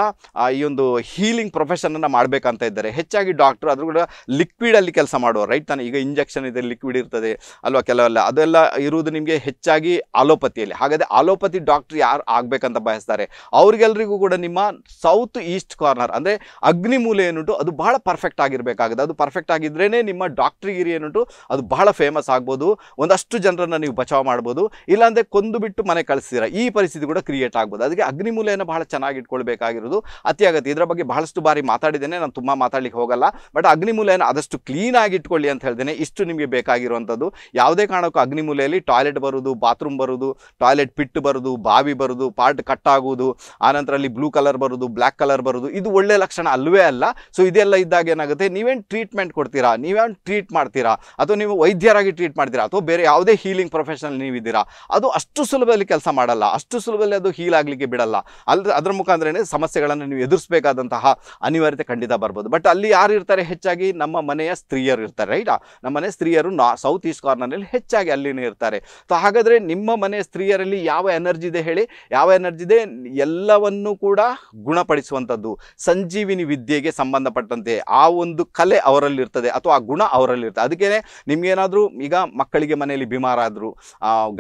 ಈ ಒಂದು ಹೀಲಿಂಗ್ ಪ್ರೊಫೆಷನನ್ನು ಮಾಡಬೇಕಂತ ಇದ್ದಾರೆ ಹೆಚ್ಚಾಗಿ ಡಾಕ್ಟರ್ ಅದ್ರ ಕೂಡ ಲಿಕ್ವಿಡಲ್ಲಿ ಕೆಲಸ ಮಾಡುವ ರೈಟ್ ತಾನೆ ಈಗ ಇಂಜೆಕ್ಷನ್ ಇದೆ ಲಿಕ್ವಿಡ್ ಇರ್ತದೆ ಅಲ್ವಾ ಕೆಲವೆಲ್ಲ ಅದೆಲ್ಲ ಇರುವುದು ನಿಮಗೆ ಹೆಚ್ಚಾಗಿ ಆಲೋಪತಿಯಲ್ಲಿ ಹಾಗಾದರೆ ಆಲೋಪತಿ ಡಾಕ್ಟ್ರ್ ಯಾರು ಆಗಬೇಕಂತ ಬಯಸ್ತಾರೆ ಅವ್ರಿಗೆಲ್ಲರಿಗೂ ಕೂಡ ನಿಮ್ಮ ಸೌತ್ ಈಸ್ಟ್ ಕಾರ್ನರ್ ಅಂದರೆ ಅಗ್ನಿ ಮೂಲೆ ಏನುಂಟು ಅದು ಬಹಳ ಪರ್ಫೆಕ್ಟ್ ಆಗಿರಬೇಕಾಗುತ್ತೆ ಅದು ಪರ್ಫೆಕ್ಟ್ ಆಗಿದ್ರೇ ನಿಮ್ಮ ಡಾಕ್ಟ್ರಿಗಿರಿ ಏನುಂಟು ಅದು ಬಹಳ ಫೇಮಸ್ ಆಗ್ಬೋದು ಒಂದಷ್ಟು ಜನರನ್ನು ನೀವು ಬಚಾವ್ ಮಾಡ್ಬೋದು ಇಲ್ಲಾಂದರೆ ಕೊಂದು ಬಿಟ್ಟು ಮನೆ ಕಳಿಸ್ತೀರ ಈ ಪರಿಸ್ಥಿತಿ ಕೂಡ ಕ್ರಿಯೇಟ್ ಆಗ್ಬೋದು ಅದಕ್ಕೆ ಅಗ್ನಿ ಬಹಳ ಚೆನ್ನಾಗಿ ಇಟ್ಕೊಳ್ಬೇಕಾಗಿರೋದು ಅತ್ಯಗತ್ಯ ಇದರ ಬಗ್ಗೆ ಬಹಳಷ್ಟು ಬಾರಿ ಮಾತಾಡಿದ್ದೇನೆ ನಾನು ತುಂಬ ಮಾತಾಡಲಿಕ್ಕೆ ಹೋಗಲ್ಲ ಬಟ್ ಅಗ್ನಿ ಮೂಲೆಯನ್ನು ಆದಷ್ಟು ಆಗಿ ಇಟ್ಕೊಳ್ಳಿ ಅಂತ ಹೇಳ್ತೇನೆ ಇಷ್ಟು ನಿಮಗೆ ಬೇಕಾಗಿರುವಂಥದ್ದು ಯಾವುದೇ ಕಾರಣಕ್ಕೂ ಅಗ್ನಿ ಮೂಲೆಯಲ್ಲಿ ಟಾಯ್ಲೆಟ್ ಬರೋದು ಬಾತ್ರೂಮ್ ಬಾತ್ರೂಮ್ ಬರೋದು ಟಾಯ್ಲೆಟ್ ಪಿಟ್ ಬರೋದು ಬಾವಿ ಬರೋದು ಪಾರ್ಟ್ ಕಟ್ ಆಗೋದು ಆನಂತರ ಅಲ್ಲಿ ಬ್ಲೂ ಕಲರ್ ಬರೋದು ಬ್ಲ್ಯಾಕ್ ಕಲರ್ ಬರೋದು ಇದು ಒಳ್ಳೆ ಲಕ್ಷಣ ಅಲ್ವೇ ಅಲ್ಲ ಸೊ ಇದೆಲ್ಲ ಇದ್ದಾಗ ಏನಾಗುತ್ತೆ ನೀವೇನು ಟ್ರೀಟ್ಮೆಂಟ್ ಕೊಡ್ತೀರಾ ನೀವೇನು ಟ್ರೀಟ್ ಮಾಡ್ತೀರಾ ಅಥವಾ ನೀವು ವೈದ್ಯರಾಗಿ ಟ್ರೀಟ್ ಮಾಡ್ತೀರಾ ಅಥವಾ ಬೇರೆ ಯಾವುದೇ ಹೀಲಿಂಗ್ ಪ್ರೊಫೆಷನಲ್ ನೀವಿದ್ದೀರಾ ಅದು ಅಷ್ಟು ಸುಲಭದಲ್ಲಿ ಕೆಲಸ ಮಾಡಲ್ಲ ಅಷ್ಟು ಸುಲಭದಲ್ಲಿ ಅದು ಹೀಲ್ ಆಗಲಿಕ್ಕೆ ಬಿಡಲ್ಲ ಅಲ್ಲಿ ಅದರ ಮುಖಾಂತರನೇ ಸಮಸ್ಯೆಗಳನ್ನು ನೀವು ಎದುರಿಸಬೇಕಾದಂತಹ ಅನಿವಾರ್ಯತೆ ಖಂಡಿತ ಬರ್ಬೋದು ಬಟ್ ಅಲ್ಲಿ ಯಾರು ಇರ್ತಾರೆ ಹೆಚ್ಚಾಗಿ ನಮ್ಮ ಮನೆಯ ಸ್ತ್ರೀಯರು ಇರ್ತಾರೆ ರೈಟಾ ನಮ್ಮ ಮನೆ ಸ್ತ್ರೀಯರು ಸೌತ್ ಈಸ್ಟ್ ಕಾರ್ನರ್ನಲ್ಲಿ ಹೆಚ್ಚಾಗಿ ಅಲ್ಲಿನೇ ಇರ್ತಾರೆ ಸೊ ಹಾಗಾದರೆ ನಿಮ್ಮ ಮನೆ ಸ್ತ್ರೀಯರಲ್ಲಿ ಯಾವ ಎನರ್ಜಿ ಇದೆ ಹೇಳಿ ಯಾವ ಎನರ್ಜಿ ಇದೆ ಎಲ್ಲವನ್ನೂ ಕೂಡ ಗುಣಪಡಿಸುವಂಥದ್ದು ಸಂಜೀವಿನಿ ವಿದ್ಯೆಗೆ ಸಂಬಂಧಪಟ್ಟಂತೆ ಆ ಒಂದು ಕಲೆ ಅವರಲ್ಲಿರ್ತದೆ ಅಥವಾ ಆ ಗುಣ ಅವರಲ್ಲಿರ್ತದೆ ಅದಕ್ಕೇ ನಿಮ್ಗೇನಾದರೂ ಈಗ ಮಕ್ಕಳಿಗೆ ಮನೆಯಲ್ಲಿ ಬಿಮಾರ ಆದರು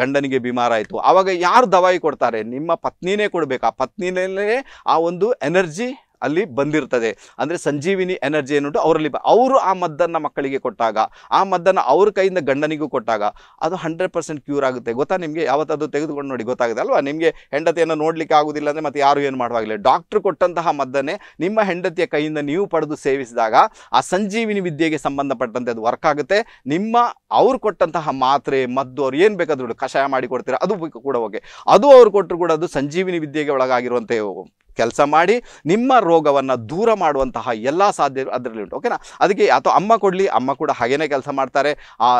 ಗಂಡನಿಗೆ ಬಿಮಾರ ಆಯಿತು ಆವಾಗ ಯಾರು ದವಾಯಿ ಕೊಡ್ತಾರೆ ನಿಮ್ಮ ಪತ್ನಿನೇ ಕೊಡಬೇಕು ಆ ಪತ್ನಿನೇ ಆ ಒಂದು ಎನರ್ಜಿ ಅಲ್ಲಿ ಬಂದಿರ್ತದೆ ಅಂದರೆ ಸಂಜೀವಿನಿ ಎನರ್ಜಿ ಏನುಂಟು ಅವರಲ್ಲಿ ಅವರು ಆ ಮದ್ದನ್ನು ಮಕ್ಕಳಿಗೆ ಕೊಟ್ಟಾಗ ಆ ಮದ್ದನ್ನು ಅವ್ರ ಕೈಯಿಂದ ಗಂಡನಿಗೂ ಕೊಟ್ಟಾಗ ಅದು ಹಂಡ್ರೆಡ್ ಪರ್ಸೆಂಟ್ ಕ್ಯೂರ್ ಆಗುತ್ತೆ ಗೊತ್ತಾ ನಿಮಗೆ ಯಾವತ್ತದು ತೆಗೆದುಕೊಂಡು ನೋಡಿ ಗೊತ್ತಾಗುತ್ತೆ ಅಲ್ವಾ ನಿಮಗೆ ಹೆಂಡತಿಯನ್ನು ನೋಡಲಿಕ್ಕೆ ಆಗೋದಿಲ್ಲ ಅಂದರೆ ಮತ್ತೆ ಯಾರು ಏನು ಮಾಡುವಾಗಿಲ್ಲ ಡಾಕ್ಟ್ರು ಕೊಟ್ಟಂತಹ ಮದ್ದನ್ನೇ ನಿಮ್ಮ ಹೆಂಡತಿಯ ಕೈಯಿಂದ ನೀವು ಪಡೆದು ಸೇವಿಸಿದಾಗ ಆ ಸಂಜೀವಿನಿ ವಿದ್ಯೆಗೆ ಸಂಬಂಧಪಟ್ಟಂತೆ ಅದು ವರ್ಕ್ ಆಗುತ್ತೆ ನಿಮ್ಮ ಅವ್ರು ಕೊಟ್ಟಂತಹ ಮಾತ್ರೆ ಮದ್ದು ಅವ್ರು ಏನು ಬೇಕಾದ್ರೂ ಕಷಾಯ ಮಾಡಿ ಕೊಡ್ತೀರಾ ಅದು ಕೂಡ ಹೋಗಿ ಅದು ಅವ್ರು ಕೊಟ್ಟರು ಕೂಡ ಅದು ಸಂಜೀವಿನಿ ವಿದ್ಯೆಗೆ ಒಳಗಾಗಿರುವಂತೆ ಕೆಲಸ ಮಾಡಿ ನಿಮ್ಮ ರೋಗವನ್ನು ದೂರ ಮಾಡುವಂತಹ ಎಲ್ಲ ಸಾಧ್ಯ ಅದರಲ್ಲಿ ಉಂಟು ಓಕೆನಾ ಅದಕ್ಕೆ ಅಥವಾ ಅಮ್ಮ ಕೊಡಲಿ ಅಮ್ಮ ಕೂಡ ಹಾಗೇನೇ ಕೆಲಸ ಮಾಡ್ತಾರೆ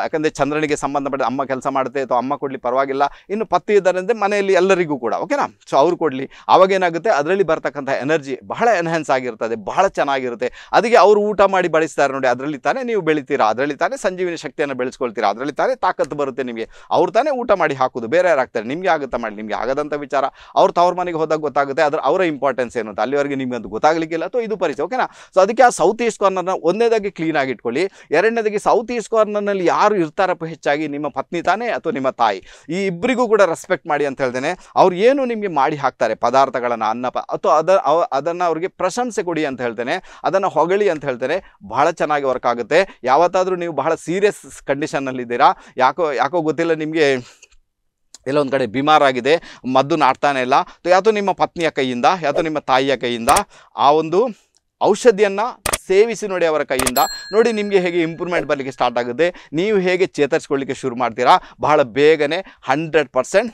ಯಾಕಂದರೆ ಚಂದ್ರನಿಗೆ ಸಂಬಂಧಪಟ್ಟ ಅಮ್ಮ ಕೆಲಸ ಮಾಡುತ್ತೆ ಅಥವಾ ಅಮ್ಮ ಕೊಡಲಿ ಪರವಾಗಿಲ್ಲ ಇನ್ನು ಪತ್ತಿ ಇದ್ದಾರೆ ಅಂದರೆ ಮನೆಯಲ್ಲಿ ಎಲ್ಲರಿಗೂ ಕೂಡ ಓಕೆನಾ ಸೊ ಅವ್ರು ಕೊಡಲಿ ಆವಾಗೇನಾಗುತ್ತೆ ಅದರಲ್ಲಿ ಬರ್ತಕ್ಕಂಥ ಎನರ್ಜಿ ಬಹಳ ಎನ್ಹ್ಯಾನ್ಸ್ ಆಗಿರ್ತದೆ ಬಹಳ ಚೆನ್ನಾಗಿರುತ್ತೆ ಅದಕ್ಕೆ ಅವರು ಊಟ ಮಾಡಿ ಬಳಸ್ತಾರೆ ನೋಡಿ ಅದರಲ್ಲಿ ತಾನೇ ನೀವು ಬೆಳಿತೀರಾ ಅದರಲ್ಲಿ ತಾನೇ ಸಂಜೀವಿನ ಶಕ್ತಿಯನ್ನು ಬೆಳೆಸ್ಕೊಳ್ತೀರಾ ಅದರಲ್ಲಿ ತಾನೇ ತಾಕತ್ತು ಬರುತ್ತೆ ನಿಮಗೆ ಅವ್ರು ತಾನೇ ಊಟ ಮಾಡಿ ಹಾಕೋದು ಬೇರೆ ಯಾರು ಆಗ್ತಾರೆ ನಿಮಗೆ ಆಗುತ್ತಾ ಮಾಡಿ ನಿಮಗೆ ಆಗದಂಥ ವಿಚಾರ ಅವ್ರು ತವ್ರ ಮನೆಗೆ ಹೋದಾಗ ಗೊತ್ತಾಗುತ್ತೆ ಅದ್ರ ಅವರ ಇಂಪಾರ್ಟೆಂಟ್ ಇಂಪಾರ್ಟೆನ್ಸ್ ಏನು ಅಂತ ಅಲ್ಲಿವರೆಗೆ ನಿಮಗೆ ಅದು ಗೊತ್ತಾಗಲಿಕ್ಕಿಲ್ಲ ಅಥವಾ ಇದು ಪರಿಚಯ ಓಕೆನಾ ಸೊ ಅದಕ್ಕೆ ಆ ಸೌತ್ ಈಸ್ಟ್ ಕಾರ್ನರ್ನ ಒಂದನೇದಾಗಿ ಕ್ಲೀನಾಗಿ ಇಟ್ಕೊಳ್ಳಿ ಎರಡನೇದಾಗಿ ಸೌತ್ ಈಸ್ಟ್ ಕಾರ್ನರ್ನಲ್ಲಿ ಯಾರು ಇರ್ತಾರಪ್ಪ ಹೆಚ್ಚಾಗಿ ನಿಮ್ಮ ಪತ್ನಿ ತಾನೇ ಅಥವಾ ನಿಮ್ಮ ತಾಯಿ ಈ ಇಬ್ಬರಿಗೂ ಕೂಡ ರೆಸ್ಪೆಕ್ಟ್ ಮಾಡಿ ಅಂತ ಹೇಳ್ತೇನೆ ಅವ್ರು ಏನು ನಿಮಗೆ ಮಾಡಿ ಹಾಕ್ತಾರೆ ಪದಾರ್ಥಗಳನ್ನು ಅನ್ನ ಅಥವಾ ಅದ ಅದನ್ನು ಅವ್ರಿಗೆ ಪ್ರಶಂಸೆ ಕೊಡಿ ಅಂತ ಹೇಳ್ತೇನೆ ಅದನ್ನು ಹೊಗಳಿ ಅಂತ ಹೇಳ್ತೇನೆ ಬಹಳ ಚೆನ್ನಾಗಿ ವರ್ಕ್ ಆಗುತ್ತೆ ಯಾವತ್ತಾದರೂ ನೀವು ಬಹಳ ಸೀರಿಯಸ್ ಕಂಡೀಷನ್ನಲ್ಲಿದ್ದೀರಾ ಯಾಕೋ ಯಾಕೋ ಗೊತ್ತಿಲ್ಲ ನಿಮಗೆ ಎಲ್ಲ ಒಂದು ಕಡೆ ಬಿಮಾರಾಗಿದೆ ಮದ್ದು ನಾಡ್ತಾನೆ ಇಲ್ಲ ಯಾವುದು ನಿಮ್ಮ ಪತ್ನಿಯ ಕೈಯಿಂದ ಯಾವುದು ನಿಮ್ಮ ತಾಯಿಯ ಕೈಯಿಂದ ಆ ಒಂದು ಔಷಧಿಯನ್ನು ಸೇವಿಸಿ ನೋಡಿ ಅವರ ಕೈಯಿಂದ ನೋಡಿ ನಿಮಗೆ ಹೇಗೆ ಇಂಪ್ರೂವ್ಮೆಂಟ್ ಬರಲಿಕ್ಕೆ ಸ್ಟಾರ್ಟ್ ಆಗುತ್ತೆ ನೀವು ಹೇಗೆ ಚೇತರಿಸ್ಕೊಳ್ಳಿಕ್ಕೆ ಶುರು ಮಾಡ್ತೀರಾ ಬಹಳ ಬೇಗನೆ ಹಂಡ್ರೆಡ್ ಪರ್ಸೆಂಟ್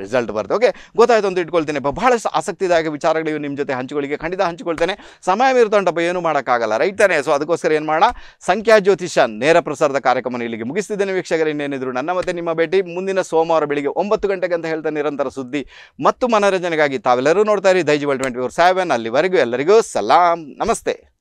ರಿಸಲ್ಟ್ ಬರುತ್ತೆ ಓಕೆ ಗೊತ್ತಾಯ್ತು ಅಂತ ಇಟ್ಕೊಳ್ತೇನೆ ಬಹಳಷ್ಟು ಆಸಕ್ತಿದಾಯಕ ವಿಚಾರಗಳಿವೆ ನಿಮ್ಮ ಜೊತೆ ಹಂಚಿಕೊಳ್ಳಿಕ್ಕೆ ಖಂಡಿತ ಹಂಚಿಕೊಳ್ತೇನೆ ಸಮಯ ಮೀರ್ತೊಂಡಪ್ಪ ಏನು ಮಾಡೋಕ್ಕಾಗಲ್ಲ ರೈಟ್ ತಾನೆ ಸೊ ಅದಕ್ಕೋಸ್ಕರ ಏನು ಮಾಡೋಣ ಸಂಖ್ಯಾ ಜ್ಯೋತಿಷ ನೇರ ಪ್ರಸಾರದ ಕಾರ್ಯಕ್ರಮನ ಇಲ್ಲಿಗೆ ಮುಗಿಸ್ತಿದ್ದೇನೆ ವೀಕ್ಷಕರು ಇನ್ನೇನಿದ್ರು ನನ್ನ ಮತ್ತೆ ನಿಮ್ಮ ಭೇಟಿ ಮುಂದಿನ ಸೋಮವಾರ ಬೆಳಿಗ್ಗೆ ಒಂಬತ್ತು ಗಂಟೆಗೆ ಅಂತ ಹೇಳ್ತಾ ನಿರಂತರ ಸುದ್ದಿ ಮತ್ತು ಮನೋರಂಜನೆಗಾಗಿ ತಾವೆಲ್ಲರೂ ನೋಡ್ತಾ ಇರಿ Daiji world twenty four seven ಅಲ್ಲಿವರೆಗೂ ಎಲ್ಲರಿಗೂ ಸಲಾಂ ನಮಸ್ತೆ